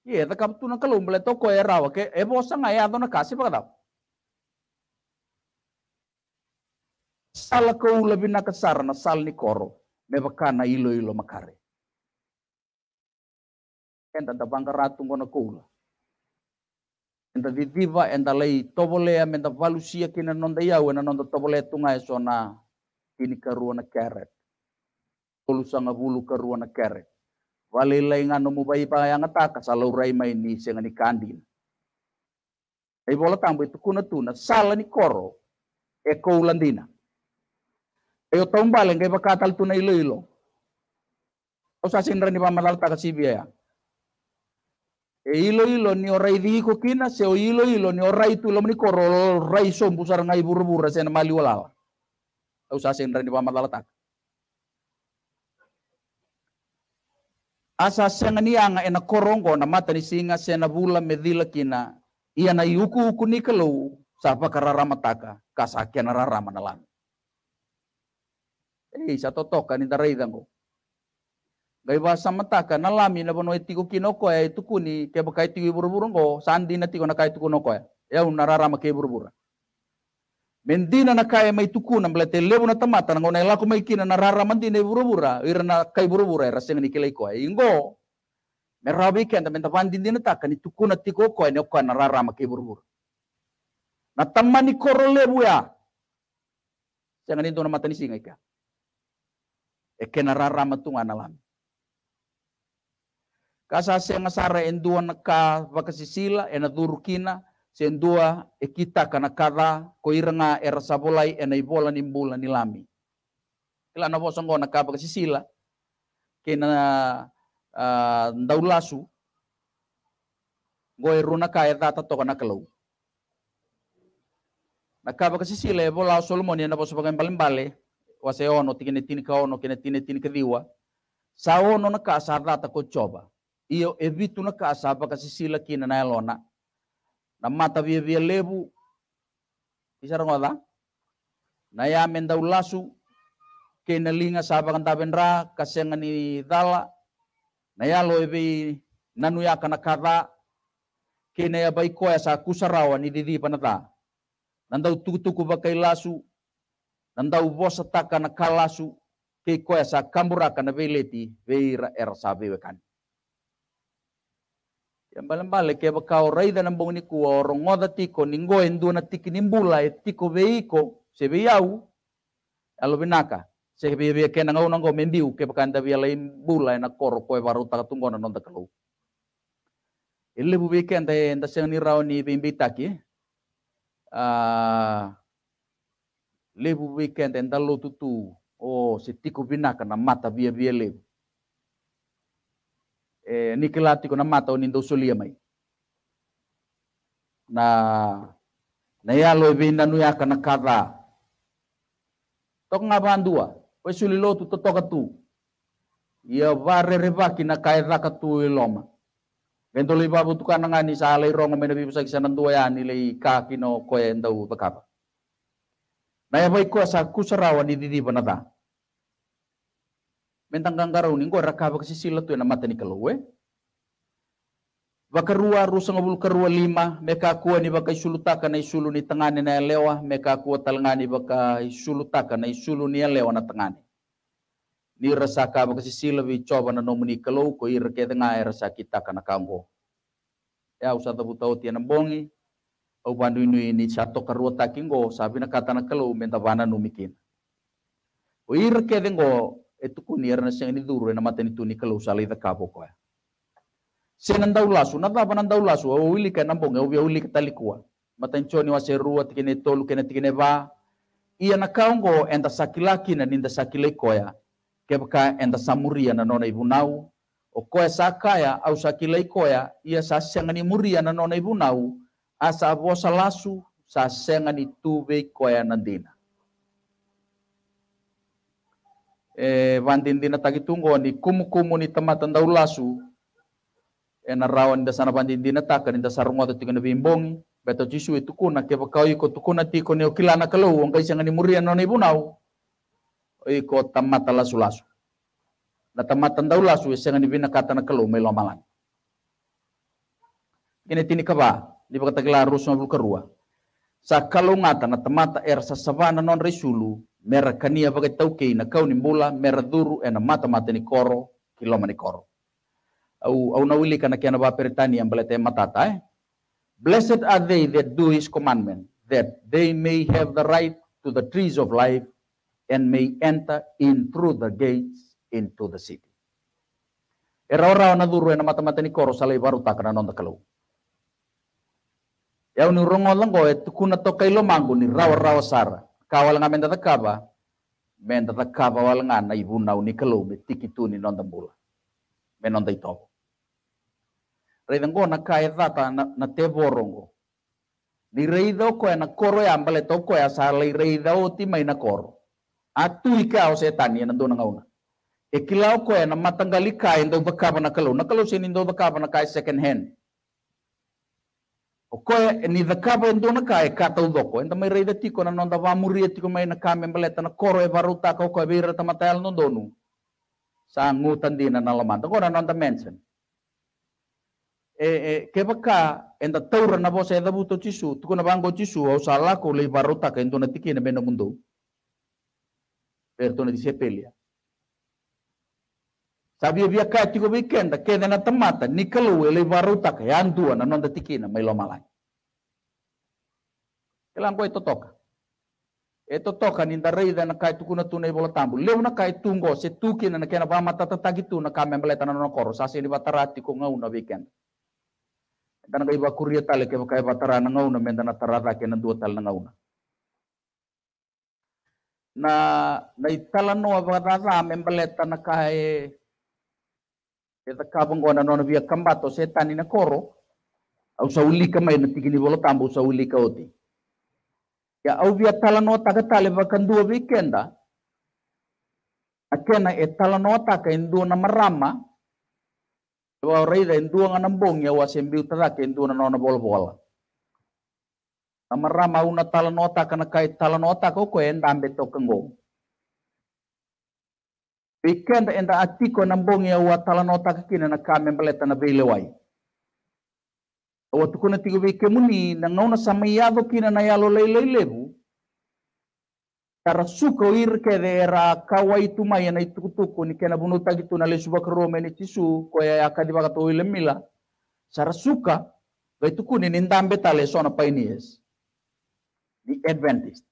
Ye ta kaptu na kalum bele e rawa ke e bosa ngai e ado na kasi sala kau lebih nak kesar na sal ni koro me ilo ilo makare enta da bangka ratung kona koula enta diva, enta lei tobolea menta valusia kina nonda iau ena nonda tobolea tunga esona sona kini karua na keret tulusanga bulu karua na keret walilai ngano mu bayi pa yang ataka salau rai mai ni senga ni kandin ai bola tambo itu kuna tuna sala ni koro e koulandina Ayo tombal yang katal tuna ilo ilo. Osa sinra ni pamaral ta ya. E ilo ilo ni orai di ko kina se o ilo ilo ni orai tu lomni korol rai som busar ngai buru buru sen mali walal. Osa sinra ni pamaral Asa senga ni anga ena korongo na mata ni singa sena bula medila kina. iya na yuku uku ni kalau sapa kararama taka kasakian rarama Ei, sa ini ni taraidango. Gai ba samataka na lami na bono itiku kinoko ya ke ni ke bakai buru burburungo sandi na tiko na kai tuku noko ya. Ya unarara ma ke buru Mendina na kai mai tuku na blete lebu na tamata ngona ela lako mai kina na rara mandi buru buru ira na kai buru ira sing ni kelai ko ya. Ingo merabi ken menta pandin na taka ni tuku na tiko ko ni ko na rara ma ke burbura. Na tamani koro lebu ya. Jangan itu nama tani singa ika ekena rara tunga na lami. Kasa se ngasara endua naka vakasisila ena durukina se endua ekita kana kada koiranga era sabolai ena ibola nimbula nilami. Kila na bosongo naka vakasisila kena uh, ndaulasu goe runa kaya data toka kana Nakaba kasi sila ebola Solomon yang nabos pakai balen wase ono tikene tini ka ono kene tini tini kediwa sa ono na ka rata ko coba iyo evitu na ka sapa kasi sila kina na elona na mata via via lebu rongo da na ya menda ulasu kena linga sapa kan tabendra kasenga ni dala na ya lo evi nanu ya kana kada kene ya baiko ya sa kusarawa ni didi panata nandau tuku-tuku bakai lasu Nanda ubo setaka na kalasu ke koya sa kamburaka veleti veira er sabe wekan. Yang balem balik ke ya, bakau raida na bong ni orongoda tiko ninggo endu na tiki nimbula e tiko veiko se veiau alo ya benaka se veia ya ke na ngau ngau mendiu ke via lain bula na koro koe baruta na nonda kalu. Ele bu e enda seng ni rao ni bimbitaki. Eh, lebu weekend enda lo tutu oh setiko tiku binaka na mata via via lebu e eh, nikelati tiku mata oni ndo sulia mai na na ya lo be nu ya kana kada tok ngaban dua we suli lo tu totoka tu ia vare revaki na kai raka tu e loma Bentoli babu tukana ngani sa alai rongo mena bibu kisah tuwa ya nilai kaki no koe tahu bakapa. Naya bai ko asa sarawa di di didi banata. Mentang ganggarau ko raka baka sisi tu yang mata ni eh. rua Bakarua ngabul ka karua lima, meka kua ni baka isulutaka na isulu ni tangani na lewa, meka kuwa talngani baka isulutaka na isulu ni lewa na tangani. Ni ka baka sisi bi coba na nomuni kalau ko ira reke e rasa kita kana kanggo. Ya usah buta uti tianam bongi, o bandu inu ini chato karua takingo sabina katana kelo menta vana numikin o ir kedengo etukuni erna sengini duru na mateni tuni kelo sali da kapo koe senan daulasu na dava nan daulasu o wili ka nambonga o wili ka talikua matan choni wa serua tikine tolu kene ne va ia na kaongo enda sakilaki na ninda sakile ke kebka enda samuria na nona ibunau o koe sakaya au sakile koe ia sa sengani muria na nona ibunau asa avoa sa lasu sa senga ni tuve koe anandina. E, vandindina takitungo ni kumu-kumu ni tamatan dau lasu ena rawan da sana pandindina taka ni dasarungo to tikana bimbongi beto jisu itu e kuna ke bakau iko tukuna tiko ni okilana kalau wong kai senga ni murian na ni bunau iko tamata lasu lasu na tamatan ulasu lasu e senga ni bina kata na kalau melo malan kini tini kaba dipakatagila rusma Sa karua sakalungata na temata er savana non risulu mera kania bagai tauke na kau ni mula mera duru ena mata mata ni koro kiloma ni koro au au na wili kana kiana peritani yang balete matata eh blessed are they that do his commandment that they may have the right to the trees of life and may enter in through the gates into the city era ora na duru ena mata mata ni koro salai baru takana non takalau ya uni rongo langgo e eh, tukuna toka ilo mangu ni rawa rawa sara kawal nga menta takaba ah. menta takaba wal nga na ibu na uni kelo be tiki tu ni nonda mula me nonda itobo reidango na kae data na, na te borongo ni reidau koe eh, na koro e ya ambale toko e ya asara lei reidau ti mai na koro atu ika o se tani eh, na dona ngauna e kilau koe na matanggali kae ndo bakaba na kelo na kelo se ndo bakaba na kae second hand koe ni the carbon dona ka e ka tau doko enda mai reira tiko na nonda wa muri tiko mai na ka membaleta na koro e varuta ka koe beira ta matael no donu sa ngutan dina na lamanta ko na nonda mention e e ke baka enda taura na vosa da buto chisu tuko na bango chisu au sala ko le varuta ka endo na tiki na mendo mundo perto na disepelia Tapi bia kati ko weekend ke na tamata nikelue ele baruta ke andua na nonda tikina mai lo malai. Kelang ko e totoka. E ninda reida na kai tukuna tuna i e tambu. Leu na kai tungo se tukina na kena bama tata tagi tuna kame meleta na nokoro sasi ni batarati ko ngau na weekend. Dan kai bakuria tale ke bakai batarana ngau na menda na tarada na dua tal na ngau na. Na na itala no avadada membeleta na kai Eta kabang na nona via kambato setan ina koro. Au sauli kamai na tikini bolo tambo sauli oti Ya au via talanota ka tale vakan dua weekenda. Akena e talanota ka indu e na marama. Wa reida indu e nga nambong ya wa sembiu tadake indu e na nona bolo bola. marama una talanota na kai talanota ko ko endambe to kengong. Ikenda enda atiko nambong ya wa talanota kakina na kame baleta na beilewai. Wa tukuna tigo beke muni na ngauna sama yado kina na yalo leilelebu. Kara suka wir ke dera kawai maya na itukutuku ni kena bunu tagitu na lesu bakarome ni tisu ko ya akadi bakato mila. Sara suka ga itukuni ni ndambe tale sona painies. The Adventist.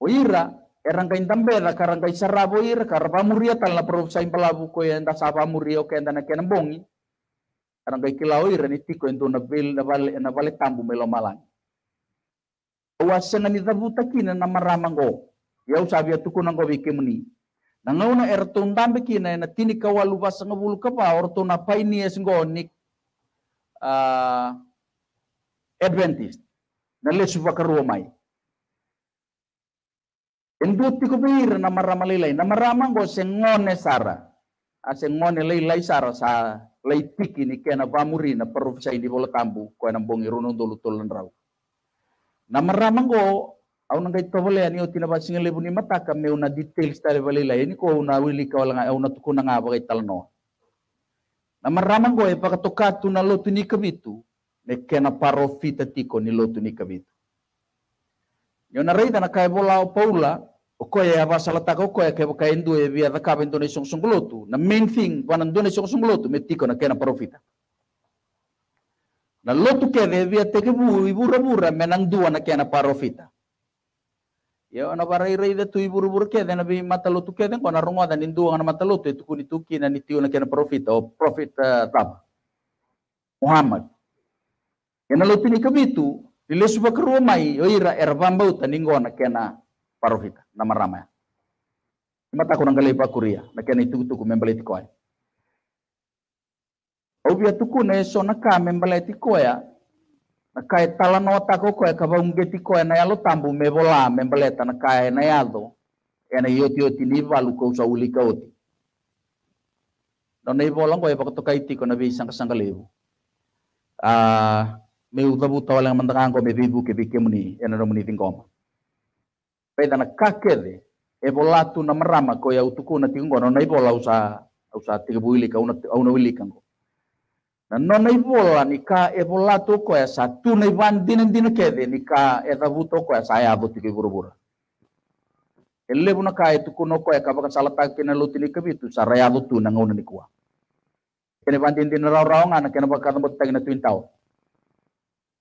Oira Erangkain tambela karangkai saraboir karpa muria tan la produsa impalabu ko yang tasapa muria ko yang tanakian bongi. Erangkai kilauir ni tiko yang tu nabil na nabal tambu melomalan. Awasan ni buta takina nama ramango. Ya usabia tuku nanggo bikimuni. Nangau na ertun tambe kina na tini kawalu basa ngabulu kapa ortu na paini esngo nik ah, Adventist. Na lesu bakarua Enduti bir, nama rama lelai, nama rama go sengone sara. A ah, sengone sara sa lei piki ni kena vamuri na parufsa ini bola kambu ko na bongi runung dulu tolan rau. Nama rama go au na gaito vole ani o tina basinga lebu ni mata ka me una details tare vale lai ni ko una wili ka wala au na tukuna nga bagai talno. Nama rama go e pakatokatu na lotu ni kabitu ne kena parofita tiko ni lotu ni kabitu. Yona Rei, na kai bola o paula, o koe e a vasala taka o koe ke boka endu e via da kaba endu ne song lotu Na main thing wana endu ne song lotu me tiko na kena profita. Na lotu ke de via teke bu i bura bura me nang dua na kena profita. Ya ona barai rei de tu i bura bura ke na bi mata lotu ke de kona rongo dan indu ngana mata lotu itu e kuni tuki na ni tiu na kena profita o profita eh, tapa. Muhammad. Kena lotu ni kabitu Dile suba ke mai i, oira ervambau taningo na kena parofita, nama ramaya. Mata kurang kali pa kuria, na kena itu tuku membeleti koya. Obia tuku na eso na ka membeleti koya, na kai talanota ko koya ka baungeti koya na yalo tambu mebola membeleta na kae na yado, ena yoti yoti ni valu ko sa ulika oti. Dona ibolang koya pakotokaiti ko na bisang kasangkalibu. Ah, meu tabu tawala mandang ko me vivu ke bike muni ena no muni tingkom peda na kakede e bolatu na marama ko ya utuku na tingo no nai bola usa usa tiga ili ka una una ili kango na no nai bola ni ka e bolatu ko ya satu nai van din din kede ni ka e tabu to ko ya saya abu tiki buru-buru Elle buna ka e tuku no ko ya kabaka salata kena lutili kebitu saraya lutu na ngona ni kuwa. Kene van din din rau-raungan kena bakar tempat tagi na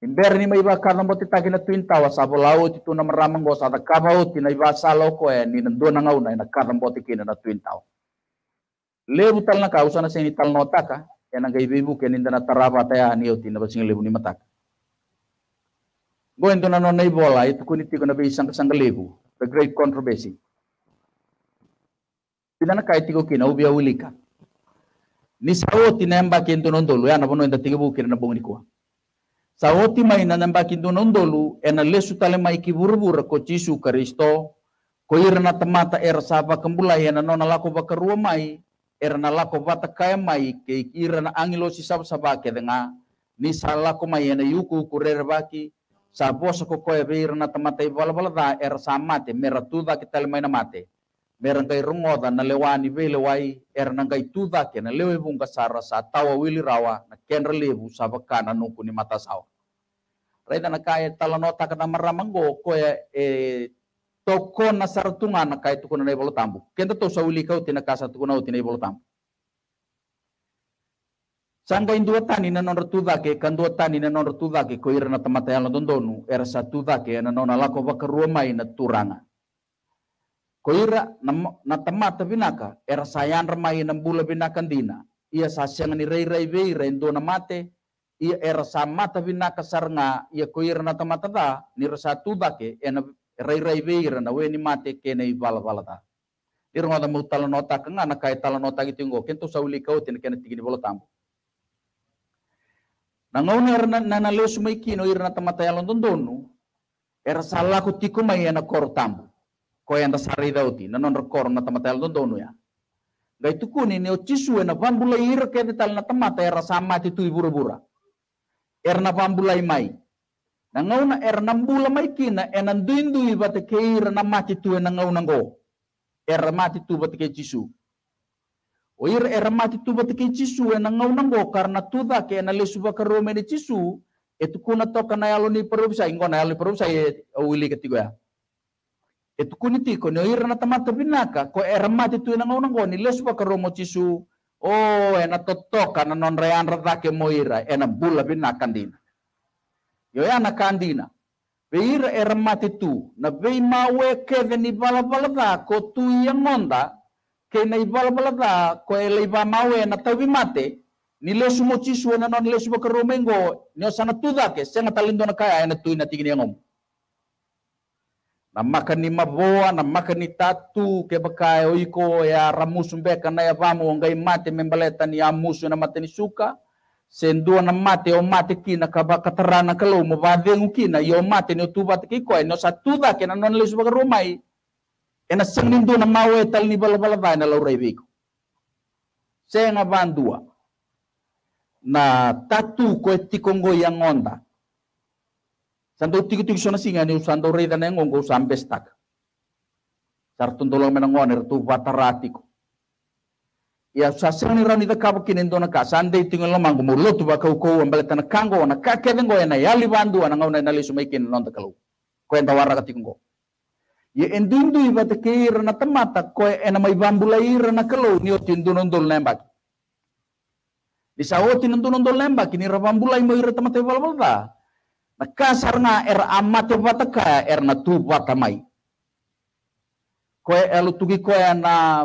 Imberni mai baka nomo te taki na tuin tawa sabo lau ti tuna maramango sa ta kabau ti na iba sa loko e ni nendo na ngau na ina karambo te kina na tuin tawa. Lebu tal na kausa na seni tal nota ka e na gai bibu ke ninda na taraba ta ya ni oti na basing lebu ni mataka. Go endo na nona itu kuni ti kona bei sang sang lebu the great controversy. Tina na kai ti kina ubia ulika. Ni sa oti na emba kento ya na bono inda tiga bukira na bongi kuwa. Sawoti maina namba kindunondolu ena lesu tale mai burbur ko cisu Kristo ko na temata er sapa kembulai ena nona lako bakarua mai erna lako bata kaya mai ke na angilo si sapa sapa ke denga ni salako mai ena yuku kurer baki sabo sako ko e temata i bala da er samate meratuda kita mai maina mate merang kai rungoda na lewani vele wai er nang kai tuda ke na lewe bunga sara sa tawa wili rawa na ken relevu sabakana nuku ni mata sawa raida na kai e talanota kana maramango ko e, e toko na saratunga na kai e tukuna na bolo tambu kenta to kau tina kasa tukuna utina bolo tambu Sangka indua tani na non rotuda ke kandua tani na non rotuda ke koira na tamata yang dondonu era satu da ke na nona alako bakarua na turanga Koira na tamata binaka era sayan ramai nambula binakan dina. Ia sasyang ni rei rei vei rei na mate. Ia era samata binaka sarnga ia koira na tamata da ni rasa tudake ena rei rei vei rei na we ni mate ke vala vala bala da. Ira ngada tala nota kenga na kai talanota gitu ngo kento sauli kau tigi kena tigini bolo tambo. Na ni era na na leo sumai kino ir na tamata yalon dondonu. Era salaku tiku mai ena koro tambo sari dauti na non rekor na tamatel don donu ya itu kun ini o cisu e na pan ir ke tal na tamata era sama ti tui bura bura er na pan bula mai na ngau na er na bula mai kina enan duin dui bate ke ir na mati tu e na ngau na go er mati tu bate ke cisu o ir er mati tu bate ke cisu e na ngau na go karna tu da ke na lesu ba karo mene cisu Etukuna toka na yalo ni perubsa ingo na yalo ni ye wili ketigo ya itu kuni tiko ne ira na tamata binaka ko ermati tu na ngona ngoni lesu pa karomo cisu o ena totoka na non rean ratake moira ena bula binaka ndina yo yana kandina Veira ermati tu na vei mawe keve ni bala bala da ko tu yangonda ke na ibalabalaga, bala da ko ele mawe na tawi mate ni lesu mochisu ena non lesu pa karomo ngo ni osana tu dake senga talindo na kaya ena tu ina tigini na makani mavoa na makani tatu ke bakae oiko ya ramusu beka na yavamu ongai mate membaleta ni amusu e na mate ni suka sendua na mate o mate kina kaba katarana kalau mo vadengu kina yo mate ni tuba te kiko no satuda ke na non lesu baga rumai ena seng nindu na mawe tal ni bala bala vai na laurai biko senga vandua na tatu ko tikongo yang ondak Santo tiku tiku sona singa ni santo rei dan nengong kau sampai stak. Sartun tolong menengoner tu vataratiku. Ya sasang ni rani ta kabu kinin ka sande tinggal lomang kumurlo tu baka uko ambal tan kango na kake kedeng ena na yali bandu na ngau na nali sumaikin non ta kalu. Ko en tawara ka tinggo. Ya, Ye endundu iba te keir na tamata ko en mai bambula ir na kalu ni otindu non dol nembak. Disawoti non dol nembak ini rabambula imoi ir tamata balbalda nakasarna er amatu pataka er na tu patamai koe elu tugi koe na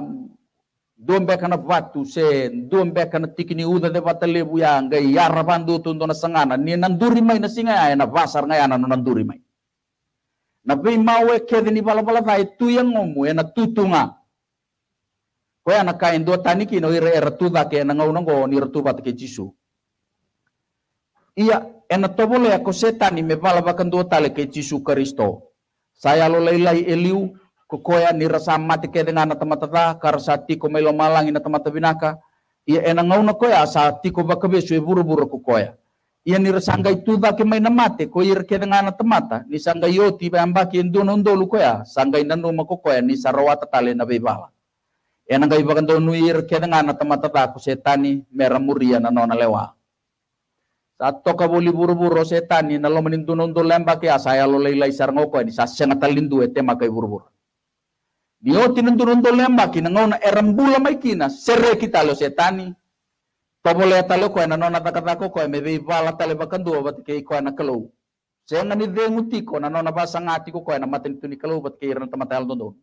dombe kana watu se dombe kana tikini uda de watale buya ngai yara bandu tundo na sangana ni nanduri mai na singa ay na basar ana nanduri mai na bi mawe kedi ni bala bala vai tu yang ngomu e na tutunga koe ana kai dua taniki no ire ertu da ke na ngau ngo ni ratu jisu iya ena tobole ako ya tani me palabakan dua tali ke Yesus Kristo. Saya lo lelai eliu kokoya ni rasa mati ke dengan kar karasati ko melo malang ina tamata binaka. Ia ena ngau na koya sa tiko bakabe sue buru-buru kokoya. Ia ni rasanggai tuda ke na mate ko ir ke dengan tamata ni sanggai yoti ba ambaki endono ndolu koya sanggai nanu makokoya ni sarawata tali na bebala. Ena ngai bakan nu ir ke dengan ta ko setani meramuria ya na nona lewa. Atau kabuli buru-buru setan ni nalo menindu untuk lembak ya saya lo lelai ngoko ini sasya ngatalindu ete ya, makai buru-buru. Dio tinintun untuk lembak ini ngona erambula maikina serre kita lo setan ni. Pamole talo ko na nona takata ko ko mebe bala tale bakandua bat ke ko na kalau. Saya ngani nguti ko na nona basangati ko iya, ko na tuni kalau bat ke irna tamatal dondo.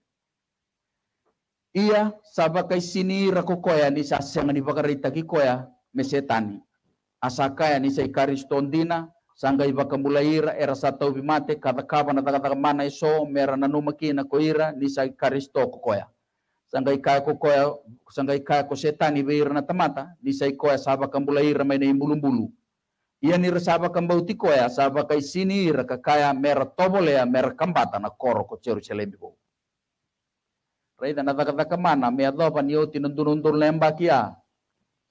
Iya, sabakai sini ko koya ni sasya ngani bakarita ki ya, setan mesetani asakaya ni sei karistondina sanga iba kambula ira era satau bimate kata kapa na taka taka mana iso mera na numaki na koira ni sai karisto kokoya sanga ikaya kokoya sanga ikaya ko setani beira na tamata ni sai koya saba kambula ira bulu bulu ia ni resaba kambau koya saba kai sini ira kakaya mera tobolea mera kambata na koro ko ceru celebi bo Raida na taka taka mana mea dopa ni oti nundun nundun lemba kia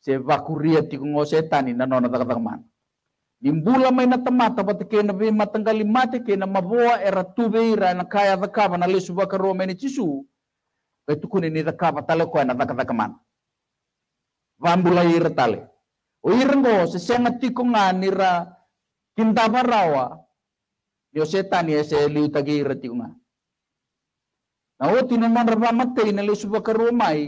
se vakuria ti ko setan ina nona taka taka man imbula mai na tamata pa ke na be matangali mate mavoa era tuve ira na kaya da kava na lesu vaka meni tisu be tukune ni da kava tale ko na taka taka man vambula ira tale o irengo se senga ti ko ngani ra tindava rawa yo setan ya se liu tagi ira ti na o tinanon ra mate ina lesu vaka mai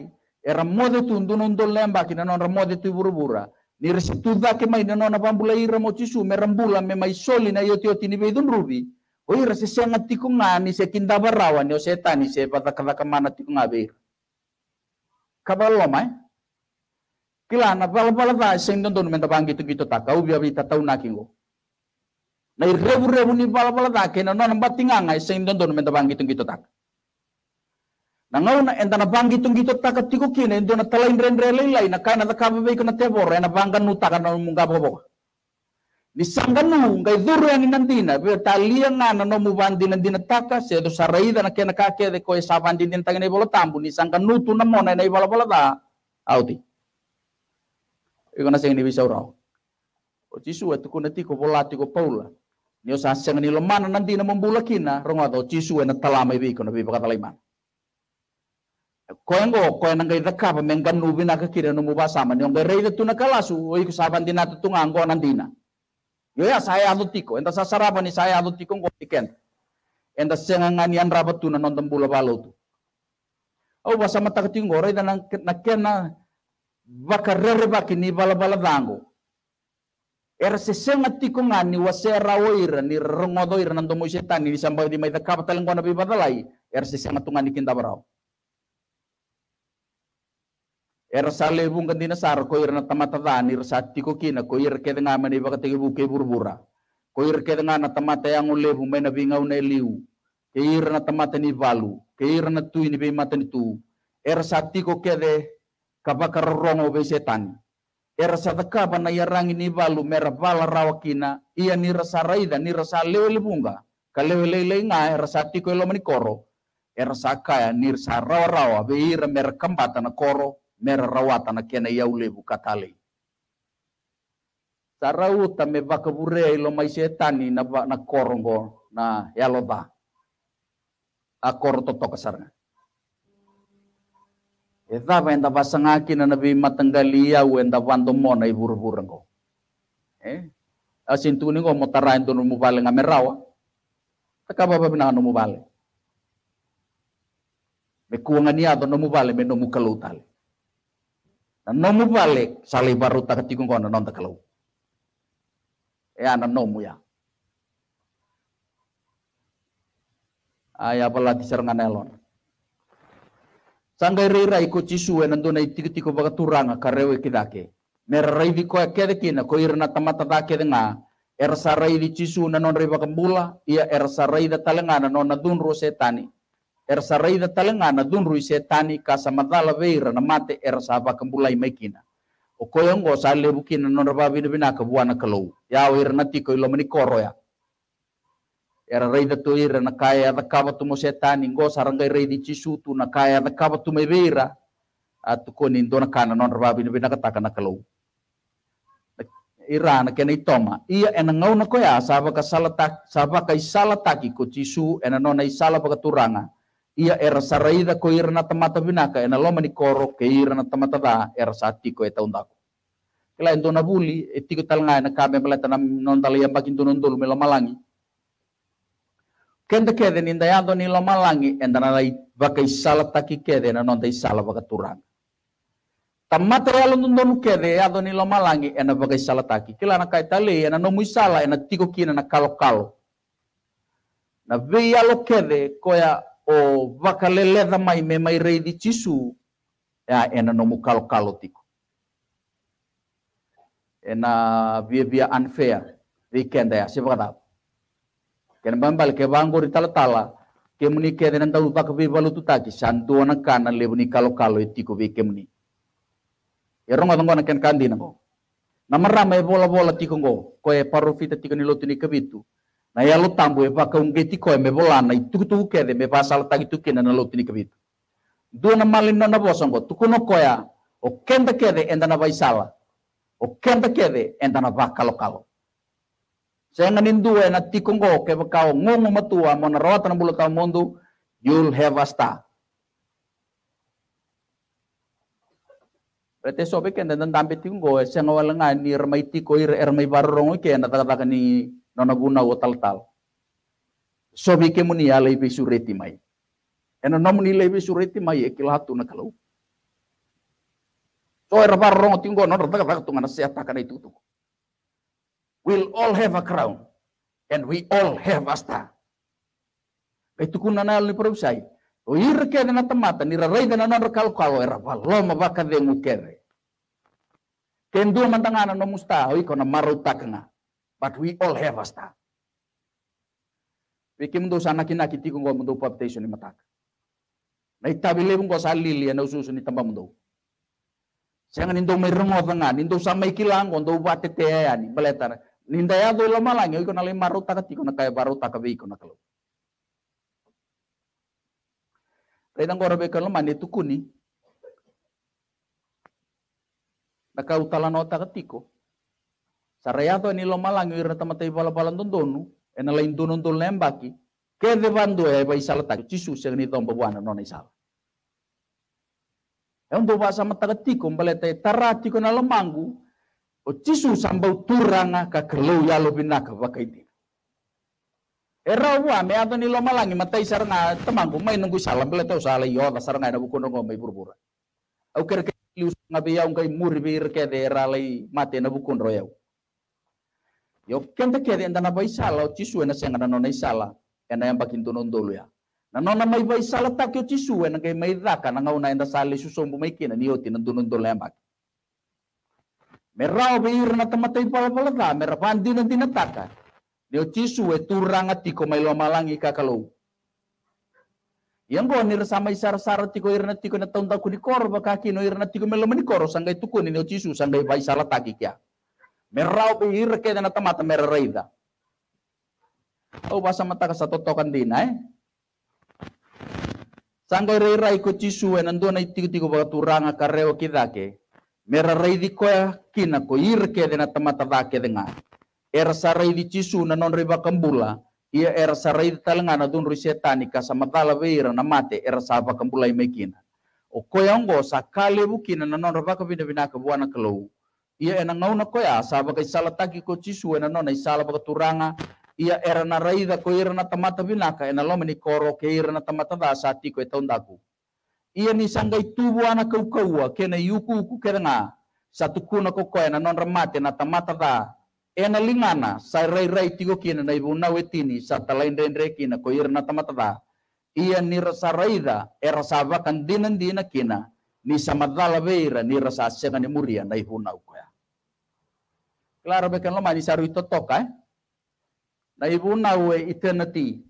Eramode tundunon lemba kina non ramode tu burubura. Ni resituda dake mai non apambula ira ramochisu me rambula me mai soli na yoti yoti ni beidun rubi. Oi resese ngatikunga ni se kinda barawa ni o se kala kamana tikunga beir. Kabalo mai. Kila na bala bala da se don don menda bangi tu gitu ubi abi bita tau nakingo. Na rebu rebu ni bala bala da kena non batinganga se don don menda bangi tu gitu taka. Nangau na enta na bangi tungi to takat tiku kina ento na ren ren lain, lain na kana tebor ena bangga nu taka na munga bobo. Ni sangan nu ngai duru yang nandina be talian na no mu bandi nandina taka se do saraida na kena kake de koe sa bandi din tangi nei bolo tambu ni sangan nu tu na mona nei bolo bolo auti. Iko na ni bisa urau. O tisu etu kuna tiku bola tiku paula. Ni osa seng ni lomana nandina mumbula kina rongo to tisu ena talama ibi kona bi pakata koengo koen ngai daka pa mengkan nubi na kakira numu basama man yong gerei de tuna kalasu oi ku dina tutunga nandina yo ya saya alutiko enta sa ni saya alutiko ngko tiken enta sengangani an rabat tuna nonton bula balo tu au basama mata katingo rei dan na kena baka rere baki bala bala dango era sesenga tiko ngani wasera oira ni rongodo ira nandomo setan ni sambai di maita kapatal nabi badalai era sesenga tungani kin barau era sale bung kantina sar ko irna tamatata ni satti ko kina ko ir ke nga mani ba katigi burbura ko ir ke nga na tamata yang ulle mena bi ne liu ke ir na tamata ni valu ke ir na tu ini be mata ni tu era satti ko ke de kabakar rongo be setan era sadaka bana valu mera vala rawakina ia ni rasa raida ni rasa lele bunga kalewe lele nga era satti ko lo mani koro era sakaya ni rasa rawa rawa be ir mera kambata na koro mera rawata na kena katale. Sa Sarauta me vurea ilo maise tani na, na korongo na yaloba. Akor toto kasaranga. E pa enda kina na vi matanggalia u enda wando i na iburu Eh? Asin tuning ngo motara endo numu bale nga merawa. Taka baba ba binaka numu bale? Me kuwangan niya to numu me numu kalutale. Nomu balik salih baru tak tikung kau nonton kalau. Ya eh, anak nomu ya. Ayah pelatih serangan elon. Sanggai rira ikut cisu enan eh, dona itiki tiko baga turang karewe kidake. ke merai di kau kede kina ko irna tamata dake denga. Ersa rai di cisu na non kembula, Ia ersa rai da talengana dunro setani ersareida talengana dunru setani kasamadala veira na mate ersaba kambulai o sa le bukina vina ka buana ka lou. ya wir nati ko mani koro ya era reida to ira na kaya kava tumo se tani ngo sarangai reidi chisutu na kaya tu nakaya atu ko nindo na kana norba vina ka taka na Ira Irana kena itoma. Ia ena ngau na koya sabaka salatak ka isalataki ko chisu ena nona isala pa pakaturanga ia era saraida ko ira na tamata binaka ena loma ni koro ke ira na tamata da era sati ko eta undako kela ento na buli etiko talnga na kabe meleta na non dalia yang bakin tunon dulu melo malangi kende kede ndaya yando ni lo malangi enda na dai baka isala taki kede na non dai sala baka turang tamata lon nundonu kede ya yando ni lo malangi ena baka isala taki kela na kai tali ena no sala ena tiko kina na kalo kalo na vei alo kede koya o wakaleleza mai me mai reidi tisu ya e ena no mukalo kalo tiko ena via via unfair e kenda ya sebada ken bambal ke bango tala tala ke muni ke den dalu bak vi balu tu taki santu ona kana lebuni kalo kalo itiko e vi ke muni erongo ngona ken kandi nango Namarama e bola bola tiko ngo ko e parofita tiko ni lotu ni kabitu na ia lo tambu e whakaunge ko e me volana i tuku kede me pasala tagi tuke na lo tini kabit. Dua na malin na na tuku no koya, o kenda kede enda na vaisala, o kenda kede enda na lo kalo. Senga nin dua na tikongo ke wakao ngongo matua mo na roata na bulata mundu, you'll have a star. Rete sobe kenda nandambe tikongo e senga wala nga ni remai tiko i e remai barorong i ke ni tal tal. So Sobi ke muni ala ya ipe sureti mai. Ena muni ala ipe sureti mai e kila hatu na kalau. So era barrong tinggo nona rata rata tunga na seata kana itu tu. We'll all have a crown and we all have a star. Itu kuna na pro perusai. O irke na tamata ni rai na non kalau kalau era ma baka de kere. Kendu mantangana no musta o kona na But we all have a star. Wikim tu sana kina kiti kung kau pa petition ni matak. Nah, itabili mong kau salili yan ususun ni tambah mong Siang nindo may rumo tanga, nindo sa may kilang, kondo bate teya ni baletar. Ninda ya do lama lang, iko na lima ruta ka tiko na kaya baruta ka ko na kalo. Redang gora beka lama ni tukuni. Nakau talanota ka tiko. Sarayato ni lo malang ir tama tay pala pala tuntunu, ena lain tunun tun lembaki, ke de bandu e bai tak? cisu se ni tombo buana non isal. E un doba sama e tagatikum balete tarati kona lemanggu, o cisu sambau turanga ka kerlu ya lo binaka di. E rawa me ato ni lo matai sarna temangku mai nunggu salam balete usala yo ta sarna e na buku nongo mai burbura. Au ker ke lius ngabe yaung kai murbir ke de ralai mate na bukun royau. Yo kenta kia enda na sala o tisu ena senga na nona isala ena yang pakin non dolu ya. Na nona mai sala tak yo tisu ena kai mai daka na na enda isu sombu mai kina ni oti na non dolu yang pakin. Merau ir na tamatai pala pala ta pandi na dina taka. chisu e eh, turanga tiko mai lo malangi kakalau. Yang go ni sama isar sar tiko irna tiko na taun di korba kaki no na tiko melomani koro sanggai tukuni ni o tisu bai sala taki kia. Merau pihir ke na tamata merreida. Oh basa mata ka sa tokan dina eh. Sangay reira iko chisue eh, nando na itik tiko baga turanga kareo kidake. Meraredi ko kina ko irke dan na tamata dake denga. Era saredi cisu na non riba kambula. Ia era saredi talengan na dunru setanika sama tala veira na mate era saba kambula imekina. O koyango sakale bukina na non riba kabina binaka buana kalou. Ia ena ngau na koya saba kai sala taki ko cisu ena nona isala baka turanga ia era na raida ko era na tamata binaka ena lomeni koro ke era na tamata da sati ko eton Ia ni sanggai tubu ana kau kaua kena yuku uku kerenga satu kuna ko ena na non remate na tamata da ena lingana sai rai rai tigo kina na ibu e na wetini sata lain ren kina ko era na tamata da. Ia ni rasa raida era saba kan dinan dina kina ni samadala beira ni rasa asega ni muria na ibu na ukoya. Klaro beken lo mani saru ito toka. Na ibu nawe eh eternity.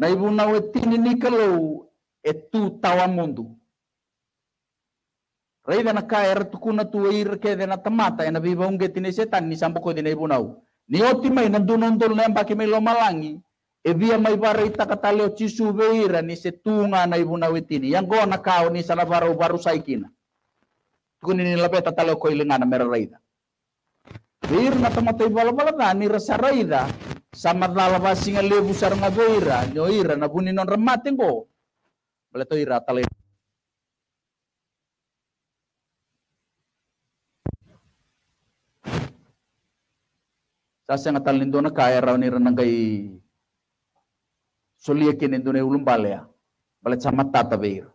Na ibu nawe eh tini ni e etu tawa mundu. Rai kuna er tu tukuna ir ke tamata temata ena eh, biba unge tini setan ni sampoko dina ibu u. Ni oti mai dol na nemba mai lo malangi. E via mai bara ita kata leo ve ira ni setunga na ibu nawe tini. Yang na kau ni salavaro baru saikina kuni lape koi ko mera raida. Beir na bala na ni raida. sama basi nga lebu sarunga beira ira na buni non ngo. Bala Baleto ira ira. Sasa nga talindo na kaya raw ni ranangay suliyakin indo na ulum balea. Balet sama tata beira.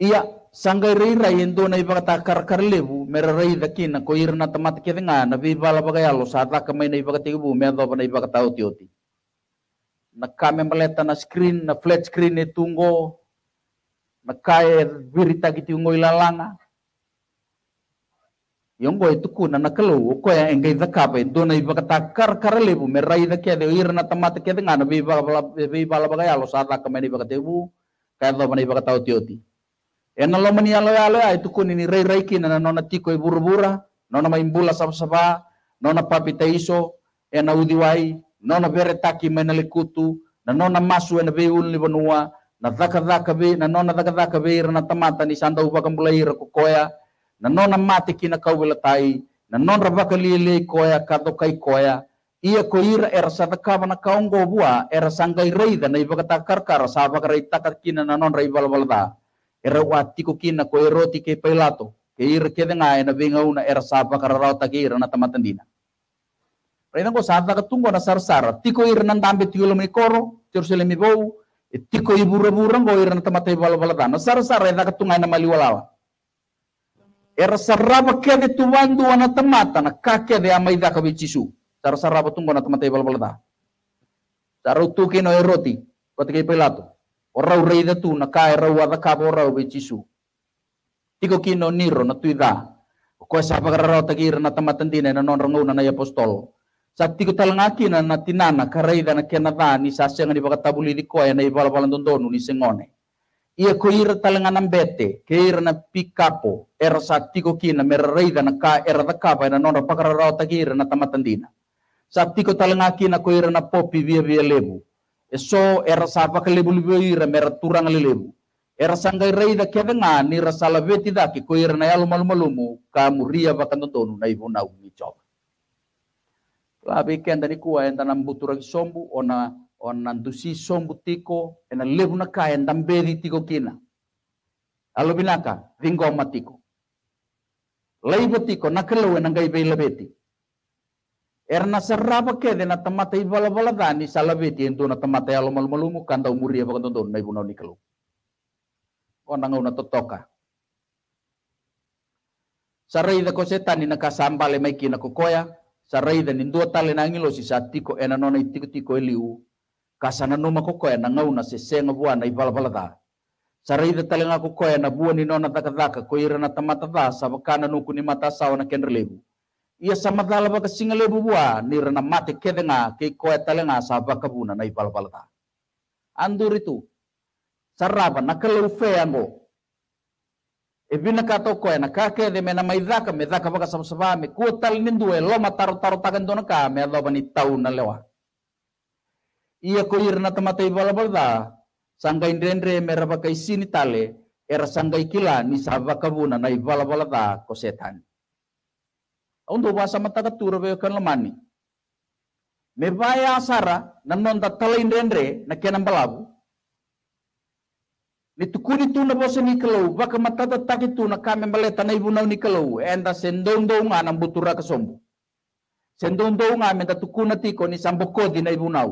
Iya, sangai rei rei endo na iba kata kar kar lebu mera rei daki na ko irna tamat ke denga na bi bala bagai alo ka mai na iba kati kebu mea do na iba kata oti oti na kame maleta na screen na flat screen e tunggo na kae berita kiti ungo ilalanga yongo itu kuna na kelu ko yang engai daka pe do na iba kata kar kar lebu mera rei daki de irna tamat ke denga na bi bala bi bala bagai alo sata na iba kati kebu kae do na iba kata oti oti Ena lo mani alo alo ya ah, itu kun ini rei rei kina nona tiko iburu bura, nona maimbula sab saba, nona papi teiso, ena ya udiwai, nona bere taki mena lekutu, na nona masu ena be uli banua, na zaka zaka be, na nona zaka zaka be ira na tamata ni sanda uba kambula ira kokoya, na nona mati kina kawila tai, na nona rabaka lile koya kadokai koya, ia ko ira era sa takava na kaongo bua, era sangai rei na iba kata karkara, saba baka itaka katkina na non rei balbalda era wa tiku kina ko eroti tike pailato ke ir ke denga ena benga una era sapa kararau ta ke ir na tamatandina Rena ko sata ka tunggo na sarsara tiko ir nan tambe tiulo mi koro tiursele mi bau e tiko i burra burra ngo ir na tamatai bala bala tano sarsara ena ka tunga ena mali walawa era sarraba ke de tuwandu ana tamata na kake de amaida ka bichisu sarsaraba tunggo na tamatai bala bala ta Sarutuki no eroti, ke pelato rau reida tu na kai rau wada kapo rau be jisu tiko kino niro na tuida ko sa pagararo tagira na tamatandina na non rangau na apostol Sati ko talangaki na natinana karaida na kenada ni sasenga ni bakatabuli di koya na don dondonu ni sengone. Ia ko ira talanganam bete, ke ira na pikapo, era sati ko kina meraraida na ka era dakapa e na nona pakararao tagira na tamatandina. Sati ko talangaki na ko ira na popi via via lebu so era sapa kelebu-lebu ira mera turang lelebu era sangai rei da kevenga ni sala veti da ki ira na yalu malu ka muria ria kanto tonu na ibu na umi coba labi ken ni kua enta nam buturang sombu ona ona ndusi sombu tiko ena lebu na ka enta di tiko kina binaka vingo matiko laibo tiko nakelo enangai be labeti Erna serraba ke dena tamata ibala bala dani salabeti entu na tamata ya lomal malumu kanda umuri ya bakon tonton na ibu noni kalu. Ona ngau na totoka. Sarai da koseta ni nakasamba le maiki na kokoya. Sarai da nindua tale na angilo si satiko ena nona itiko tiko eliu. Kasana numa kokoya na ngau na sesenga bua na ibala bala da. Sarai da tale nga kokoya na bua ni nona daka daka koira na tamata da sabakana nuku ni mata sawa na kenrelebu ia sama dalaba baka singale bubua ni rena mate kedenga ke koe talenga saba kabuna na ipal andur itu saraba na kalau fe ango ebina ka to koe na ka de mena maidaka me daka baka sama saba me ku tal nindu e loma taro taru takan dona ka me alo ni tau na lewa ia ko irna tamate ipal sangga indrendre meraba kai sini tale era sangga ikila ni saba kabuna na ipal ko untuk bahasa mata ತೂರಬೇಕನ್ ಮಾನಿ ನಿರ್ಭಯಾಸಾರ ನನ್ನೊಂದ ತಲೆ ಇಂದ್ರೇನ್ರೆ ನಕ್ಕೆ ನಂಬಲಾಗು Nitu kuni tu na bosa ni kelau baka mata tak itu na kami mele tanah ibu nau ni kelau enda sendong dong anam butura kesombu. Sendong dong amen tatu kuna tiko ni samboko di na ibu nau.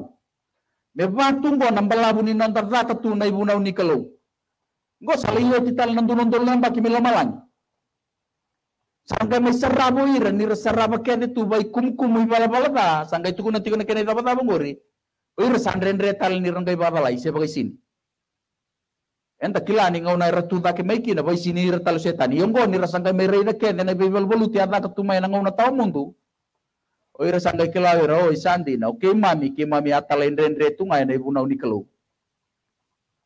Meba tunggu anam balabu ni rata tu na ibu nau ni kelau. Ngo saling yo tital nandu lembak kimi sangka mai serra ira ni serra kene tu bai kum kum mo ibala bala ta sangka itu kuna tikuna kene dapat apa ngori oh, ira sangre ndre tal ni rangai bala lai se bagai enta kila ni ngau nai ratu ta ke mai kina bai sini ira tal setan yonggo ira sangka mai kende na bai bolu ti ada tu mai ngau na tau mundu oh, ira sangka kila oir oi oh, sandi na oke mami ke mami atal ndre re tu ngai na ibu na ni kelu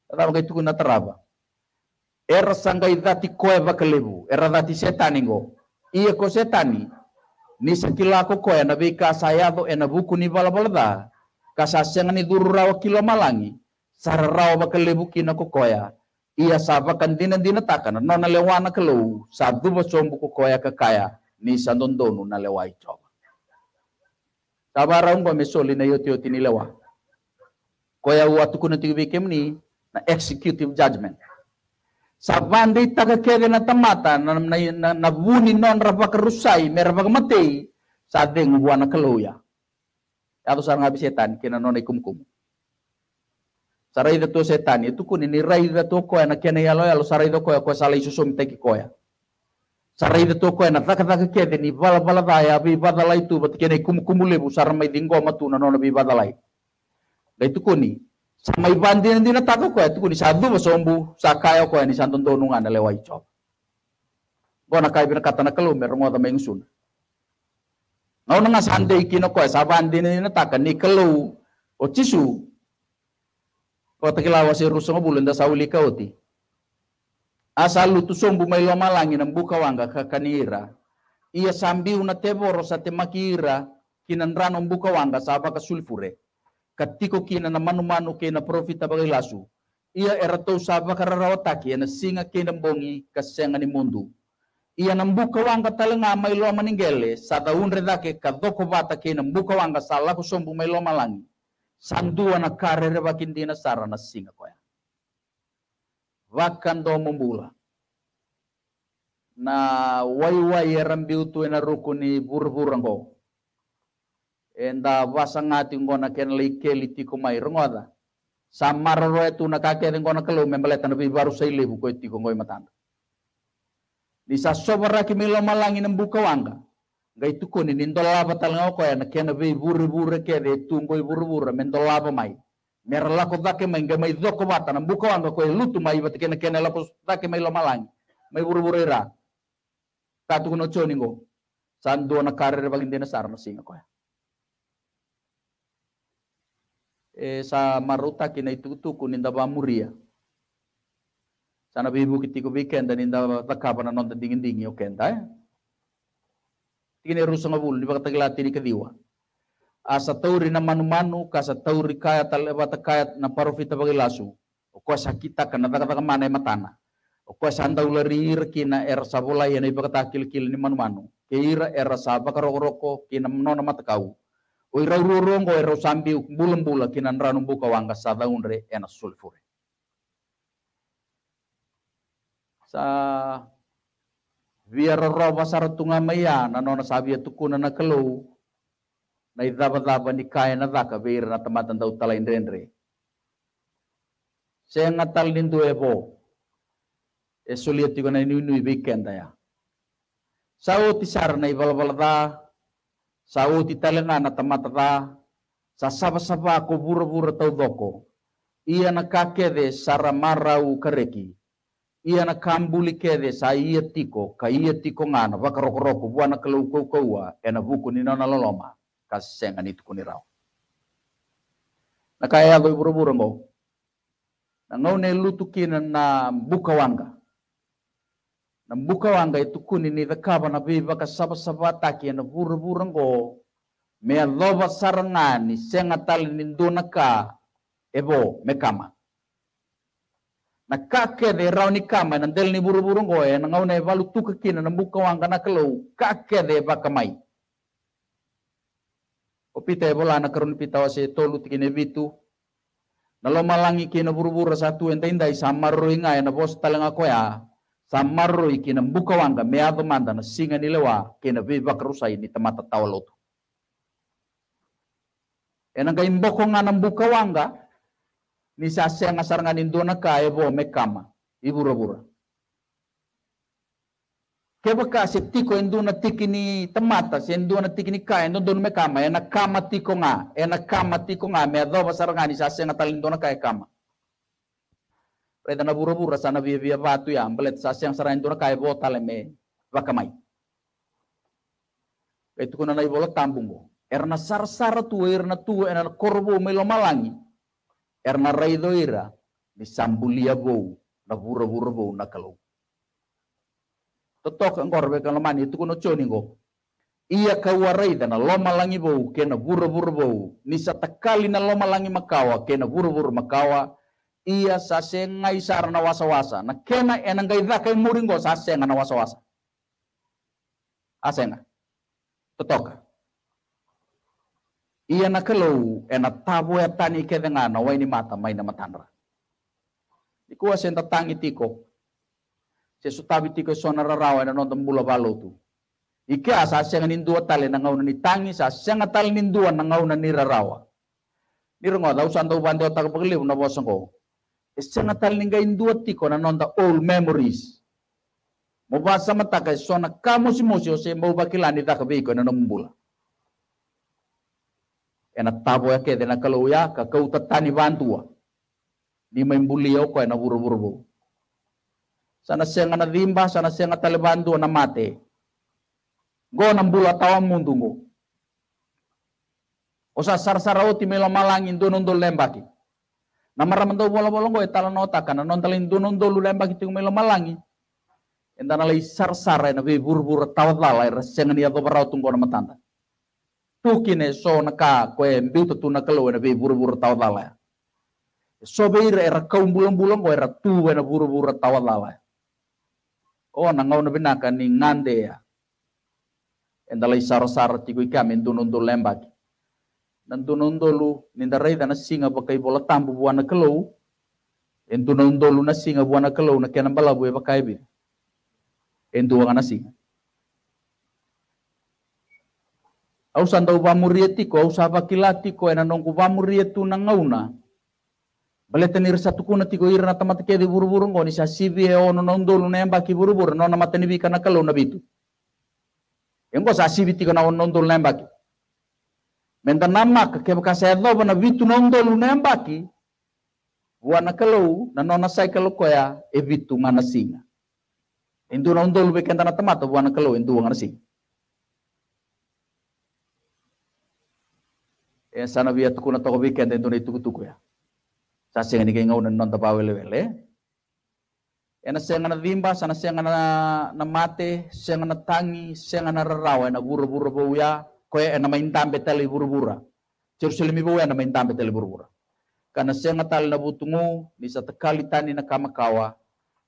ta bagai tu kuna teraba Era sangka dati koe bakalebu, era dati setan ia ko setani. Ni sakila ko ko ka saya sayado ena buku ni bala ka Kasasengan ni duru kilo malangi. Sara ba kele buku ni ko koya. Ia sapa kan dina dina takana. na lewana kelo Sadu buku ko koya kakaya. Ni sandondonu na lewai coba. Tabara ungo mesoli na yoti yoti ni lewa. Koya watu kuna tigbeke ni na executive judgment taka takakere na tamata na na na vuni non rapak rusai merapa kemati ding buana keluya. Atau sarang habis setan kena non ikum kum. Sarai datu setan itu ya kun ini rai datu koya na kena yalo yalo sarai datu koya koya sarai susum teki koya. Sarai datu koya na taka taka kede ni bala bala daya bi bala tu bat kena ikum kumule bu saramai dinggo matu na non bi lai Itu kuni. Sama ibandi nanti nataka kwa tuku ni sadu masombu sakayo kwa ni santun donungan ale wai chop. nak na kai kata na kelu mer ngota mengsun. Nau nanga sande ikino kwa sabandi nanti takani ni kalu o tisu. Ko takila wasi rusungo bulan da oti. Asal lutu sombu mailo malangi nambuka wanga kakanira. Ia sambi una teboro sa temakira kinandrano mbuka wanga sapa sulfure katiko kina na manu manu kina profita bagai lasu. Ia eratou sava kararawataki na singa kina bongi kasenga ni mundu. Ia na buka wanga talenga mailo maningele sada unre dake kadoko bata kina mbuka wanga salaku sombu mailo malangi. Sandua na karere wakindina sara na singa koya. do mumbula. Na wai wai rambiutu na rukuni burburango enda wasangati ngona ken like liti kumai rongoda samar roe tu na kake ngona kelu membeleta nabi baru sai lebu ko ti ngoi matanda ni sa sobara ki milo malangi buka wanga ngai tu koni nindola batal ngau ko yana ken be buru buru ke de tu ngoi buru buru mendola ba mai merla ko dake mai ngai mai doko bata buka wanga ko lutu mai bat ken ken la ko dake mai lo malangi mai buru buru ira tatu no choningo sando na karir bagindena sarna singa ko ya e, sa maruta kina itutuku ba muria. Ya. sana bibu kitiku weekend dan ninda na nonton dingin dingin oke entah tigine ya. rusa ngabul ni bakata gelati ni kadiwa asa tauri na manu manu kasa tauri kaya taleba kaya na parofita bagi lasu okwa kita kana takata kamana matana okwa ulari ularir kina er sabola yana ibakata kil kil ni manu manu Kira era sabaka roko roko kina menona matakau Oi rau ira rurongo sambiu sambi bulan kinan ranu buka wangga sadaunre ena sulfure sa viara roba tunga maya na nona sabia tukuna na kelu na idaba daba ni kaya na daka veira na tamatan dau tala indre. se ngatal nindu ebo esulia tigo na nui nui weekend ya sa utisar tisar na ibal Sau titalenga na tamatata sa sapa-sapa ko bura-bura tau doko. Ia na kakede sara marau kareki. Ia na kambuli kede sa ia tiko ka ia tiko ngana wakarokoroko buana kalau kau kaua ena buku ni nona loloma. tuku itu kunirau. Na kaya ko bura-bura mo Na ngau ne kina na wanga nambuka wanga kuni ni kaba na biba ka saba saba taki ya na buru buru ngo me loba ni senga tali ni nduna ka ebo kama. na kake de rau ni kama na ndel ni buru buru ngo e na ngau na evalu tuka kina nambuka wanga na kalau kake de mai opita evo, na karun pita wase e tolu ne bitu na malangi kina buru buru satu enta indai samar ruinga na bos talanga koya samarro i kina wanga mea manda na singa ni lewa kina viva karusa ini temata tawa lotu. Enangka imboko ngana wanga ni sase ngasarngan indona ka me mekama ibura-bura. Kebaka se tiko tiki ni temata se tiki ni ka indona me mekama ena kama tiko nga ena kama tiko nga meado basarngan ni sase ngatal indona ka e kama reda na buru buru sana bia batu ya ambelet sasi siang sara tuna kai bota leme wakamai itu kuna nai bola tambung bo erna sar sar tu erna tu erna korbo melo malangi erna raido ira disambulia bo na buru buru bo na kalau totok engkor be kalau mani itu kuna coni go Ia kawarai dana loma langi bau kena buru buru bau. Nisa takali na loma langi makawa kena buru buru makawa ia sasengai na wasa-wasa. Na kena enang kai dhakai muringo sasenga na wasa-wasa. Asenga. Totoka. Ia na kelau ena tabu ya tani kedenga na waini mata maina matanra. Ikuwa sen tatangi tiko. Sesu tabi tiko e sona rarawa ena nonton bula balo tu. Ike asa senga nindua tali na ngau ni tangi sa senga tali nindua na ngau ni rarawa. Nirngo, dausan tau bantu otak pagiliw na bosong Escena tal ninga induati kona nonda old memories. Mo mata mataka sona kamu si mosi ose mo ni daka biko na nombula. Ena tabo ya kede na kalau ya ka kau tatani bantua. Ni membuli ya ko ena buru-buru. Sana senga na dimba, sana senga tali bantua na mate. Go nambula tawa mundungu. Osa sar-sarauti melo malangin dunundul lembaki. Namaramantau bola bola gue tala nota karena non talin tunun tolu lembak itu melo malangi. Entana lei sar sar ena eh, bur burbur tawat lala era sengen ia to barau nama tanda. Tukine so naka koe mbiu to tuna kelo ena bur burbur tawat lala. So be ira era kaum bulong-bulong gue era tu ena burbur tawat lala. Oh nangau na binaka ni ngande ya. Entana lei sar sar tikui kami tunun tolu nantu nondolu nindarai dana singa bakai bola tambu buana kelau entu nondolu na singa buana kelau na kena bala bue bakai bir entu na singa au sandau murieti ko au saba kilati ko ena nongku pamurietu na ngauna bale teni satu kuna tiko ira na tamata kedi buru-buru ngoni sa sibi e ono nondolu na embaki buru-buru nona mateni bika na kalau na bitu. Engko sa sibi tiko na ono nondolu na menta nama ke saya doa bana vitu nondo nembaki wana kalau na nona sai kelu koya e vitu mana singa indu nondo lu bekenta na tamato wana kalau indu wana singa e sana via tukuna toko bekenta indu na tuku tuku ya sa singa ni ngau non ta pawele wele ena senga na dimba sana senga na na mate senga na tangi senga na rarawa na buru buru bau ya koe ena main tambe tali burbura. Jerusalem ibu main tambe tali burbura. Kana senga tal na butungu nisa tekali tani na kamakawa.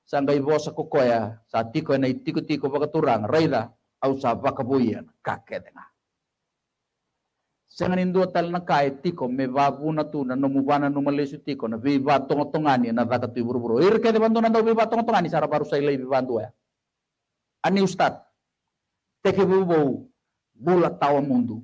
Sangga ibu koko ya sa tiko na itiko-tiko pakaturang raida au sa pakabuyan kakedenga. Senga nindu tal na kae tiko me babu na nomu na nomu lesu tiko na viva tongotongani na tui burbura. Irke de bandu na viva tongani sara baru sa ilai viva ya. Ani ustad. Teke bubu bula tawa mundu.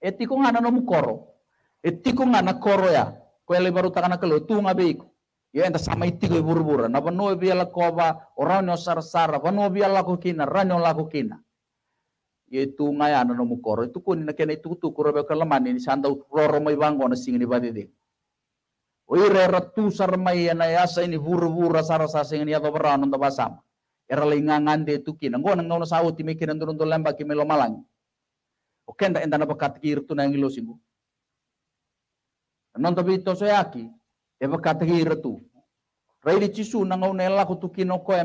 Etiko ngana no mukoro. Etiko ngana koro ya. Kue le baru takana kelo ngabe ngabeiku. Ya enta sama itiko iburbura. Na bano biala koba oranyo sarsara. Bano biala kokina. Ranyo la kokina. Yo ya ngaya ana no mukoro. Itu kuni na kena itu tu kuro beko lamani. Ni sanda utroro mai bango na singini badidi. Oire sar mai ya na yasa ini buru-buru rasa-rasa singini ya to sama erlingangande tukina timi ngona turun mikina ndurundu lamba kimelo malang okenda endana kir kirtu na ngilo singu non tapi to yaki e tu kirtu di cisu nanggo ngona ella ku tukino ko ya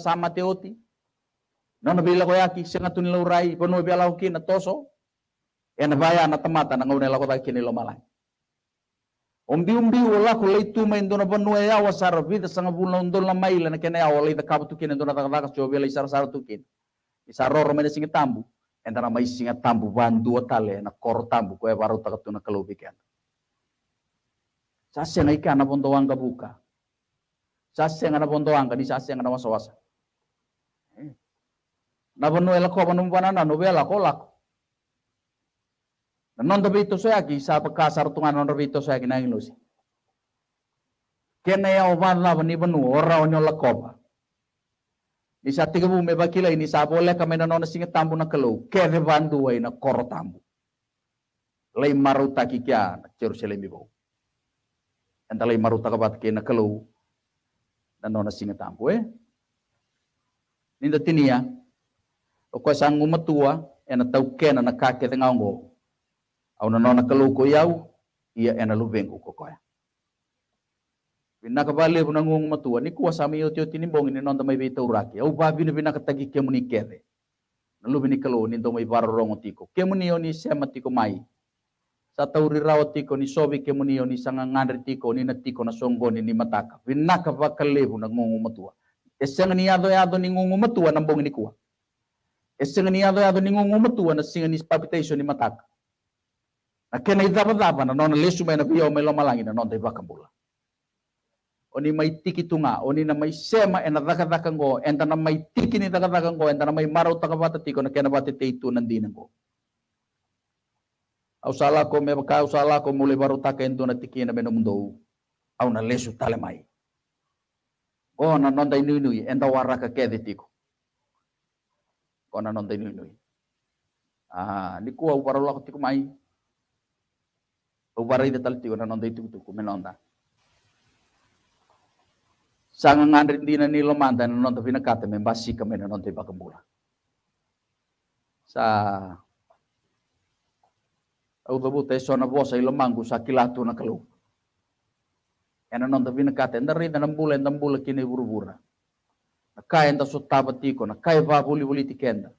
sama teoti nona bila ko yaki tu tunilo rai bono bila ko kina toso ena baya na tamata na ngona ko takini lo malang Ombi-ombi wala ko tu main dona banua ya e wa sarvi ta sanga bula undon na maila na kena e ya wala ita kabu tukin dona ta kata isar sar tukin. Isar roro mena singa tambu. Entara mai singa tambu dua tale na kor tambu koe baru ta katuna kalau bikin. Sase na ikana bondo wanga buka. Sase ngana bondo wanga ni sase na wasa wasa. Eh. Na banua e la ko banana no bela ko lako. Non dobito soyaki sa pagkasar tungan non dobito soyaki na ilusi. Kena ya oban la ni banu ora onyo lakoba. Ni sa tiga bume bakila ini sa boleh kami na non singa tambu na kelu. kere bandu wa ina koro tambu. Lei maruta kikia na Jerusalem ibo. Enta lei maruta kabat kena kelu. na non singa tambu eh. Ninda tinia. Okoi sang ngumatua. Ena tau kena na kakete ngongo au na nona kalu ko yau ia ena lu bengku ko koya Pina kabali puna ngung matua ni kuwa sami yoti yoti nimbong ini nonton mai beta uraki. Au babi ni pina katagi kemu ni kede. Nalu bini kalau ni ndomai barorong Kemuni Kemu ni sema tiko mai. tauri rawa tiko ni sobi kemu ni sanga ngandri tiko ni natiko na songgoni ni mataka. Pina kabakale puna ngung matua. Eseng ni ado e ado ni ngung matua nambong ni kuwa. Eseng ni ado e ado ni ngung matua na singa ni palpitation ni mataka. Na kena i dapa dapa na nona lesu mai na pia o mai loma na nona i vakambula. Oni mai tiki tunga, oni na mai sema e na daka daka ngo, enta na mai tiki ni daka daka ngo, enta na mai marau taka vata tiko na kena vate teitu nandina ngo. Au salako me baka au salako mule baru taka e ento na tiki na meno mundou. Au na lesu tale mai. O e na nui, inuinui, enta waraka kede tiko. O na nui. inuinui. Ah, ni kua uparolako tiko mai. Uwari de talti ona nonde itu tuku menonda. Sanga ngandri dina ni lomanda na nonde fina kate basi kame na nonde bakambula. Sa au te sona bosa i lomangu sa kilatu na kelu. Ena nonde fina kate ndari na nambula nambula kini burubura. Na kai enda sotaba tiko na kai va buli buli tikenda.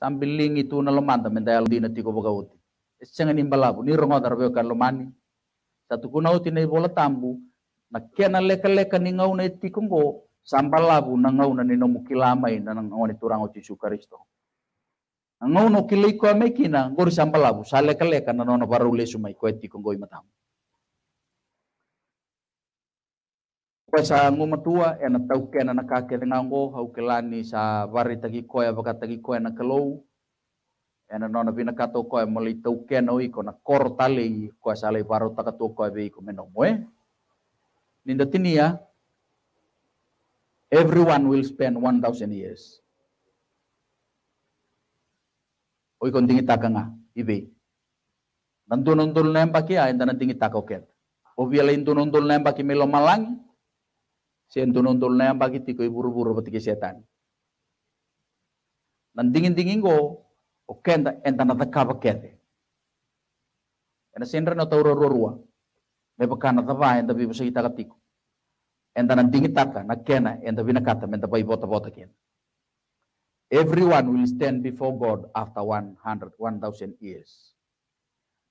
Sambil lingi tu na lomanda mendayal dina tiko bagauti sengen imbalabu ni rongo dar beo kan lomani satu kuna uti nei bola tambu na kena leka leka ni ngau nei tikongo sambalabu na ngau na ni nomu kilamai na ngau ni turang uti sukaristo ngau no kilei ko mekina gori sambalabu leka leka na nono baru le sumai ima tikongo imatam sa ngoma tua ena tau kena na kake ngau hau kelani sa varitagi koya baka tagi koya na kelou ena nona vina kato koe moli tau keno i kona kor i koe sale paro takato e koe be kome no moe. Ninda tinia, everyone will spend one thousand years. Oi kon tingi takanga, ibe. Nantunundul nemba kia, enda O takoket. Ovia le intunundul nemba ki melo malangi, si intunundul nemba ki tiko i buru batiki setan. Nandingin-dingin go o kenda entana dakava kete ena sendra na tauro rorua me bakana tava enda bi bisa kita katiko enda na dingitaka na kena enda bina kata menta bai bota bota kena everyone will stand before god after 100 1000 years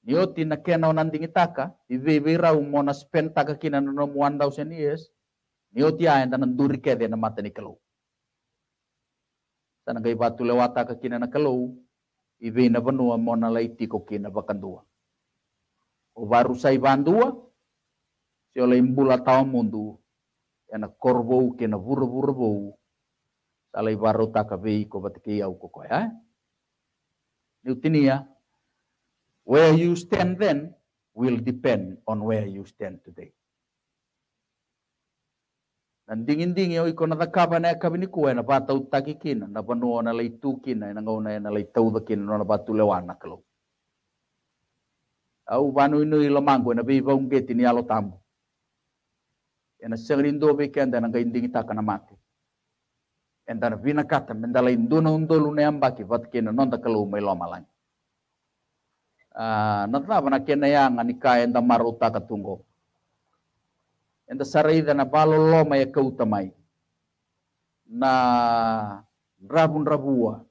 Nioti na kena onan dingitaka ibebira umona spend taka kina nomu 1000 years nioti a enda na duri kede na mata ni kalau gai batu lewata kakina na kalau ibe na banua mona laiti ko na bakandua. O baru sai bandua, se ola imbula tau mundu, yana e ke na buru-buru bou, salai baru vei ko batiki ya. ko koya. Eh? Niutinia, where you stand then will depend on where you stand today na dingin dingin au iko na thakava na yakavi ni kuena vatautagi kina na nuo na laitu kina na ngau na na laitautha kina na vatulewana kalau au vanu inu ilo mango na vei vaungeti ni alo tambo ena sengri ndo vei kenda na ngai ndingi taka na mate enda na vina kata menda lai nduna undolu vat yambaki vatkena nonda kalau mailo malangi Uh, na tava na kena yanga ni kaya nda marota katunggo enda sarai na balolo mai kauta mai na rabun rabua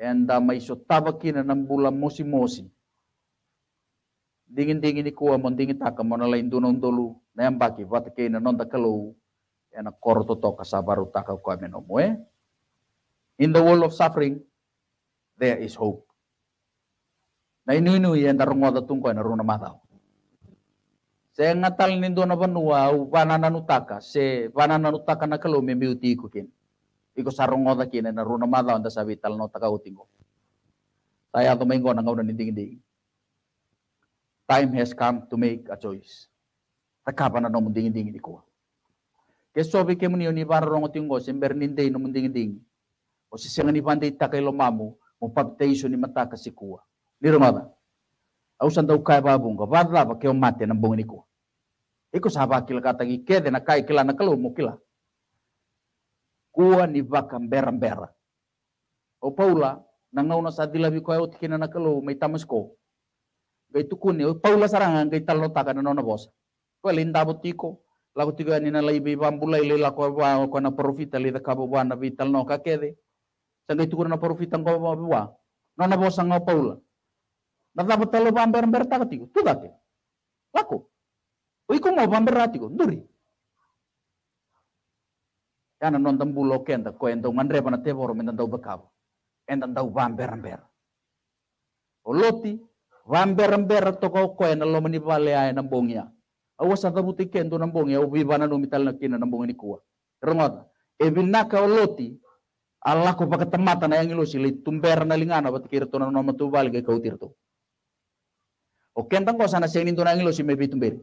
enda mai tabaki na nambula mosi mosi dingin dingin ikua mon dingin taka mona lain dunon dulu na yang baki vata na nonda kalou ena korto toka sabaru taka kua menomoe in the world of suffering there is hope na inu inu enda rongoda tungko ena runa madau. se ngatal ni dona vanua au vanananutaka se vanananutaka na kalome miuti ko kin iko sarong oda kin na runa mada onda sa vital no taka utingo tayo ato maingo na ngauna ninding ding time has come to make a choice takapa na no munding ding ko Keso ke munio ni varrongo tingo sember nindei no munding ding o si senga ni vandei takai mamu mo paptation ni mataka sikua ni romada ausan tau kai babung ka varla ba keo mate na bung niku iku sahaba kila kata ike na kai kila na kalu mukila kuwa ni vaka beram mbera o paula na ngau na sadila bi koi otkina na kalu mai tamasko gai tukuni o paula sarangan gai talota kana nona bosa koi linda botiko lagu tiga ni na lai bi bambula ile la ko ba ko na profita le da kabo ba na vital no ka kede sangai tukuna na profita ko ba ba nona bosa ngau paula Nata telo bamber berta katigo, tudate. Laku. Oi oh, kumo bamber ratigo, duri. Kana non tembu lo kenta ko ento mandre pana teboro men tantau bekabo. En tantau bamber amber. Oloti bamber amber toko ko en lo meni bale ay nambongya. Awas oh, sa tabuti kento nambongya ubi oh, bana no mital na kina ini ni kuwa. Remota. Ebinaka eh, oloti Allah ko pakatamata na yang ilusi li tumber na lingana bat kirto na noma tubal kau O kentang ko sana sing nintu nangilo si mebi tumberi.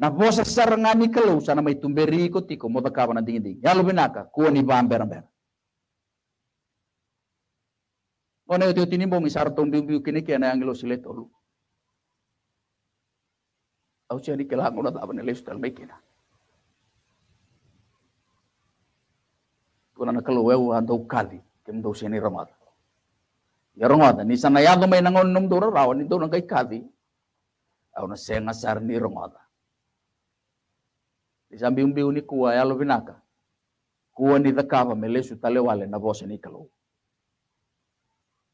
Na vosa sarangani kelo sana mai tumberi ko tiko mo takaba na ding Ya Yalo binaka kuwa ni bamber amber. Ona yote yote nimbo misar tombi biu kini kia na angilo sile tolu. Au cia ni kela ngona taba na mekina. Kuna na kelo wewa andau kali kem dosi sini ramada. Yarongota ni sanayago may nangon nung dura rawa ni nang kay Kathy. Aw na senga sar ni rongota. Di sambi umbi ni kuwa ya binaka. Kuwa ni takapa me lesu talewale na vosa ni kalo.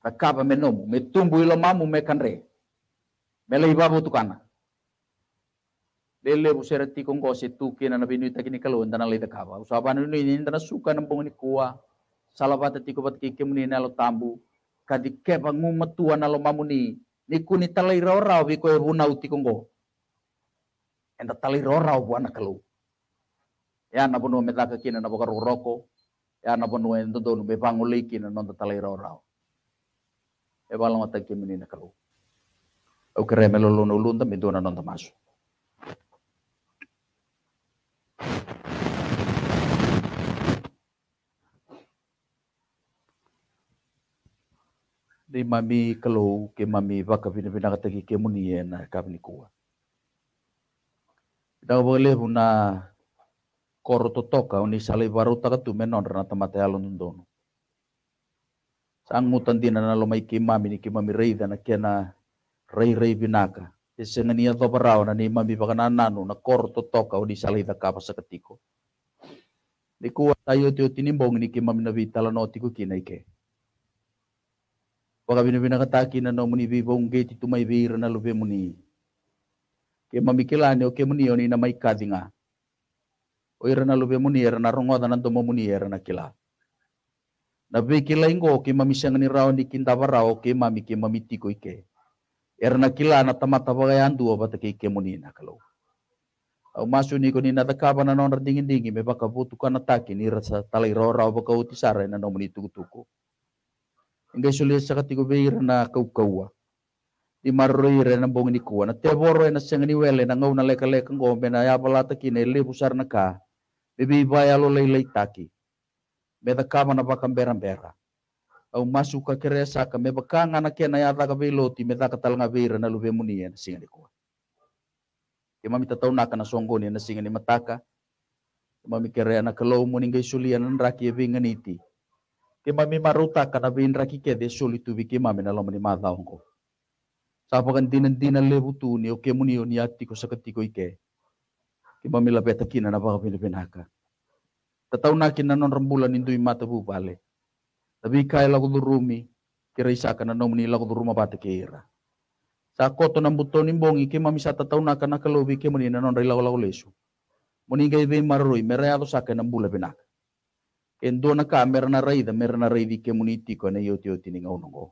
Takapa me nomu me tumbu ilo mamu me kanre. Me lehi babu tukana. Lele sere tikong kosi tuki na nabinu kini kalo ndana lehi takapa. Usapan unu ini ndana suka nampung ni kuwa. Salapata tikopat kikim ni nalo tambu kadi kepa ngumetua na lomamuni ni kuni talai rora wi koe runa uti kongo enda talai rora wu ana kalu ya na bonu meta kina na bokaru roko ya na bonu endo donu be panguli kina nonda talai rora e balama ta ni na kalu au kere melolo na ulunda mi dona nonda masu Nei mami kalou ke mami waka vina vina kata ki ke muni e na ni kua. Ita ka wale huna koro totoka uni salai baruta katu menon rana tamate alon dono. Sang mutan dina na mai ke mami ni ke mami ke na rei rei rei binaka. Te sengani ato parau na ni mami na nanu na koro totoka uni salai da kapa sakatiko. Ni kua tayo teo tinimbong ni ke mami na vitala no tiku kina ike. Waka bina bina kataki na no muni vivo unge ti tumai vira na lupe muni. Ke mamikilane o ke muni oni na mai kadinga. O ira na lupe muni era na rongoda na tomo muni era na kila. Na be kila ingo o ke mamisang ni rao ni kintaba rao ke mami e ke ko ike. Era na kila na tamata vaga andu o bata ke ike muni na kalau. Au masu ni koni na takaba na nonra dingin dingi me baka butukan taki ni rasa talai rao rao baka utisara na no muni tuku tuku ngai sule sakati tiko beira na kau kaua i marroi re na bongi kua na te boro e na sengani wele na ngau na leka leka ngombe na ya balata ki ne le busar na ka bebi bai alo lei lei taki me ta kama na baka mbera mbera au masu kere saka me baka ngana ke na ya da ka beloti me da ka talanga beira na lube muni e na ni kua ke mami tatau na kana songoni e na ni mataka mami kere na kalau muni ngai sulia na raki e vinganiti ke mami maruta kana be rakike kike de soli tu bi kema mena lo onko. Sa kan dinan dinan lebu tu ni o ke muni o ni ati ko sakati ko ike. mami la beta kina na baka pili penaka. Tatau na kina non rembulan indu imata bu pale. Tapi kai lagu durumi kira isa kana no mani lagu duruma ke ira. Sa koto na buto ni bongi ke mami sa tatau na kana kalobi ke muni na non lesu. Moni ngai be marroi mereado sa kana mbula penaka en dona ka merna raida merna raidi community ko ne yoti yoti ninga ngau ngo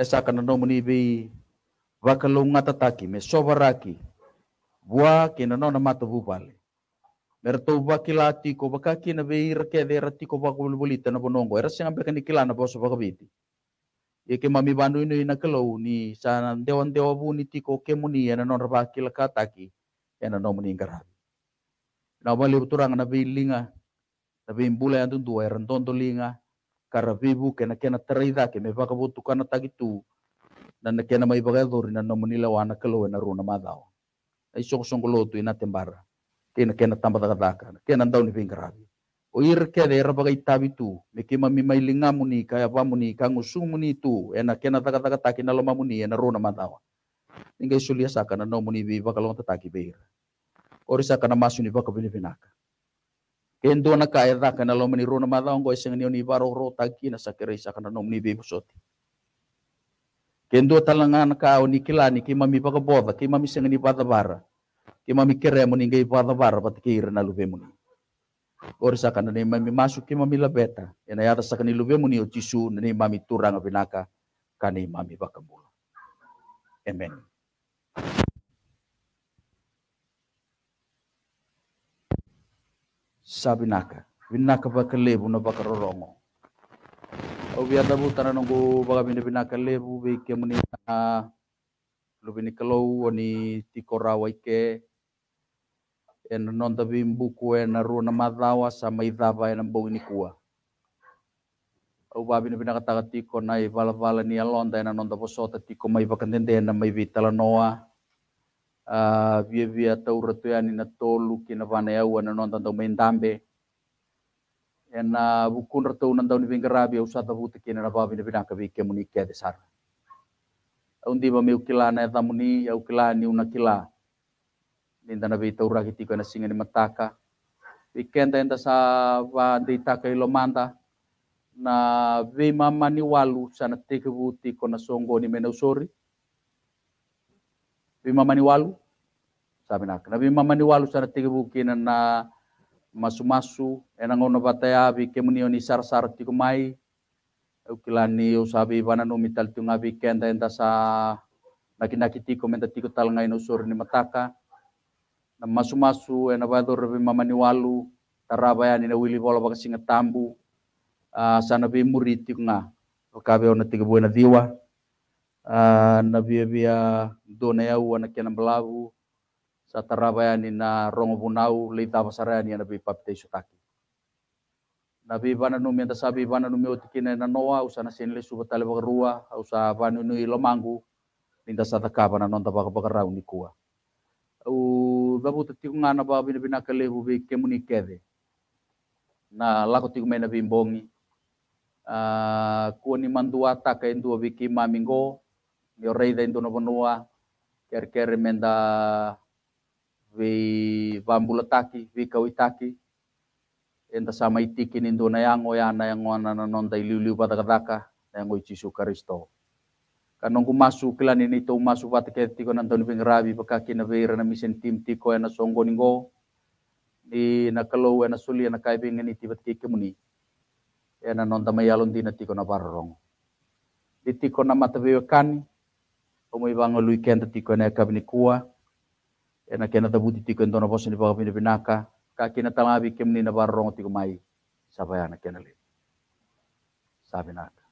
esa kana no muni bi vakalunga tataki me sobaraki bua kina no na mata bubale merto bakilati ko bakaki na bi rake de rati ko bakulbulita na bonongo era singa bekani kilana boso bakabiti Ike mami bandu ini na kelo ni sana dewan dewa bu ni tiko kemuni ya na non rabaki lakataki. ena no mani ingkarat. Na wali uturang na bi linga, na bi imbula yang tundua eran linga, kara bibu kena kena terida ke me vaka kana tagitu, na na kena mai bagai duri na no mani na kelo na runa madao. Na isong song kolotu ina tembara, kena kena tamba takataka, kena ndau ni vingara O ir kede era bagai itabi tu, me ke mi mai linga muni, kaya pa muni, kangusung muni tu, ena kena takataka takina loma muni, ena runa madawa. ninguém solia na um não muni viva calon tataki beira ori sacana masu masuni vaka vini vinaka. kendo na kae rakana lo mani rona madang go iseng ni varo ro taki na sakere sacana não nomuni viva soti kendo talangan ka o nikilani ki mami vaka boda ki mami seng ni bada bara ki mami kere mo vara bada bara patikira na luve muni ori na ni mami masu ki mami labeta ena yata sacana ni luve muni o tisu ni mami turanga binaka kani mami vaka bula Amen. Sabinaka, binaka baka lebu na baka rorongo. ada biar dabu nunggu baka bina binaka lebu beke muni na lubini kalau oni tikorawa ike en non tabi mbuku en na madawa sama idhava en ni kuwa wabina bina kata kati ko na i vala vala ni alon ina non ta poso ta ko mai na mai vi tala noa via via tau ratu ya ni na tolu ki na vana e non ta tau main ena bukun ratu nan tau ni vingara bia usata vuta ki na wabina bina ka vi ke muni ke de sar undi kila na eta muni ya ukila ni una kila na vi ura rakiti na singa ni mataka Ikenta enda sa va ka kai lomanta, na vei mama walu sana teke vuti kona songo ni mena usori. Vei mama walu sabi Na vei mama walu sana teke vuti na na masu-masu ena ngono bataya avi kemuni ni sar-sar tiku mai. Ukilani usabi vana no mital tu ngabi kenda enda sa naki-naki tiku tiku tal ngai usori ni mataka. Na masu-masu ena vei mama ni walu tarabaya ni na wili bola singa tambu uh, sa na bi nga o ka be ona tiga buena diwa uh, na bi bia do na ya wana ke na blavu sa ni na rongo bunau leita basara ni na papte sutaki na bana no menta sabi bana no meu tikina na noa usa na sinle suba tale rua usa banu no ilomangu ninda sa takapa na nonta bakabakarau ni kua u babu te tiku na babi bina bina be kemuni kede na lako tiku mena bimbongi uh, ah, kuoni manduata ka indu wiki mamingo mi reida indu no ker ker menda vi taki vi kawitaki enta sama itiki nindu ya na yango ya na yango na na nonda iliu padakadaka na yango ichisu karisto kanongku masu kila ini to masu tiko ko nanton vingrabi pakaki na veira na mission team tiko e na songo ningo ni nakalo e na suli e na kaibing ni kemuni ena non tama yalon dina tiko na barrong di tiko na matabewe kani omo ibango lui kenta tiko na ya kabini kua ena kena tabuti tiko ento na bosi ni pagapini pinaka ka kina talabi kemni na barrong tiko mai sabaya na kena le sabi